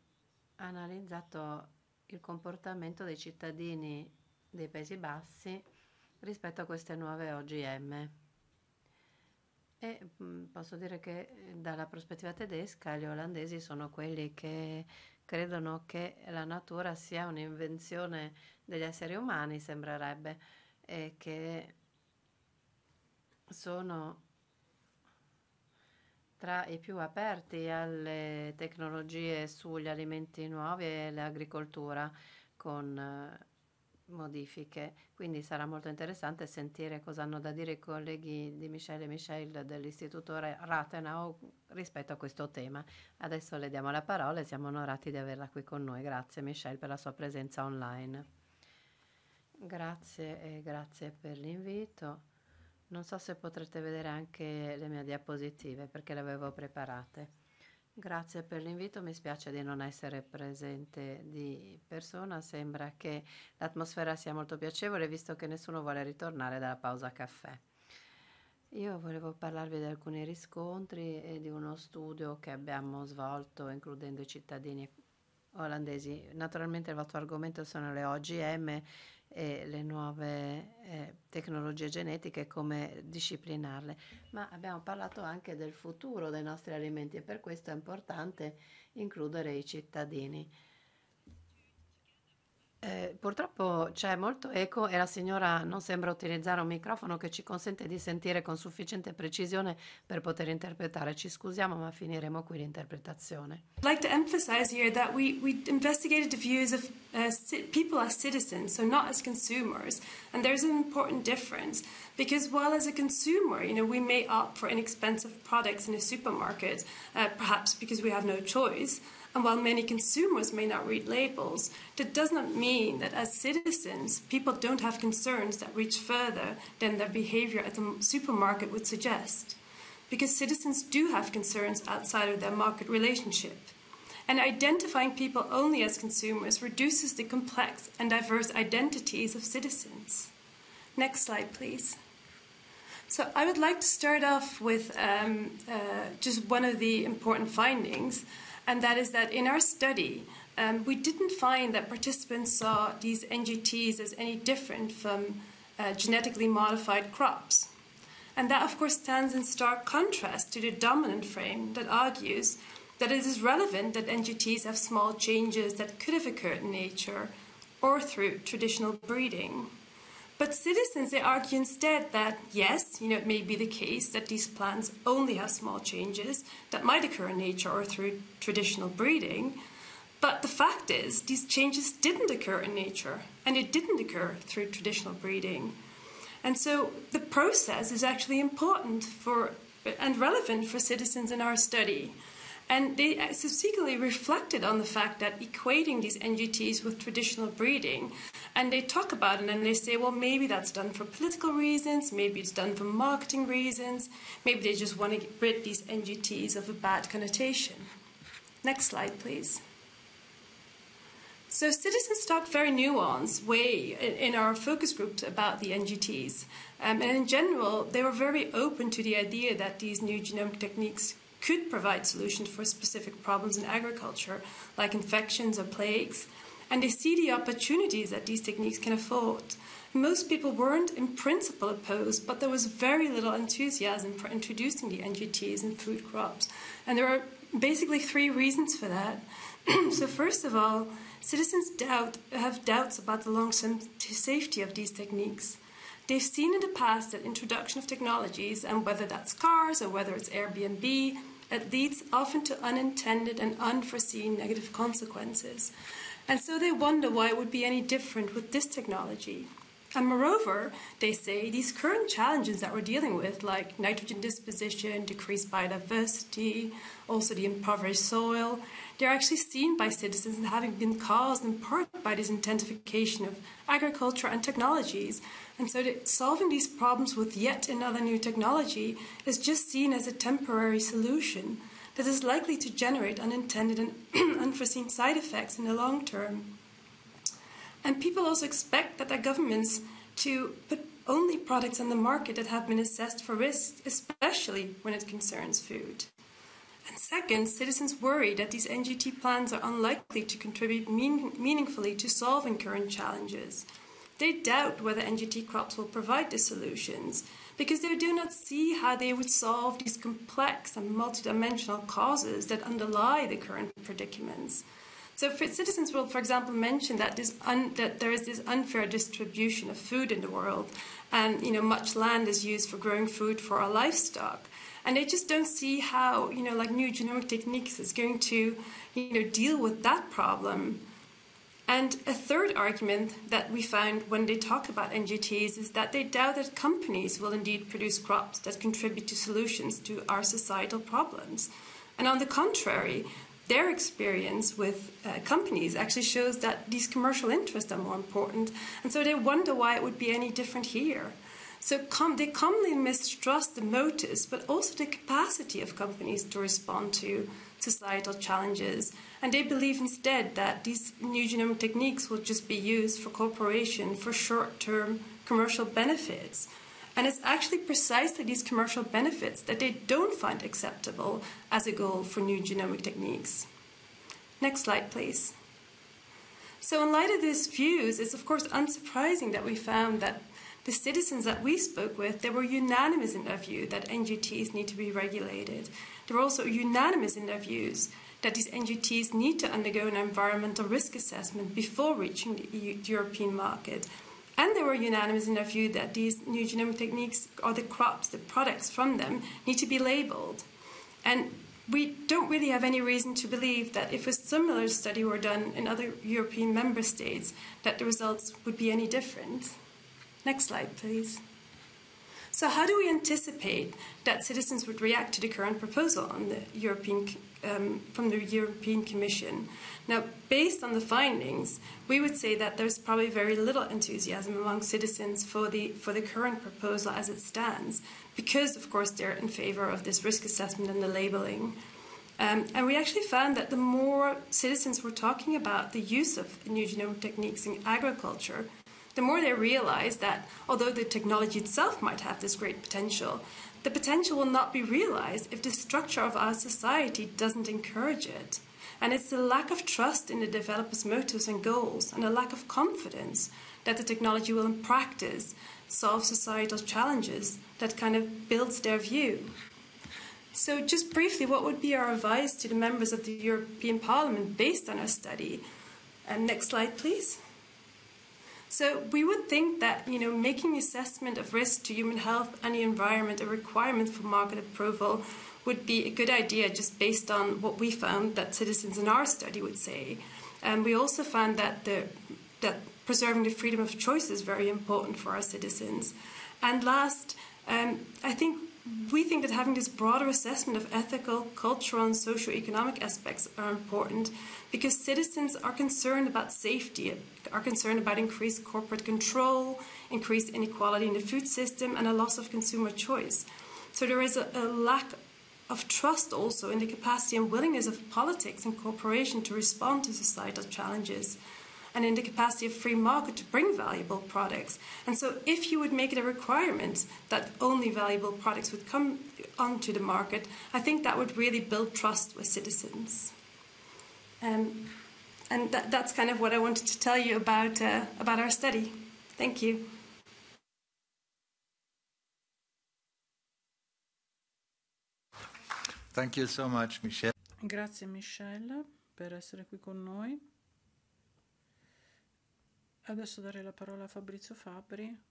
analizzato il comportamento dei cittadini dei Paesi Bassi rispetto a queste nuove OGM. E mm, posso dire che eh, dalla prospettiva tedesca gli olandesi sono quelli che credono che la natura sia un'invenzione degli esseri umani, sembrerebbe e che sono tra i più aperti alle tecnologie sugli alimenti nuovi e l'agricoltura con eh, modifiche. Quindi sarà molto interessante sentire cosa hanno da dire i colleghi di Michelle e Michel dell'Istituto Rathenau rispetto a questo tema. Adesso le diamo la parola e siamo onorati di averla qui con noi. Grazie Michelle per la sua presenza online. Grazie e grazie per l'invito. Non so se potrete vedere anche le mie diapositive perché le avevo preparate. Grazie per l'invito, mi spiace di non essere presente di persona, sembra che l'atmosfera sia molto piacevole visto che nessuno vuole ritornare dalla pausa caffè. Io volevo parlarvi di alcuni riscontri e di uno studio che abbiamo svolto includendo i cittadini olandesi. Naturalmente il vostro argomento sono le OGM e le nuove eh, tecnologie genetiche e come disciplinarle, ma abbiamo parlato anche del futuro dei nostri alimenti e per questo è importante includere i cittadini. Eh, purtroppo c'è molto eco e la signora non sembra utilizzare un microfono che ci consente di sentire con sufficiente precisione per poter interpretare. Ci scusiamo, ma finiremo qui l'interpretazione. I'd like to emphasize here that we, we investigated the views of uh, people as citizens, so not as consumers, and there's an important difference because while as a consumer, you know, we may opt for inexpensive products in a supermarket, uh, perhaps because we have no choice. And while many consumers may not read labels, that does not mean that as citizens, people don't have concerns that reach further than their behavior at the supermarket would suggest. Because citizens do have concerns outside of their market relationship. And identifying people only as consumers reduces the complex and diverse identities of citizens. Next slide, please. So I would like to start off with um, uh, just one of the important findings, and that is that in our study, um, we didn't find that participants saw these NGTs as any different from uh, genetically modified crops. And that, of course, stands in stark contrast to the dominant frame that argues that it is relevant that NGTs have small changes that could have occurred in nature or through traditional breeding. But citizens, they argue instead that yes, you know, it may be the case that these plants only have small changes that might occur in nature or through traditional breeding. But the fact is, these changes didn't occur in nature, and it didn't occur through traditional breeding. And so the process is actually important for and relevant for citizens in our study. And they subsequently reflected on the fact that equating these NGTs with traditional breeding, and they talk about it and they say, well, maybe that's done for political reasons, maybe it's done for marketing reasons, maybe they just want to rid these NGTs of a bad connotation. Next slide, please. So citizens talk very nuanced way in our focus groups about the NGTs. Um, and in general, they were very open to the idea that these new genomic techniques could provide solutions for specific problems in agriculture, like infections or plagues, and they see the opportunities that these techniques can afford. Most people weren't in principle opposed, but there was very little enthusiasm for introducing the NGTs in food crops. And there are basically three reasons for that. <clears throat> so, first of all, citizens doubt, have doubts about the long term safety of these techniques. They've seen in the past that introduction of technologies, and whether that's cars or whether it's Airbnb, that leads often to unintended and unforeseen negative consequences. And so they wonder why it would be any different with this technology. And moreover, they say these current challenges that we're dealing with, like nitrogen disposition, decreased biodiversity, also the impoverished soil, they're actually seen by citizens as having been caused in part by this intensification of agriculture and technologies and so solving these problems with yet another new technology is just seen as a temporary solution that is likely to generate unintended and <clears throat> unforeseen side effects in the long term. And people also expect that their governments to put only products on the market that have been assessed for risk, especially when it concerns food. And second, citizens worry that these NGT plans are unlikely to contribute mean meaningfully to solving current challenges. They doubt whether NGT crops will provide the solutions because they do not see how they would solve these complex and multidimensional causes that underlie the current predicaments. So citizens will, for example, mention that, that, there is this unfair distribution of food in the world, and you know much land is used for growing food for our livestock, and they just don't see how you know like new genomic techniques is going to you know deal with that problem. And a third argument that we found when they talk about NGTs is that they doubt that companies will indeed produce crops that contribute to solutions to our societal problems. And on the contrary, their experience with uh, companies actually shows that these commercial interests are more important. And so they wonder why it would be any different here. So com they commonly mistrust the motives, but also the capacity of companies to respond to societal challenges. And they believe instead that these new genomic techniques will just be used for cooperation for short-term commercial benefits. And it's actually precisely these commercial benefits that they don't find acceptable as a goal for new genomic techniques. Next slide, please. So, in light of these views, it's of course unsurprising that we found that the citizens that we spoke with, they were unanimous in their view that NGTs need to be regulated. They're also unanimous in their views that these NGTs need to undergo an environmental risk assessment before reaching the EU, European market. And they were unanimous in their view that these new genomic techniques or the crops, the products from them, need to be labeled. And we don't really have any reason to believe that if a similar study were done in other European member states, that the results would be any different. Next slide, please. So, how do we anticipate that citizens would react to the current proposal the European, um, from the European Commission? Now, based on the findings, we would say that there's probably very little enthusiasm among citizens for the, for the current proposal as it stands, because, of course, they're in favor of this risk assessment and the labeling. Um, and we actually found that the more citizens were talking about the use of new genome techniques in agriculture, the more they realize that although the technology itself might have this great potential, the potential will not be realized if the structure of our society doesn't encourage it. And it's the lack of trust in the developer's motives and goals and the lack of confidence that the technology will in practice solve societal challenges that kind of builds their view. So just briefly, what would be our advice to the members of the European Parliament based on our study? And next slide, please. So we would think that you know making assessment of risk to human health and the environment a requirement for market approval would be a good idea just based on what we found that citizens in our study would say. And we also found that the that preserving the freedom of choice is very important for our citizens. And last, um, I think Mm-hmm. We think that having this broader assessment of ethical, cultural, and socio-economic aspects are important because citizens are concerned about safety, are concerned about increased corporate control, increased inequality in the food system, and a loss of consumer choice. So there is a, a lack of trust also in the capacity and willingness of politics and corporation to respond to societal challenges and in the capacity of free market to bring valuable products. And so if you would make it a requirement that only valuable products would come onto the market, I think that would really build trust with citizens. Um, and that, that's kind of what I wanted to tell you about, uh, about our study. Thank you. Thank you so much, Michelle. Grazie Michelle per essere qui con noi. Adesso darei la parola a Fabrizio Fabri,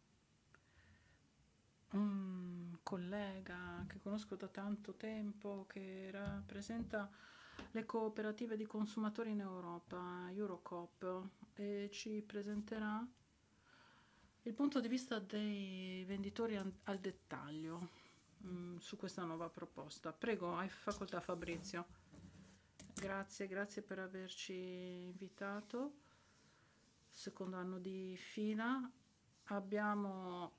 un collega che conosco da tanto tempo, che rappresenta le cooperative di consumatori in Europa, Eurocop, e ci presenterà il punto di vista dei venditori al dettaglio mh, mm, su questa nuova proposta. Prego, hai facoltà Fabrizio. Grazie, grazie per averci invitato secondo anno di fila. Abbiamo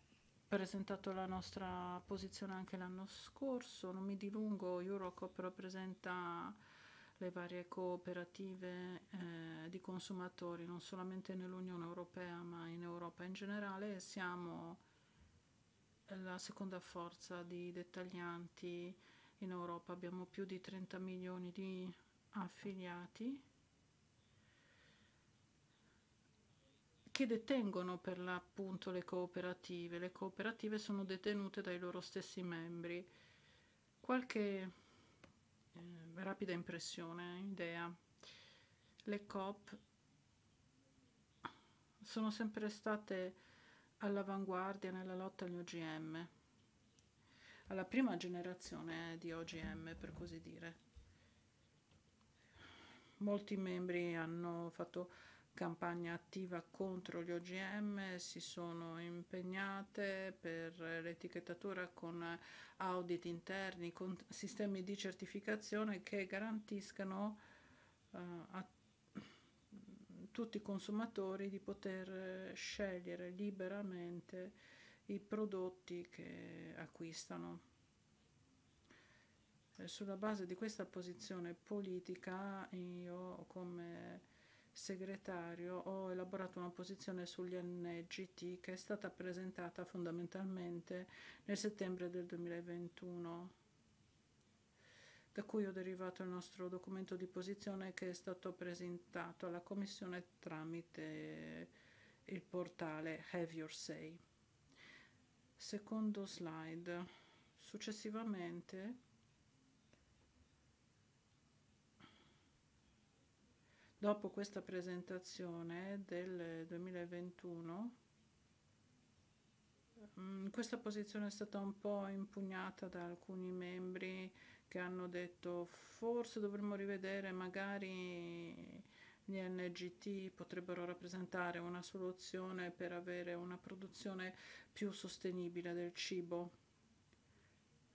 presentato la nostra posizione anche l'anno scorso, non mi dilungo, Eurocop rappresenta le varie cooperative eh, di consumatori, non solamente nell'Unione Europea ma in Europa in generale, siamo la seconda forza di dettaglianti in Europa, abbiamo più di 30 milioni di affiliati che detengono per l'appunto le cooperative. Le cooperative sono detenute dai loro stessi membri. Qualche eh, rapida impressione, eh, idea. Le COP sono sempre state all'avanguardia nella lotta agli OGM, alla prima generazione eh, di OGM per così dire. Molti membri hanno fatto campagna attiva contro gli OGM, si sono impegnate per l'etichettatura con audit interni, con sistemi di certificazione che garantiscano uh, a tutti i consumatori di poter scegliere liberamente i prodotti che acquistano eh, sulla base di questa posizione politica io come segretario ho elaborato una posizione sugli NGT che è stata presentata fondamentalmente nel settembre del 2021, da cui ho derivato il nostro documento di posizione che è stato presentato alla Commissione tramite il portale Have Your Say. Secondo slide. Successivamente dopo questa presentazione del 2021 mm, questa posizione è stata un po' impugnata da alcuni membri che hanno detto forse dovremmo rivedere magari gli NGT potrebbero rappresentare una soluzione per avere una produzione più sostenibile del cibo.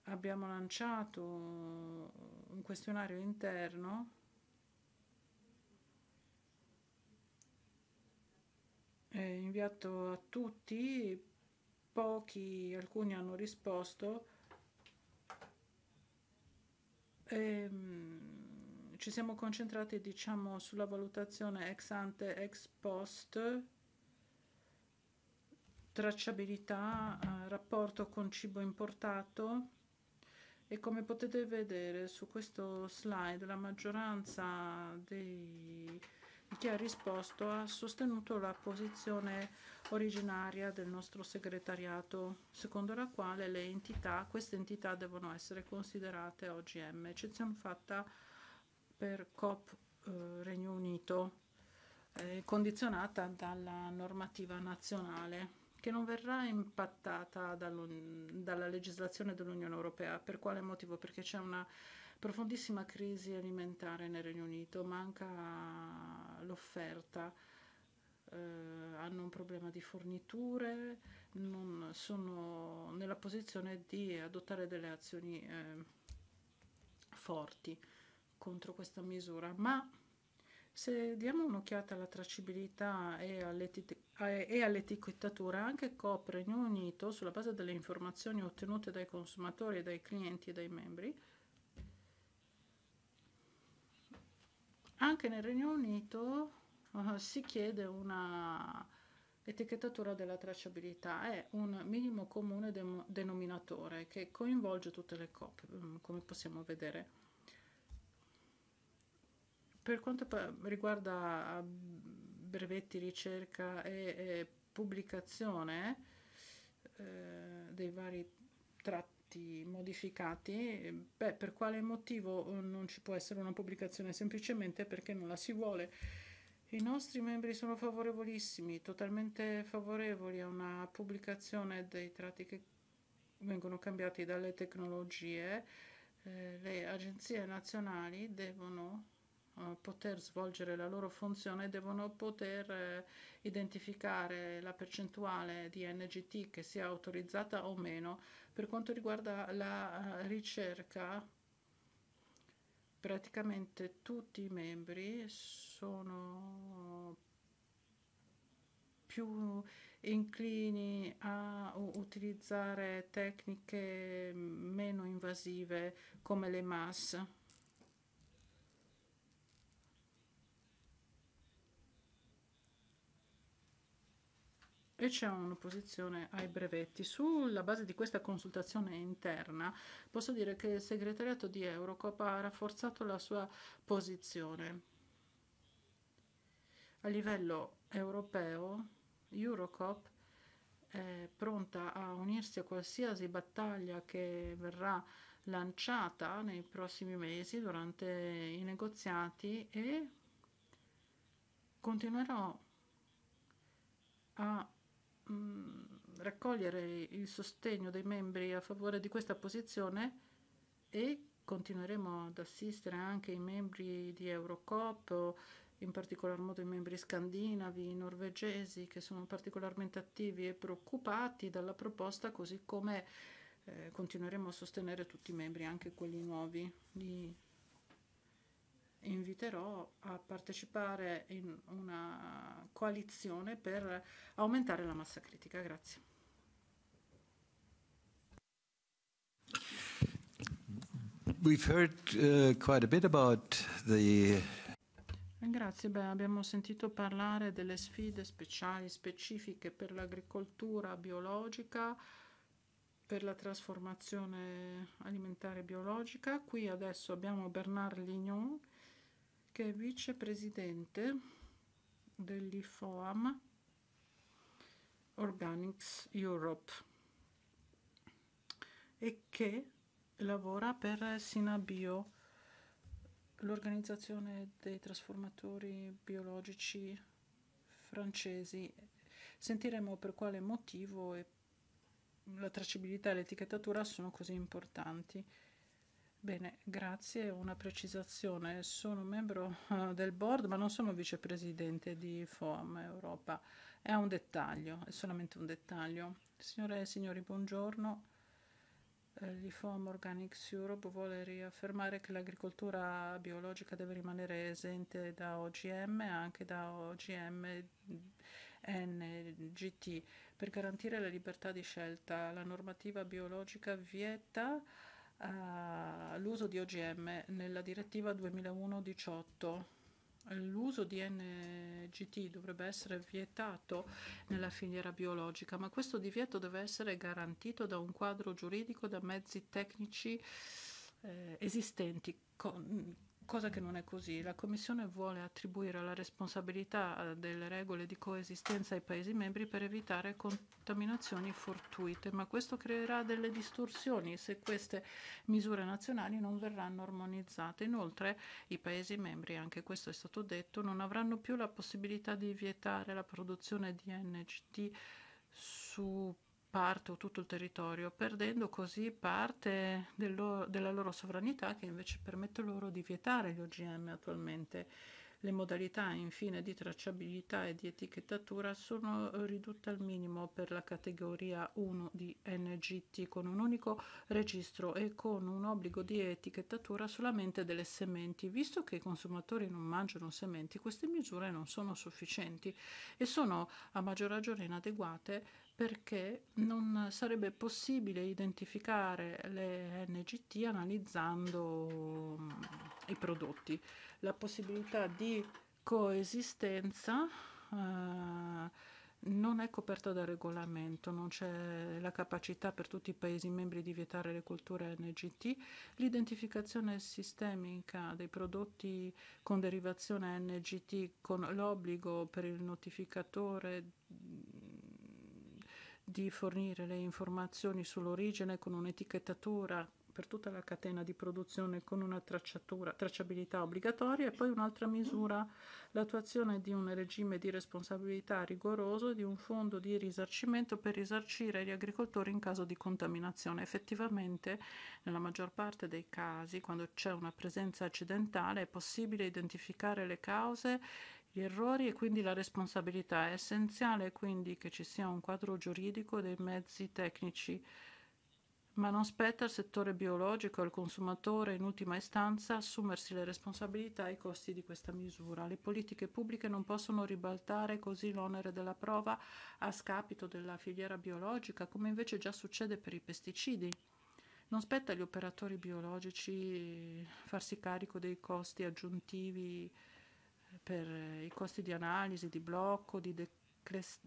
Abbiamo lanciato un questionario interno eh, inviato a tutti, pochi, alcuni hanno risposto. E, ehm, ci siamo concentrati diciamo, sulla valutazione ex ante, ex post, tracciabilità, eh, rapporto con cibo importato. E come potete vedere su questo slide la maggioranza dei chi ha risposto ha sostenuto la posizione originaria del nostro segretariato, secondo la quale le entità, queste entità devono essere considerate OGM, eccezione fatta per COP eh, Regno Unito, eh, condizionata dalla normativa nazionale che non verrà impattata dalla legislazione dell'Unione Europea. Per quale motivo? Perché c'è una profondissima crisi alimentare nel Regno Unito, manca l'offerta, eh, hanno un problema di forniture, non sono nella posizione di adottare delle azioni eh, forti contro questa misura, ma se diamo un'occhiata alla tracciabilità e, all'etic- e all'etichettatura, anche Coop Regno Unito, sulla base delle informazioni ottenute dai consumatori, dai clienti e dai membri, Anche nel Regno Unito uh, si chiede una etichettatura della tracciabilità, è un minimo comune de- denominatore che coinvolge tutte le copie, mm, come possiamo vedere. Per quanto pa- riguarda mm, brevetti, ricerca e, e pubblicazione eh, dei vari tratti, stati modificati, beh, per quale motivo eh, non ci può essere una pubblicazione? Semplicemente perché non la si vuole. I nostri membri sono favorevolissimi, totalmente favorevoli a una pubblicazione dei tratti che vengono cambiati dalle tecnologie. Eh, le agenzie nazionali devono uh, poter svolgere la loro funzione devono poter uh, identificare la percentuale di NGT che sia autorizzata o meno per quanto riguarda la eh, ricerca praticamente tutti i membri sono più inclini a utilizzare tecniche mm, meno invasive come le MAS. e c'è un'opposizione ai brevetti. Sulla base di questa consultazione interna posso dire che il segretariato di Eurocop ha rafforzato la sua posizione. A livello europeo, Eurocop è pronta a unirsi a qualsiasi battaglia che verrà lanciata nei prossimi mesi durante i negoziati e continuerò a Mm, raccogliere il sostegno dei membri a favore di questa posizione e continueremo ad assistere anche i membri di Eurocop, in particolar modo i membri scandinavi, i norvegesi che sono particolarmente attivi e preoccupati dalla proposta, così come eh, continueremo a sostenere tutti i membri, anche quelli nuovi di inviterò a partecipare in una coalizione per aumentare la massa critica. Grazie. We've heard uh, quite a bit about the Grazie, beh, abbiamo sentito parlare delle sfide speciali, specifiche per l'agricoltura biologica, per la trasformazione alimentare biologica. Qui adesso abbiamo Bernard Lignon che è vicepresidente dell'IFOAM Organics Europe e che lavora per Sinabio, l'organizzazione dei trasformatori biologici francesi. Sentiremo per quale motivo la tracciabilità e l'etichettatura sono così importanti. Bene, grazie. Una precisazione. Sono membro uh, del board, ma non sono vicepresidente di FOAM Europa. È un dettaglio, è solamente un dettaglio. Signore e signori, buongiorno. Eh, L'IFOM Organics Europe vuole riaffermare che l'agricoltura biologica deve rimanere esente da OGM e anche da OGM NGT per garantire la libertà di scelta. La normativa biologica vieta uh, l'uso di OGM nella direttiva 2001-18. L'uso di NGT dovrebbe essere vietato nella filiera biologica, ma questo divieto deve essere garantito da un quadro giuridico, da mezzi tecnici eh, esistenti, con, cosa che non è così. La Commissione vuole attribuire la responsabilità eh, delle regole di coesistenza ai Paesi membri per evitare contaminazioni fortuite, ma questo creerà delle distorsioni se queste misure nazionali non verranno armonizzate. Inoltre i Paesi membri, anche questo è stato detto, non avranno più la possibilità di vietare la produzione di NGT su parte o tutto il territorio, perdendo così parte del loro, della loro sovranità che invece permette loro di vietare gli OGM attualmente. Le modalità infine di tracciabilità e di etichettatura sono eh, ridotte al minimo per la categoria 1 di NGT con un unico registro e con un obbligo di etichettatura solamente delle sementi. Visto che i consumatori non mangiano sementi, queste misure non sono sufficienti e sono a maggior ragione inadeguate perché non sarebbe possibile identificare le NGT analizzando mm, i prodotti. La possibilità di coesistenza eh, non è coperta dal regolamento, non c'è la capacità per tutti i Paesi membri di vietare le colture NGT, l'identificazione sistemica dei prodotti con derivazione NGT con l'obbligo per il notificatore mm, di fornire le informazioni sull'origine con un'etichettatura per tutta la catena di produzione con una tracciabilità obbligatoria e poi un'altra misura, l'attuazione di un regime di responsabilità rigoroso e di un fondo di risarcimento per risarcire gli agricoltori in caso di contaminazione. Effettivamente, nella maggior parte dei casi, quando c'è una presenza accidentale, è possibile identificare le cause gli errori e quindi la responsabilità. È essenziale quindi che ci sia un quadro giuridico dei mezzi tecnici, ma non spetta al settore biologico e al consumatore in ultima istanza assumersi le responsabilità e i costi di questa misura. Le politiche pubbliche non possono ribaltare così l'onere della prova a scapito della filiera biologica, come invece già succede per i pesticidi. Non spetta agli operatori biologici farsi carico dei costi aggiuntivi per eh, i costi di analisi, di blocco, di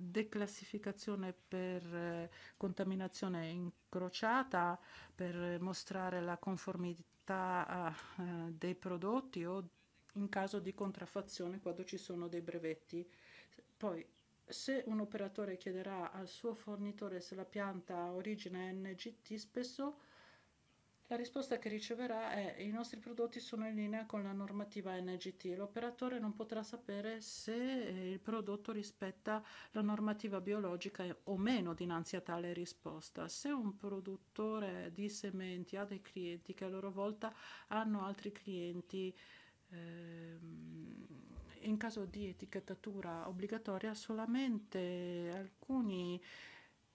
declassificazione per eh, contaminazione incrociata, per mostrare la conformità eh, dei prodotti o in caso di contraffazione quando ci sono dei brevetti. Poi se un operatore chiederà al suo fornitore se la pianta ha origine NGT, spesso la risposta che riceverà è i nostri prodotti sono in linea con la normativa NGT. L'operatore non potrà sapere se eh, il prodotto rispetta la normativa biologica o meno dinanzi a tale risposta. Se un produttore di sementi ha dei clienti che a loro volta hanno altri clienti, ehm, in caso di etichettatura obbligatoria solamente alcuni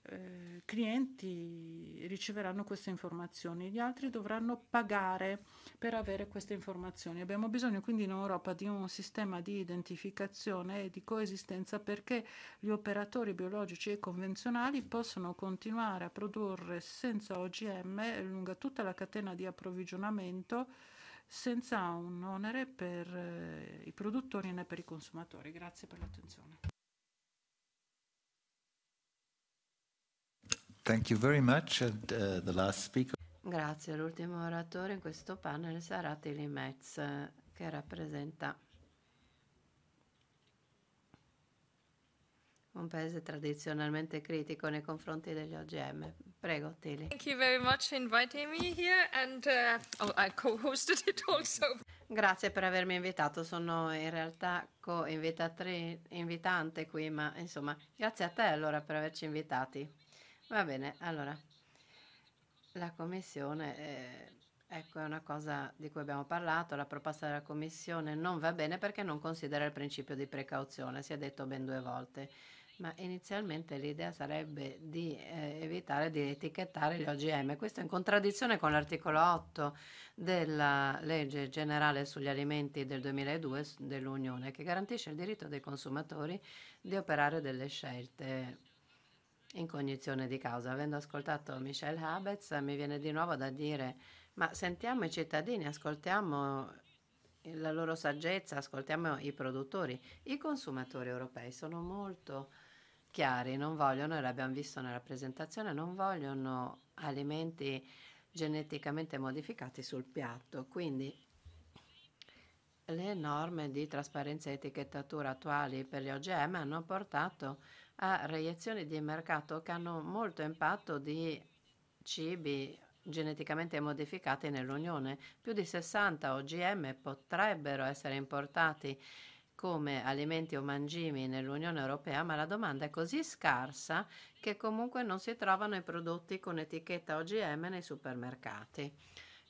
eh, clienti riceveranno queste informazioni, gli altri dovranno pagare per avere queste informazioni. Abbiamo bisogno quindi in Europa di un sistema di identificazione e di coesistenza perché gli operatori biologici e convenzionali possono continuare a produrre senza OGM lungo tutta la catena di approvvigionamento senza un onere per eh, i produttori né per i consumatori. Grazie per l'attenzione. Uh, grazie. L'ultimo oratore in questo panel sarà Tilly Metz, che rappresenta un paese tradizionalmente critico nei confronti degli OGM. Prego, Tilly. And, uh, oh, Grazie per avermi invitato, sono in realtà co-invitante qui, ma insomma, grazie a te allora per averci invitati. Va bene, allora, la commissione, eh, ecco, è una cosa di cui abbiamo parlato, la proposta della commissione non va bene perché non considera il principio di precauzione, si è detto ben due volte, ma inizialmente l'idea sarebbe di eh, evitare di etichettare gli OGM. Questo è in contraddizione con l'articolo 8 della legge generale sugli alimenti del 2002 dell'Unione, che garantisce il diritto dei consumatori di operare delle scelte in cognizione di causa, avendo ascoltato Michel Habetz, mi viene di nuovo da dire, ma sentiamo i cittadini, ascoltiamo la loro saggezza, ascoltiamo i produttori. I consumatori europei sono molto chiari, non vogliono, e l'abbiamo visto nella presentazione, non vogliono alimenti geneticamente modificati sul piatto. Quindi le norme di trasparenza e etichettatura attuali per gli OGM hanno portato a reazioni di mercato che hanno molto impatto di cibi geneticamente modificati nell'Unione. Più di 60 OGM potrebbero essere importati come alimenti o mangimi nell'Unione Europea, ma la domanda è così scarsa che comunque non si trovano i prodotti con etichetta OGM nei supermercati.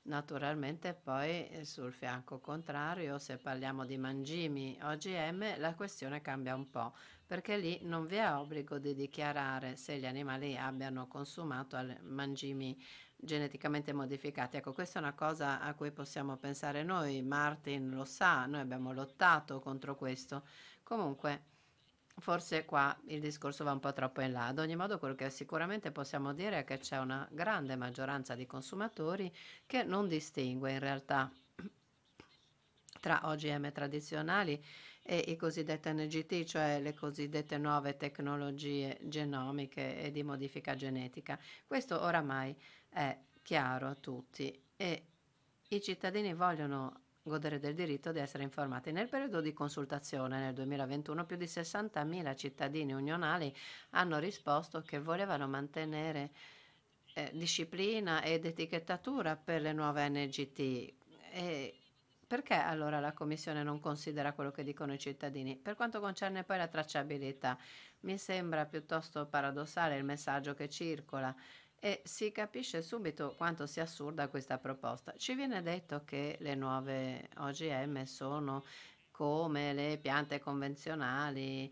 Naturalmente poi eh, sul fianco contrario, se parliamo di mangimi OGM, la questione cambia un po', perché lì non vi è obbligo di dichiarare se gli animali abbiano consumato mangimi geneticamente modificati. Ecco, questa è una cosa a cui possiamo pensare noi, Martin lo sa, noi abbiamo lottato contro questo. Comunque, forse qua il discorso va un po' troppo in là. Ad ogni modo, quello che sicuramente possiamo dire è che c'è una grande maggioranza di consumatori che non distingue in realtà tra OGM tradizionali e i cosiddetti NGT, cioè le cosiddette nuove tecnologie genomiche e di modifica genetica. Questo oramai è chiaro a tutti e i cittadini vogliono godere del diritto di essere informati. Nel periodo di consultazione nel 2021 più di 60.000 cittadini unionali hanno risposto che volevano mantenere eh, disciplina ed etichettatura per le nuove NGT e perché allora la Commissione non considera quello che dicono i cittadini? Per quanto concerne poi la tracciabilità, mi sembra piuttosto paradossale il messaggio che circola e si capisce subito quanto sia assurda questa proposta. Ci viene detto che le nuove OGM sono come le piante convenzionali,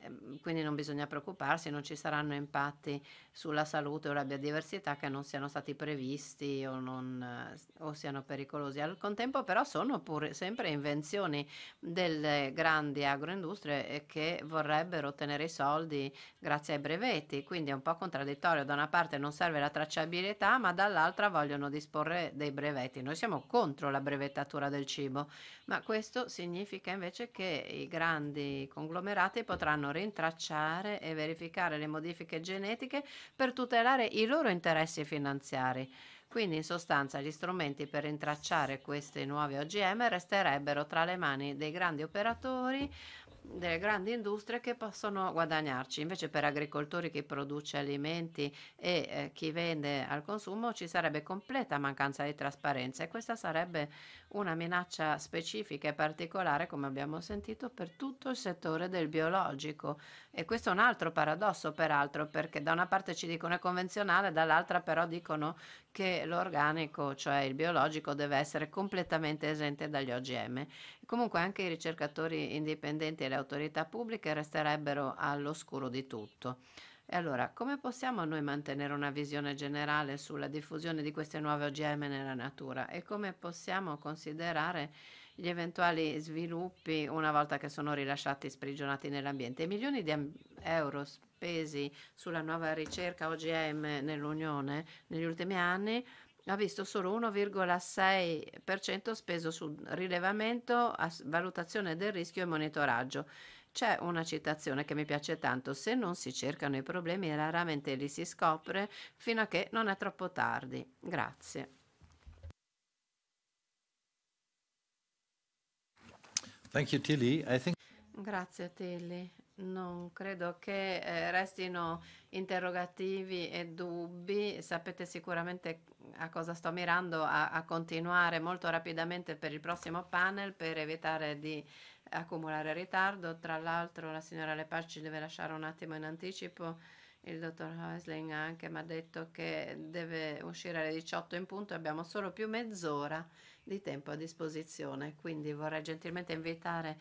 Ehm, quindi non bisogna preoccuparsi, non ci saranno impatti sulla salute o la biodiversità che non siano stati previsti o, non, eh, o siano pericolosi. Al contempo però sono pur sempre invenzioni delle grandi agroindustrie eh, che vorrebbero ottenere i soldi grazie ai brevetti, quindi è un po' contraddittorio, da una parte non serve la tracciabilità ma dall'altra vogliono disporre dei brevetti. Noi siamo contro la brevettatura del cibo, ma questo significa invece che i grandi conglomerati potranno possono rintracciare e verificare le modifiche genetiche per tutelare i loro interessi finanziari. Quindi in sostanza gli strumenti per rintracciare questi nuovi OGM resterebbero tra le mani dei grandi operatori, delle grandi industrie che possono guadagnarci. Invece per agricoltori chi produce alimenti e eh, chi vende al consumo ci sarebbe completa mancanza di trasparenza e questa sarebbe una minaccia specifica e particolare, come abbiamo sentito, per tutto il settore del biologico. E questo è un altro paradosso, peraltro, perché da una parte ci dicono è convenzionale, dall'altra però dicono che l'organico, cioè il biologico, deve essere completamente esente dagli OGM. Comunque anche i ricercatori indipendenti e le autorità pubbliche resterebbero all'oscuro di tutto. E allora, come possiamo noi mantenere una visione generale sulla diffusione di queste nuove OGM nella natura e come possiamo considerare gli eventuali sviluppi una volta che sono rilasciati e sprigionati nell'ambiente? I milioni di euro spesi sulla nuova ricerca OGM nell'Unione negli ultimi anni ha visto solo 1,6% speso su rilevamento, valutazione del rischio e monitoraggio c'è una citazione che mi piace tanto, se non si cercano i problemi raramente li si scopre fino a che non è troppo tardi. Grazie. You, Tilly. Think... Grazie Tilly. Non credo che eh, restino interrogativi e dubbi. Sapete sicuramente a cosa sto mirando a, a continuare molto rapidamente per il prossimo panel per evitare di accumulare ritardo. Tra l'altro la signora Lepage ci deve lasciare un attimo in anticipo. Il dottor Häusling anche mi ha detto che deve uscire alle 18 in punto e abbiamo solo più mezz'ora di tempo a disposizione. Quindi vorrei gentilmente invitare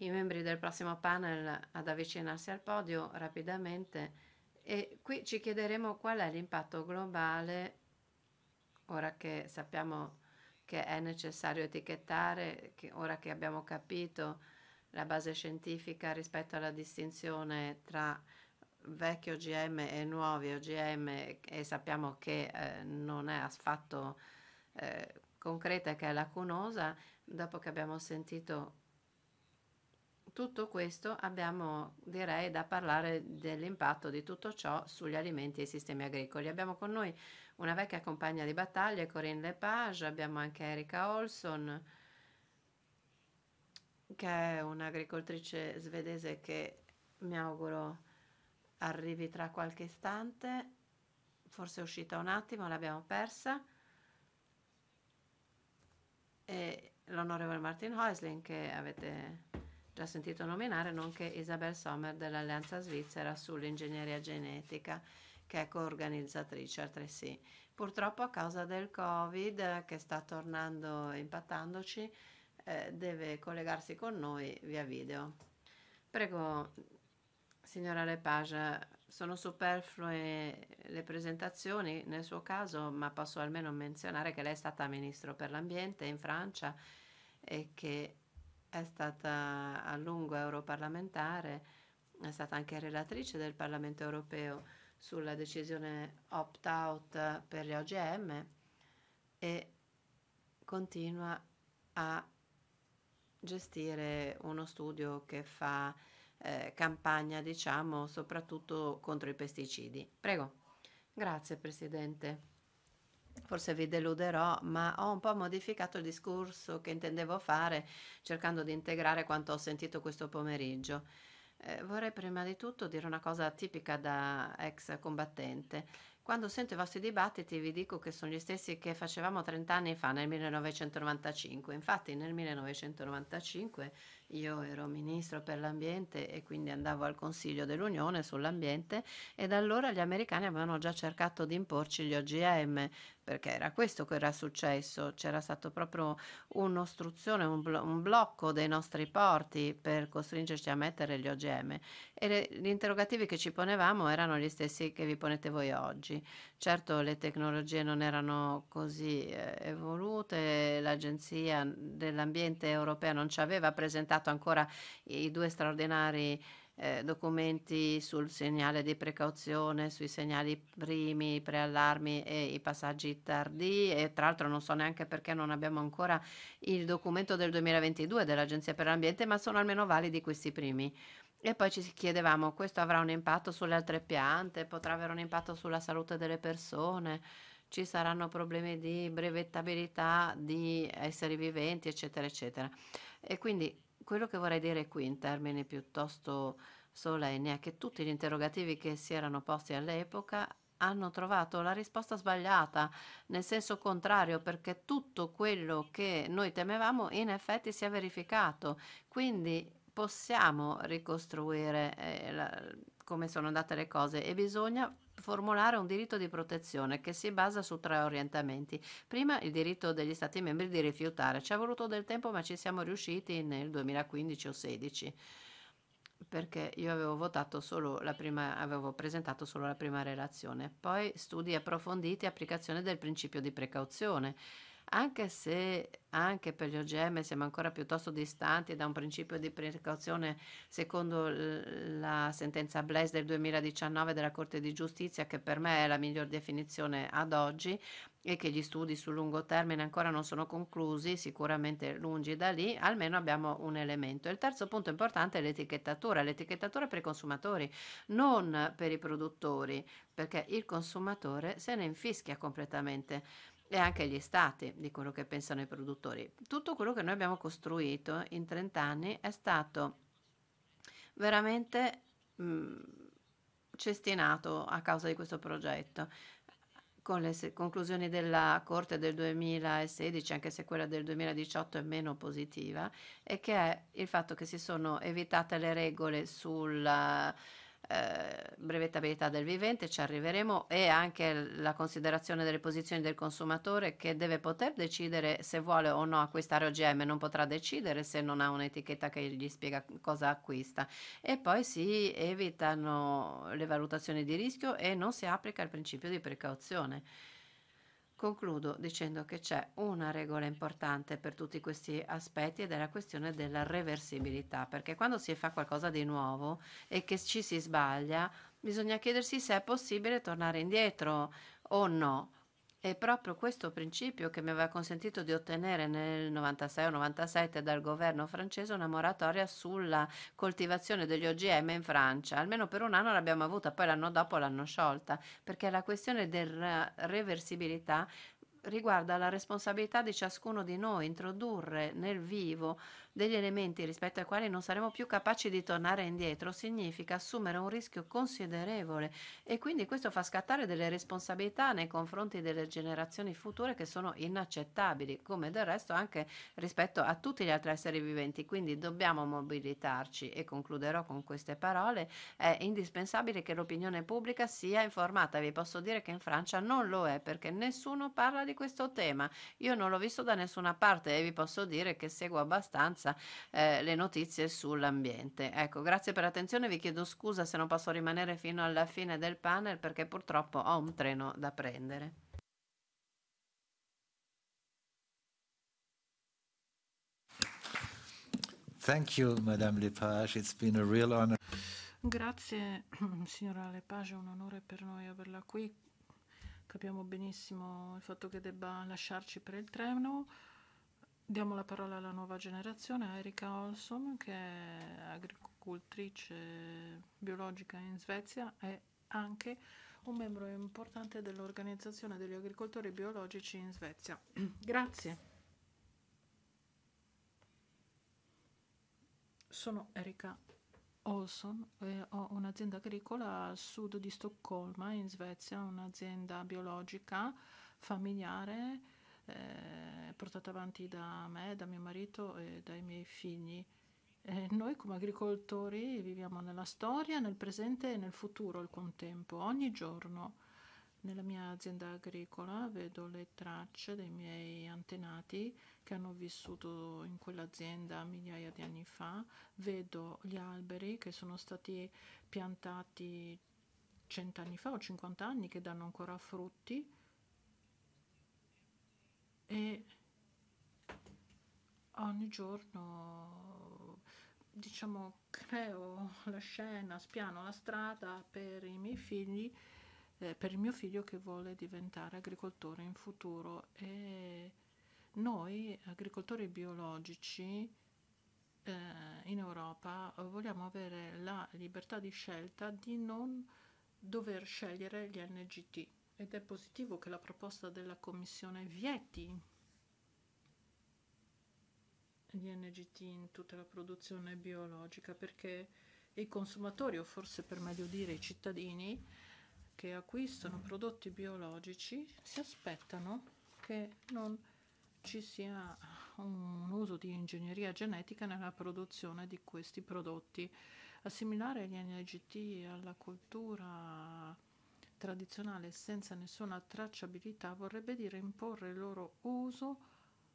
i membri del prossimo panel ad avvicinarsi al podio rapidamente e qui ci chiederemo qual è l'impatto globale, ora che sappiamo che è necessario etichettare, che ora che abbiamo capito la base scientifica rispetto alla distinzione tra vecchi OGM e nuovi OGM e sappiamo che eh, non è affatto eh, concreta e che è lacunosa, dopo che abbiamo sentito tutto questo abbiamo direi da parlare dell'impatto di tutto ciò sugli alimenti e i sistemi agricoli. Abbiamo con noi una vecchia compagna di battaglia, Corinne Lepage, abbiamo anche Erika Olson, che è un'agricoltrice svedese che mi auguro arrivi tra qualche istante, forse è uscita un attimo, l'abbiamo persa, e l'onorevole Martin Häusling che avete già sentito nominare, nonché Isabel Sommer dell'Alleanza Svizzera sull'ingegneria genetica che è coorganizzatrice altresì. Purtroppo a causa del Covid eh, che sta tornando e impattandoci eh, deve collegarsi con noi via video. Prego, signora Lepage, sono superflue le presentazioni nel suo caso, ma posso almeno menzionare che lei è stata ministro per l'ambiente in Francia e che è stata a lungo europarlamentare, è stata anche relatrice del Parlamento europeo sulla decisione opt-out per le OGM e continua a gestire uno studio che fa eh, campagna, diciamo, soprattutto contro i pesticidi. Prego. Grazie Presidente. Forse vi deluderò, ma ho un po' modificato il discorso che intendevo fare cercando di integrare quanto ho sentito questo pomeriggio. Eh, vorrei prima di tutto dire una cosa tipica da ex combattente. Quando sento i vostri dibattiti vi dico che sono gli stessi che facevamo 30 anni fa nel 1995. Infatti nel 1995 io ero ministro per l'ambiente e quindi andavo al Consiglio dell'Unione sull'ambiente e da allora gli americani avevano già cercato di imporci gli OGM, perché era questo che era successo, c'era stato proprio un'ostruzione, un, blo- un, blocco dei nostri porti per costringerci a mettere gli OGM e le, gli interrogativi che ci ponevamo erano gli stessi che vi ponete voi oggi. Certo le tecnologie non erano così eh, evolute, l'Agenzia dell'Ambiente europea non ci aveva presentato ancora i due straordinari eh, documenti sul segnale di precauzione, sui segnali primi, i preallarmi e i passaggi tardi e tra l'altro non so neanche perché non abbiamo ancora il documento del 2022 dell'Agenzia per l'Ambiente, ma sono almeno validi questi primi. E poi ci chiedevamo, questo avrà un impatto sulle altre piante, potrà avere un impatto sulla salute delle persone, ci saranno problemi di brevettabilità di esseri viventi, eccetera, eccetera. E quindi quello che vorrei dire qui in termini piuttosto solenni è che tutti gli interrogativi che si erano posti all'epoca hanno trovato la risposta sbagliata, nel senso contrario, perché tutto quello che noi temevamo in effetti si è verificato. Quindi possiamo ricostruire eh, la, come sono andate le cose e bisogna formulare un diritto di protezione che si basa su tre orientamenti. Prima il diritto degli Stati membri di rifiutare. Ci è voluto del tempo ma ci siamo riusciti nel 2015 o 2016 perché io avevo votato solo la prima, avevo presentato solo la prima relazione. Poi studi approfonditi e applicazione del principio di precauzione anche se anche per gli OGM siamo ancora piuttosto distanti da un principio di precauzione secondo la sentenza Blaise del 2019 della Corte di Giustizia, che per me è la miglior definizione ad oggi e che gli studi sul lungo termine ancora non sono conclusi, sicuramente lungi da lì, almeno abbiamo un elemento. Il terzo punto importante è l'etichettatura, l'etichettatura per i consumatori, non per i produttori, perché il consumatore se ne infischia completamente e anche gli stati di quello che pensano i produttori. Tutto quello che noi abbiamo costruito in 30 anni è stato veramente mh, cestinato a causa di questo progetto. Con le se- conclusioni della Corte del 2016, anche se quella del 2018 è meno positiva, e che è il fatto che si sono evitate le regole sulla eh, brevettabilità del vivente, ci arriveremo, e anche la considerazione delle posizioni del consumatore che deve poter decidere se vuole o no acquistare OGM, non potrà decidere se non ha un'etichetta che gli spiega cosa acquista. E poi si evitano le valutazioni di rischio e non si applica il principio di precauzione. Concludo dicendo che c'è una regola importante per tutti questi aspetti ed è la questione della reversibilità, perché quando si fa qualcosa di nuovo e che ci si sbaglia, bisogna chiedersi se è possibile tornare indietro o no. È proprio questo principio che mi aveva consentito di ottenere nel 96 o 97 dal governo francese una moratoria sulla coltivazione degli OGM in Francia. Almeno per un anno l'abbiamo avuta, poi l'anno dopo l'hanno sciolta, perché la questione della reversibilità riguarda la responsabilità di ciascuno di noi introdurre nel vivo degli elementi rispetto ai quali non saremo più capaci di tornare indietro significa assumere un rischio considerevole e quindi questo fa scattare delle responsabilità nei confronti delle generazioni future che sono inaccettabili, come del resto anche rispetto a tutti gli altri esseri viventi. Quindi dobbiamo mobilitarci e concluderò con queste parole. È indispensabile che l'opinione pubblica sia informata. Vi posso dire che in Francia non lo è perché nessuno parla di questo tema. Io non l'ho visto da nessuna parte e vi posso dire che seguo abbastanza interessa eh, le notizie sull'ambiente. Ecco, grazie per l'attenzione, vi chiedo scusa se non posso rimanere fino alla fine del panel perché purtroppo ho un treno da prendere. Thank you, Madame Lepage. It's been a real honor. Grazie, <clears throat> signora Lepage, è un onore per noi averla qui. Capiamo benissimo il fatto che debba lasciarci per il treno. Diamo la parola alla nuova generazione, a Erika Olsson, che è agricoltrice biologica in Svezia e anche un membro importante dell'Organizzazione degli agricoltori biologici in Svezia. <clears throat> Grazie. Sono Erika Olsson, e ho un'azienda agricola a sud di Stoccolma, in Svezia, un'azienda biologica familiare eh, portata avanti da me, da mio marito e dai miei figli. E noi come agricoltori viviamo nella storia, nel presente e nel futuro al contempo, ogni giorno. Nella mia azienda agricola vedo le tracce dei miei antenati che hanno vissuto in quell'azienda migliaia di anni fa, vedo gli alberi che sono stati piantati cent'anni fa o cinquant'anni che danno ancora frutti e ogni giorno diciamo creo la scena, spiano la strada per i miei figli, eh, per il mio figlio che vuole diventare agricoltore in futuro e noi agricoltori biologici eh, in Europa vogliamo avere la libertà di scelta di non dover scegliere gli NGT ed è positivo che la proposta della Commissione vieti gli NGT in tutta la produzione biologica perché i consumatori, o forse per meglio dire i cittadini che acquistano prodotti biologici, si aspettano che non ci sia un uso di ingegneria genetica nella produzione di questi prodotti. Assimilare gli NGT alla cultura tradizionale senza nessuna tracciabilità vorrebbe dire imporre il loro uso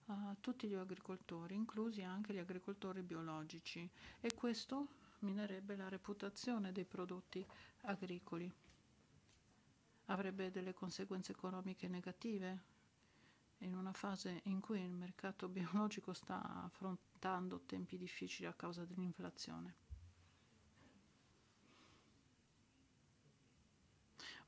a tutti gli agricoltori, inclusi anche gli agricoltori biologici, e questo minerebbe la reputazione dei prodotti agricoli. Avrebbe delle conseguenze economiche negative in una fase in cui il mercato biologico sta affrontando tempi difficili a causa dell'inflazione.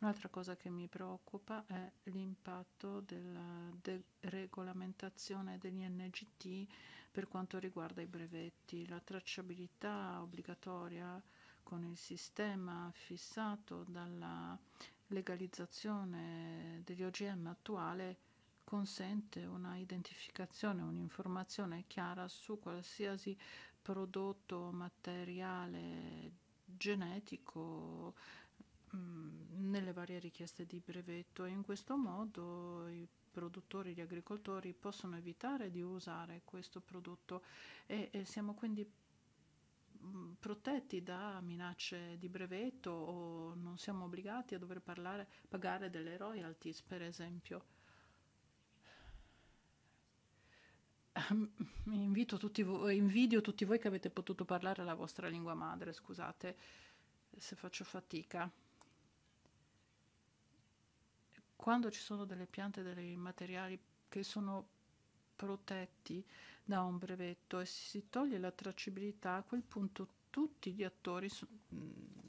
Un'altra cosa che mi preoccupa è l'impatto della deregolamentazione degli NGT per quanto riguarda i brevetti. La tracciabilità obbligatoria con il sistema fissato dalla legalizzazione degli OGM attuale consente una identificazione, un'informazione chiara su qualsiasi prodotto materiale genetico Mm, nelle varie richieste di brevetto e in questo modo i produttori, gli agricoltori possono evitare di usare questo prodotto e, e siamo quindi mm, protetti da minacce di brevetto o non siamo obbligati a dover parlare, pagare delle royalties per esempio. Ehm, invito tutti voi, eh, invidio tutti voi che avete potuto parlare la vostra lingua madre, scusate se faccio fatica quando ci sono delle piante, dei materiali che sono protetti da un brevetto e si toglie la tracciabilità, a quel punto tutti gli attori su,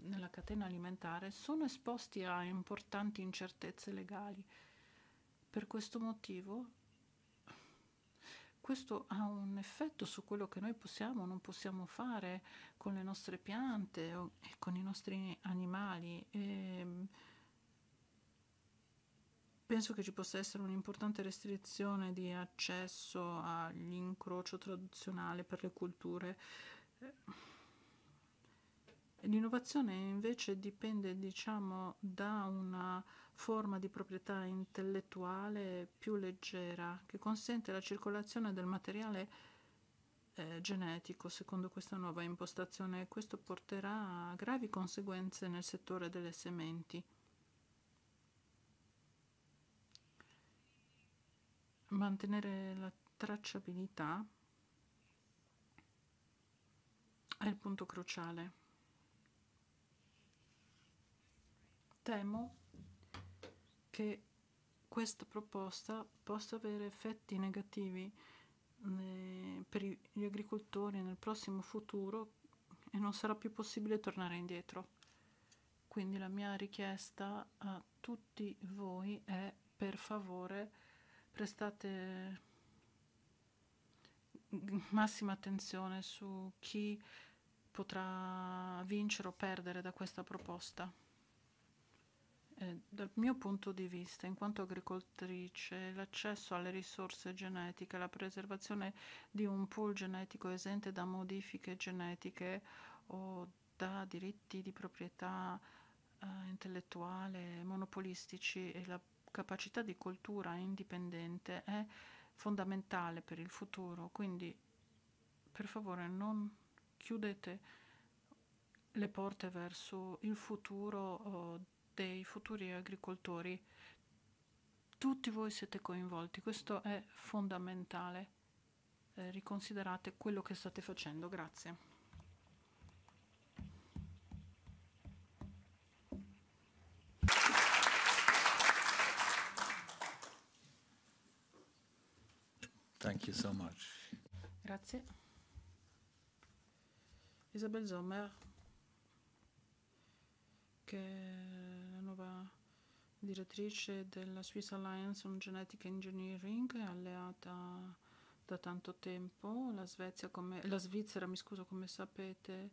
nella catena alimentare sono esposti a importanti incertezze legali. Per questo motivo questo ha un effetto su quello che noi possiamo o non possiamo fare con le nostre piante o con i nostri animali. E, ehm, penso che ci possa essere un'importante restrizione di accesso all'incrocio tradizionale per le culture. Eh, l'innovazione invece dipende, diciamo, da una forma di proprietà intellettuale più leggera che consente la circolazione del materiale eh, genetico secondo questa nuova impostazione e questo porterà a gravi conseguenze nel settore delle sementi. mantenere la tracciabilità è il punto cruciale. Temo che questa proposta possa avere effetti negativi eh, per gli agricoltori nel prossimo futuro e non sarà più possibile tornare indietro. Quindi la mia richiesta a tutti voi è per favore prestate massima attenzione su chi potrà vincere o perdere da questa proposta. Eh, dal mio punto di vista, in quanto agricoltrice, l'accesso alle risorse genetiche, la preservazione di un pool genetico esente da modifiche genetiche o da diritti di proprietà eh, intellettuale monopolistici e la capacità di cultura indipendente è fondamentale per il futuro, quindi per favore non chiudete le porte verso il futuro oh, dei futuri agricoltori. Tutti voi siete coinvolti, questo è fondamentale. Eh, riconsiderate quello che state facendo. Grazie. Thank you so much. Grazie. Isabel Sommer, che è la nuova direttrice della Swiss Alliance on Genetic Engineering, alleata da tanto tempo. La, Svezia come, la Svizzera, mi scuso, come sapete,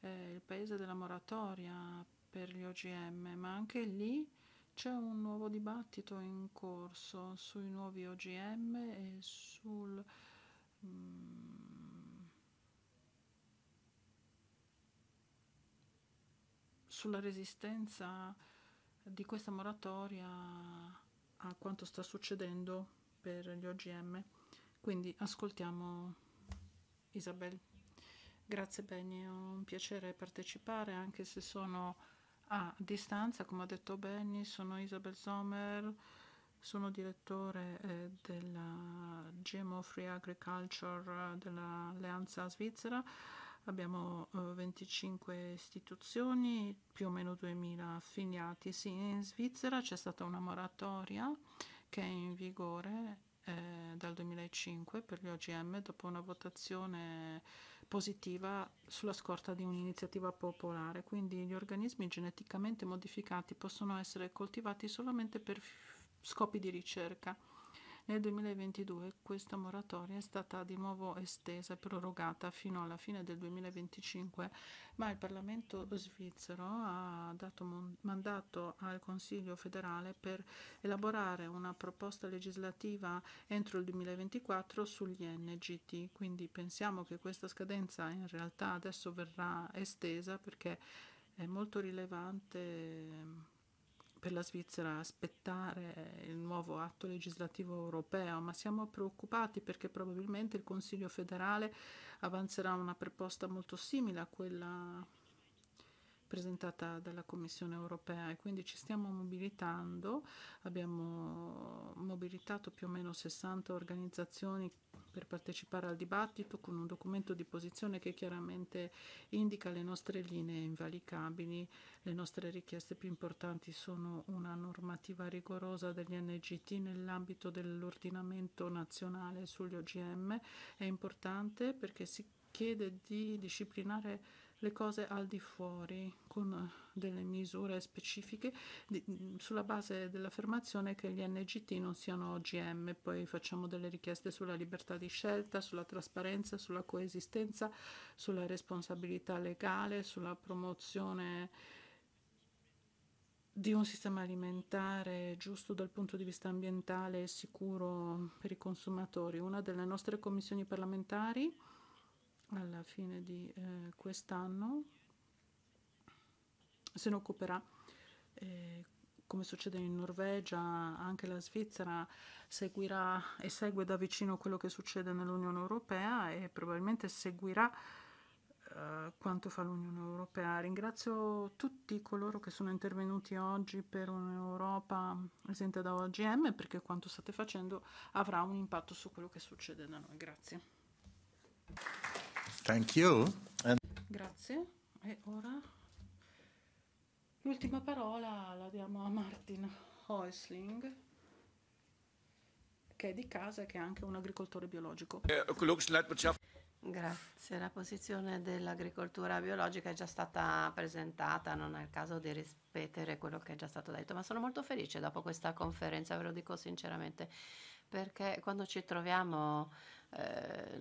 è il paese della moratoria per gli OGM, ma anche lì c'è un nuovo dibattito in corso sui nuovi OGM e sul... Mm, sulla resistenza di questa moratoria a quanto sta succedendo per gli OGM. Quindi ascoltiamo Isabel. Grazie Benny, è un piacere partecipare anche se sono a distanza, come ha detto Benny, sono Isabel Sommer, sono direttore eh, della GMO Free Agriculture eh, dell'Alleanza Svizzera. Abbiamo eh, 25 istituzioni, più o meno 2000 affiliati. Sì, in Svizzera c'è stata una moratoria che è in vigore eh, dal 2005 per gli OGM dopo una votazione positiva sulla scorta di un'iniziativa popolare. Quindi gli organismi geneticamente modificati possono essere coltivati solamente per scopi di ricerca. Nel 2022 questa moratoria è stata di nuovo estesa e prorogata fino alla fine del 2025, ma il Parlamento svizzero ha dato mandato al Consiglio federale per elaborare una proposta legislativa entro il 2024 sugli NGT, quindi pensiamo che questa scadenza in realtà adesso verrà estesa perché è molto rilevante per la Svizzera aspettare il nuovo atto legislativo europeo, ma siamo preoccupati perché probabilmente il Consiglio federale avanzerà una proposta molto simile a quella presentata dalla Commissione europea e quindi ci stiamo mobilitando, abbiamo mobilitato più o meno 60 organizzazioni per partecipare al dibattito con un documento di posizione che chiaramente indica le nostre linee invalicabili, le nostre richieste più importanti sono una normativa rigorosa degli NGT nell'ambito dell'ordinamento nazionale sugli OGM, è importante perché si chiede di disciplinare le cose al di fuori con eh, delle misure specifiche di, sulla base dell'affermazione che gli NGT non siano OGM, poi facciamo delle richieste sulla libertà di scelta, sulla trasparenza, sulla coesistenza, sulla responsabilità legale, sulla promozione di un sistema alimentare giusto dal punto di vista ambientale e sicuro per i consumatori. Una delle nostre commissioni parlamentari alla fine di eh, quest'anno se ne occuperà eh, come succede in Norvegia, anche la Svizzera seguirà e segue da vicino quello che succede nell'Unione Europea e probabilmente seguirà eh, quanto fa l'Unione Europea. Ringrazio tutti coloro che sono intervenuti oggi per un'Europa esente da OGM perché quanto state facendo avrà un impatto su quello che succede da noi. Grazie. Thank you. And... Grazie. E ora l'ultima parola la diamo a Martin Häusling che è di casa e che è anche un agricoltore biologico. Eh, Grazie, la posizione dell'agricoltura biologica è già stata presentata, non è il caso di ripetere quello che è già stato detto, ma sono molto felice dopo questa conferenza, ve lo dico sinceramente perché quando ci troviamo eh,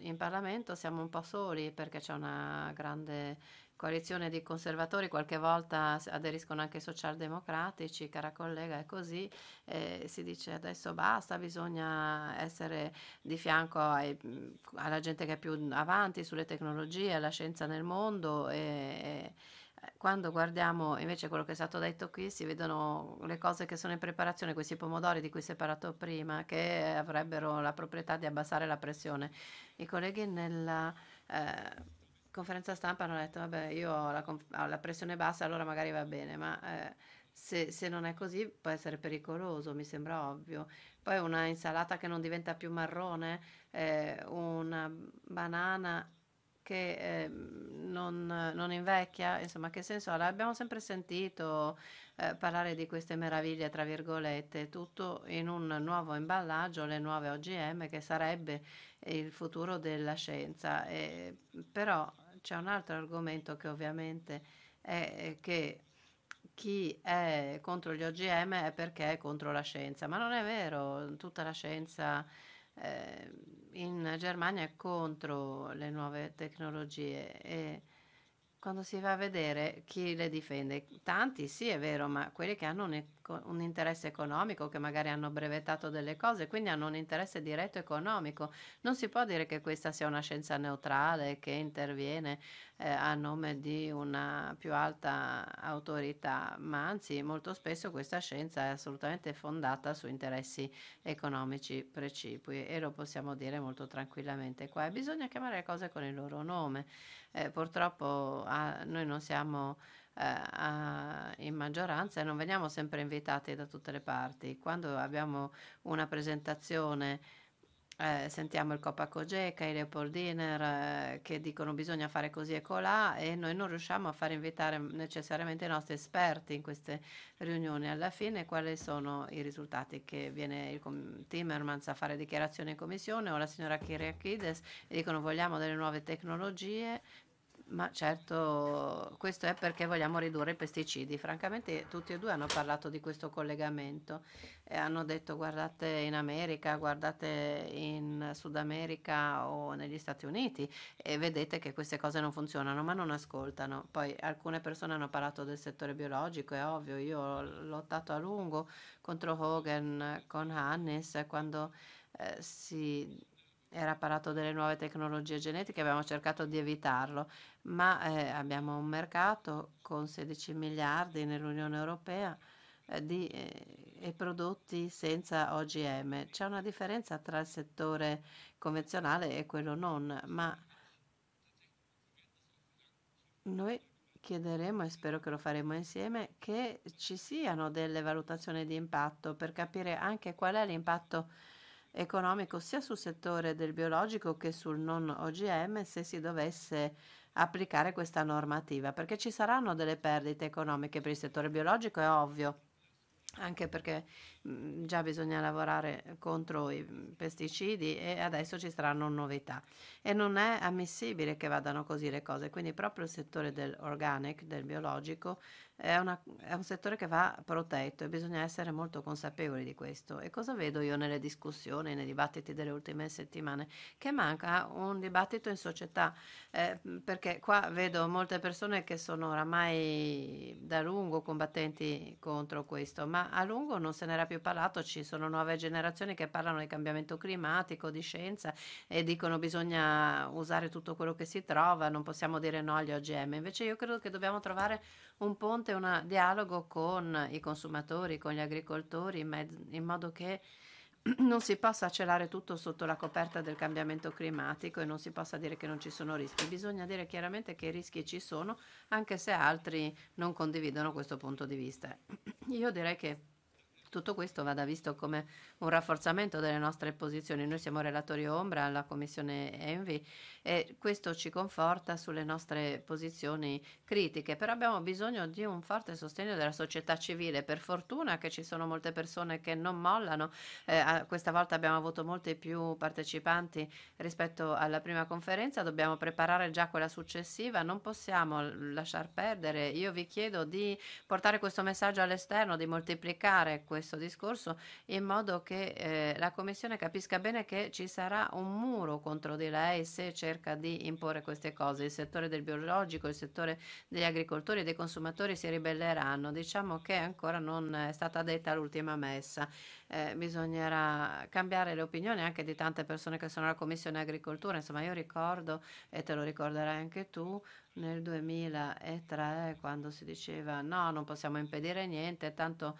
in Parlamento siamo un po' soli perché c'è una grande coalizione di conservatori, qualche volta aderiscono anche i socialdemocratici, cara collega, è così, eh, si dice adesso basta, bisogna essere di fianco ai, alla gente che è più avanti sulle tecnologie, alla scienza nel mondo. E, e quando guardiamo invece quello che è stato detto qui, si vedono le cose che sono in preparazione, questi pomodori di cui si è parlato prima, che avrebbero la proprietà di abbassare la pressione. I colleghi nella eh, conferenza stampa hanno detto, vabbè, io ho la, ho la, pressione bassa, allora magari va bene, ma eh, se, se non è così può essere pericoloso, mi sembra ovvio. Poi una insalata che non diventa più marrone, eh, una banana che eh, non, non, invecchia, insomma che senso ha? Abbiamo sempre sentito eh, parlare di queste meraviglie, tra virgolette, tutto in un nuovo imballaggio, le nuove OGM, che sarebbe il futuro della scienza. E, però c'è un altro argomento che ovviamente è che chi è contro gli OGM è perché è contro la scienza, ma non è vero, tutta la scienza... Eh, in Germania contro le nuove tecnologie e quando si va a vedere chi le difende, tanti sì è vero, ma quelli che hanno un interesse economico, che magari hanno brevettato delle cose, quindi hanno un interesse diretto economico. Non si può dire che questa sia una scienza neutrale che interviene eh, a nome di una più alta autorità, ma anzi molto spesso questa scienza è assolutamente fondata su interessi economici precipui e lo possiamo dire molto tranquillamente qua. bisogna chiamare le cose con il loro nome. Eh, purtroppo ah, noi non siamo eh, in maggioranza e non veniamo sempre invitati da tutte le parti. Quando abbiamo una presentazione eh, sentiamo il Copa Cogeca, i Leopoldiner eh, che dicono bisogna fare così e colà e noi non riusciamo a far invitare necessariamente i nostri esperti in queste riunioni. Alla fine quali sono i risultati? Che viene il Timmermans a fare dichiarazione in commissione o la signora Kiriakides e dicono vogliamo delle nuove tecnologie ma certo questo è perché vogliamo ridurre i pesticidi. Francamente tutti e due hanno parlato di questo collegamento e hanno detto guardate in America, guardate in Sud America o negli Stati Uniti e vedete che queste cose non funzionano ma non ascoltano. Poi alcune persone hanno parlato del settore biologico, è ovvio, io ho lottato a lungo contro Hogan con Hannes quando eh, si era parlato delle nuove tecnologie genetiche, abbiamo cercato di evitarlo ma eh, abbiamo un mercato con 16 miliardi nell'Unione Europea eh, di, eh, e prodotti senza OGM. C'è una differenza tra il settore convenzionale e quello non, ma noi chiederemo e spero che lo faremo insieme che ci siano delle valutazioni di impatto per capire anche qual è l'impatto economico sia sul settore del biologico che sul non OGM se si dovesse applicare questa normativa, perché ci saranno delle perdite economiche per il settore biologico, è ovvio, anche perché Mm, già bisogna lavorare contro i mm, pesticidi e adesso ci saranno novità e non è ammissibile che vadano così le cose, quindi proprio il settore dell'organic, del biologico, è, una, è, un settore che va protetto e bisogna essere molto consapevoli di questo. E cosa vedo io nelle discussioni, nei dibattiti delle ultime settimane? Che manca un dibattito in società, eh, perché qua vedo molte persone che sono oramai da lungo combattenti contro questo, ma a lungo non se n'era più parlato, ci sono nuove generazioni che parlano di cambiamento climatico, di scienza e dicono che bisogna usare tutto quello che si trova, non possiamo dire no agli OGM. Invece io credo che dobbiamo trovare un ponte, un dialogo con i consumatori, con gli agricoltori, in modo che <clears throat> non si possa celare tutto sotto la coperta del cambiamento climatico e non si possa dire che non ci sono rischi. Bisogna dire chiaramente che i rischi ci sono, anche se altri non condividono questo punto di vista. <clears throat> Io direi che tutto questo vada visto come un rafforzamento delle nostre posizioni. Noi siamo relatori ombra alla Commissione Envi e questo ci conforta sulle nostre posizioni critiche, però abbiamo bisogno di un forte sostegno della società civile. Per fortuna che ci sono molte persone che non mollano, eh, questa volta abbiamo avuto molti più partecipanti rispetto alla prima conferenza, dobbiamo preparare già quella successiva, non possiamo lasciar perdere. Io vi chiedo di portare questo messaggio all'esterno, di moltiplicare questo questo discorso in modo che eh, la Commissione capisca bene che ci sarà un muro contro di lei se cerca di imporre queste cose. Il settore del biologico, il settore degli agricoltori e dei consumatori si ribelleranno. Diciamo che ancora non è stata detta l'ultima messa. Eh, bisognerà cambiare le opinioni anche di tante persone che sono alla Commissione Agricoltura. Insomma, io ricordo, e te lo ricorderai anche tu, nel 2003 quando si diceva no, non possiamo impedire niente, tanto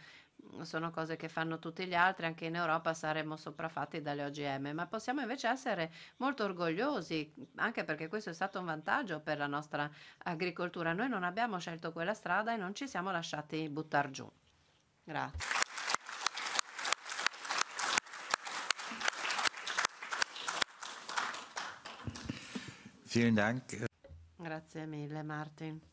sono cose che fanno tutti gli altri, anche in Europa saremmo sopraffatti dalle OGM, ma possiamo invece essere molto orgogliosi, anche perché questo è stato un vantaggio per la nostra agricoltura. Noi non abbiamo scelto quella strada e non ci siamo lasciati buttare giù. Grazie. Grazie mille Martin.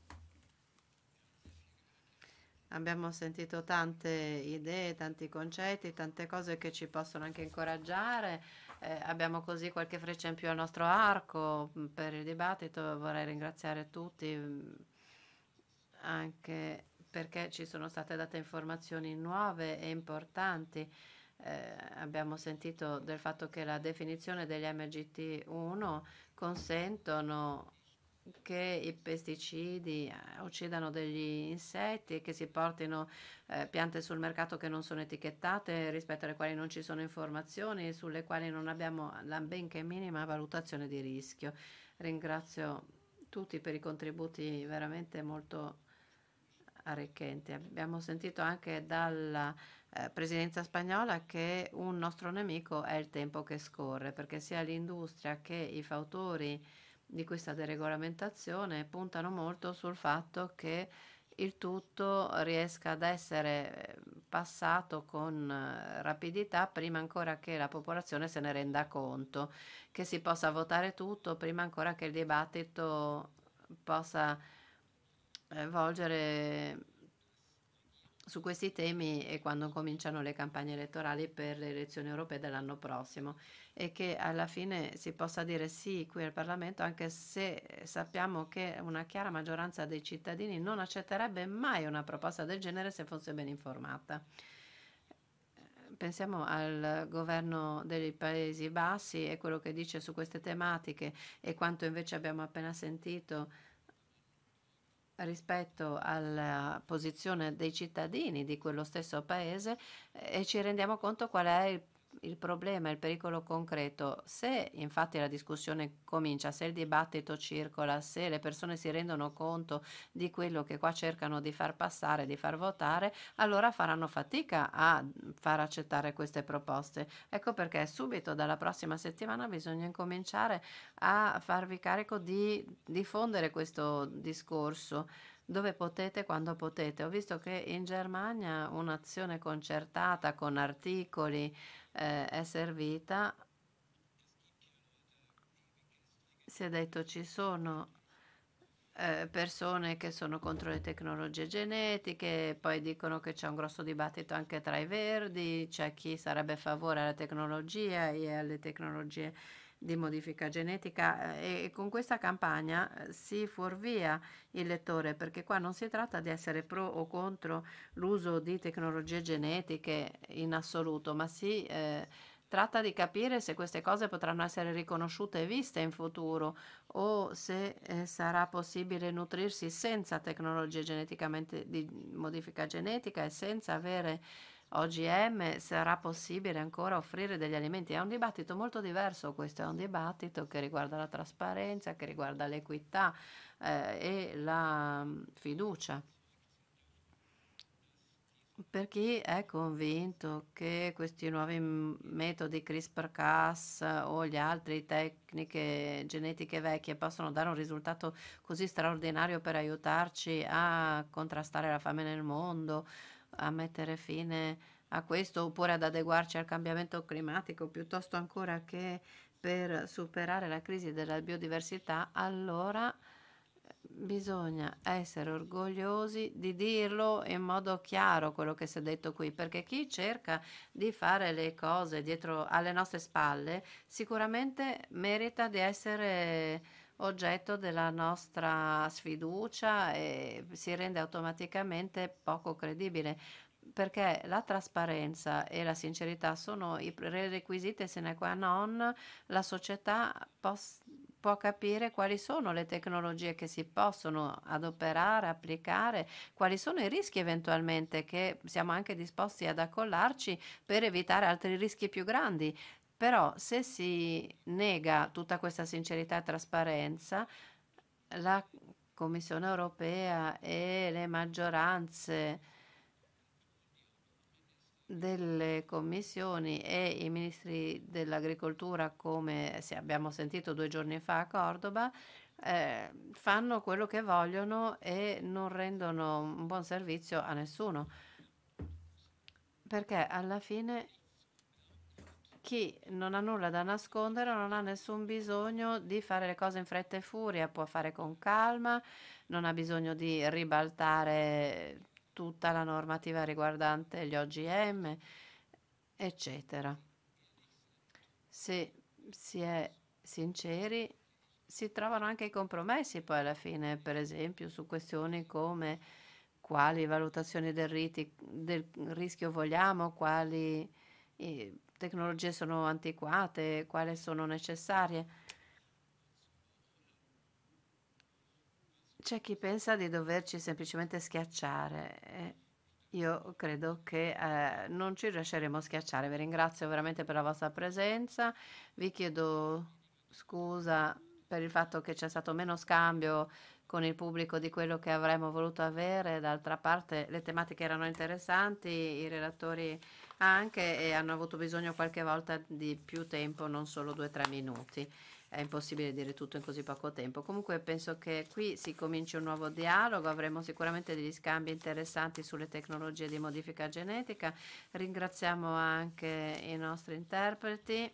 Abbiamo sentito tante idee, tanti concetti, tante cose che ci possono anche incoraggiare. Eh, abbiamo così qualche freccia in più al nostro arco mm, per il dibattito. Vorrei ringraziare tutti mm, anche perché ci sono state date informazioni nuove e importanti. Eh, abbiamo sentito del fatto che la definizione degli MGT1 consentono che i pesticidi eh, uccidano degli insetti e che si portino eh, piante sul mercato che non sono etichettate, rispetto alle quali non ci sono informazioni, sulle quali non abbiamo la benché minima valutazione di rischio. Ringrazio tutti per i contributi veramente molto arricchenti. Abbiamo sentito anche dalla eh, presidenza spagnola che un nostro nemico è il tempo che scorre, perché sia l'industria che i fautori di questa deregolamentazione puntano molto sul fatto che il tutto riesca ad essere eh, passato con eh, rapidità prima ancora che la popolazione se ne renda conto, che si possa votare tutto prima ancora che il dibattito possa eh, volgere su questi temi e quando cominciano le campagne elettorali per le elezioni europee dell'anno prossimo e che alla fine si possa dire sì qui al Parlamento anche se sappiamo che una chiara maggioranza dei cittadini non accetterebbe mai una proposta del genere se fosse ben informata. Pensiamo al governo dei Paesi Bassi e quello che dice su queste tematiche e quanto invece abbiamo appena sentito rispetto alla posizione dei cittadini di quello stesso paese eh, e ci rendiamo conto qual è il il problema, il pericolo concreto. Se infatti la discussione comincia, se il dibattito circola, se le persone si rendono conto di quello che qua cercano di far passare, di far votare, allora faranno fatica a far accettare queste proposte. Ecco perché subito dalla prossima settimana bisogna incominciare a farvi carico di diffondere questo discorso dove potete quando potete. Ho visto che in Germania un'azione concertata con articoli eh, è servita, si è detto ci sono eh, persone che sono contro le tecnologie genetiche, poi dicono che c'è un grosso dibattito anche tra i verdi, c'è chi sarebbe a favore alla tecnologia e alle tecnologie di modifica genetica eh, e con questa campagna eh, si fuorvia il lettore perché qua non si tratta di essere pro o contro l'uso di tecnologie genetiche in assoluto, ma si eh, tratta di capire se queste cose potranno essere riconosciute e viste in futuro o se eh, sarà possibile nutrirsi senza tecnologie geneticamente di modifica genetica e senza avere OGM sarà possibile ancora offrire degli alimenti. È un dibattito molto diverso questo, è un dibattito che riguarda la trasparenza, che riguarda l'equità eh, e la mm, fiducia. Per chi è convinto che questi nuovi mm, metodi CRISPR-Cas eh, o le altre tecniche genetiche vecchie possono dare un risultato così straordinario per aiutarci a contrastare la fame nel mondo, a mettere fine a questo oppure ad adeguarci al cambiamento climatico piuttosto ancora che per superare la crisi della biodiversità, allora eh, bisogna essere orgogliosi di dirlo in modo chiaro quello che si è detto qui, perché chi cerca di fare le cose dietro alle nostre spalle sicuramente merita di essere oggetto della nostra sfiducia e si rende automaticamente poco credibile perché la trasparenza e la sincerità sono i prerequisiti sine qua non la società pos- può capire quali sono le tecnologie che si possono adoperare, applicare, quali sono i rischi eventualmente che siamo anche disposti ad accollarci per evitare altri rischi più grandi. Però se si nega tutta questa sincerità e trasparenza, la Commissione europea e le maggioranze delle commissioni e i ministri dell'agricoltura, come abbiamo sentito due giorni fa a Cordoba, eh, fanno quello che vogliono e non rendono un buon servizio a nessuno. Perché alla fine chi non ha nulla da nascondere non ha nessun bisogno di fare le cose in fretta e furia, può fare con calma, non ha bisogno di ribaltare tutta la normativa riguardante gli OGM, eccetera. Se si è sinceri, si trovano anche i compromessi poi alla fine, per esempio su questioni come quali valutazioni del, riti, del rischio vogliamo, quali... Eh, tecnologie sono antiquate, quali sono necessarie. C'è chi pensa di doverci semplicemente schiacciare. io credo che eh, non ci riusciremo a schiacciare. Vi ringrazio veramente per la vostra presenza. Vi chiedo scusa per il fatto che c'è stato meno scambio con il pubblico di quello che avremmo voluto avere. D'altra parte le tematiche erano interessanti, i relatori anche e hanno avuto bisogno qualche volta di più tempo, non solo due o tre minuti. È impossibile dire tutto in così poco tempo. Comunque penso che qui si cominci un nuovo dialogo, avremo sicuramente degli scambi interessanti sulle tecnologie di modifica genetica. Ringraziamo anche i nostri interpreti.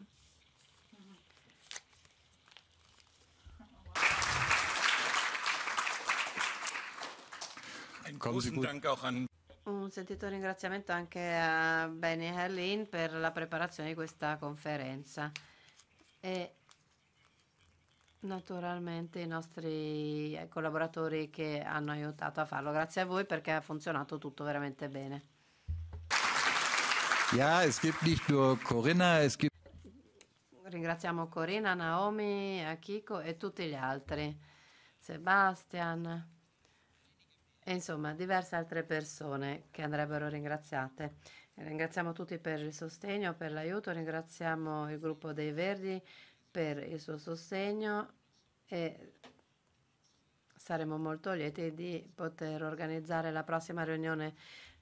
Großen Dank auch an un sentito ringraziamento anche a Benny Herlin per la preparazione di questa conferenza e naturalmente i nostri eh, collaboratori che hanno aiutato a farlo. Grazie a voi perché ha funzionato tutto veramente bene. Ja, es gibt nicht nur Corinna, es gibt Ringraziamo Corinna, Naomi, Akiko e tutti gli altri. Sebastian e insomma diverse altre persone che andrebbero ringraziate. Ringraziamo tutti per il sostegno, per l'aiuto, ringraziamo il gruppo dei Verdi per il suo sostegno e saremo molto lieti di poter organizzare la prossima riunione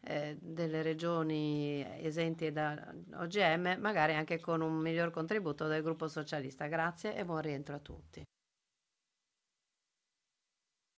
eh, delle regioni esenti da OGM, magari anche con un miglior contributo del gruppo socialista. Grazie e buon rientro a tutti.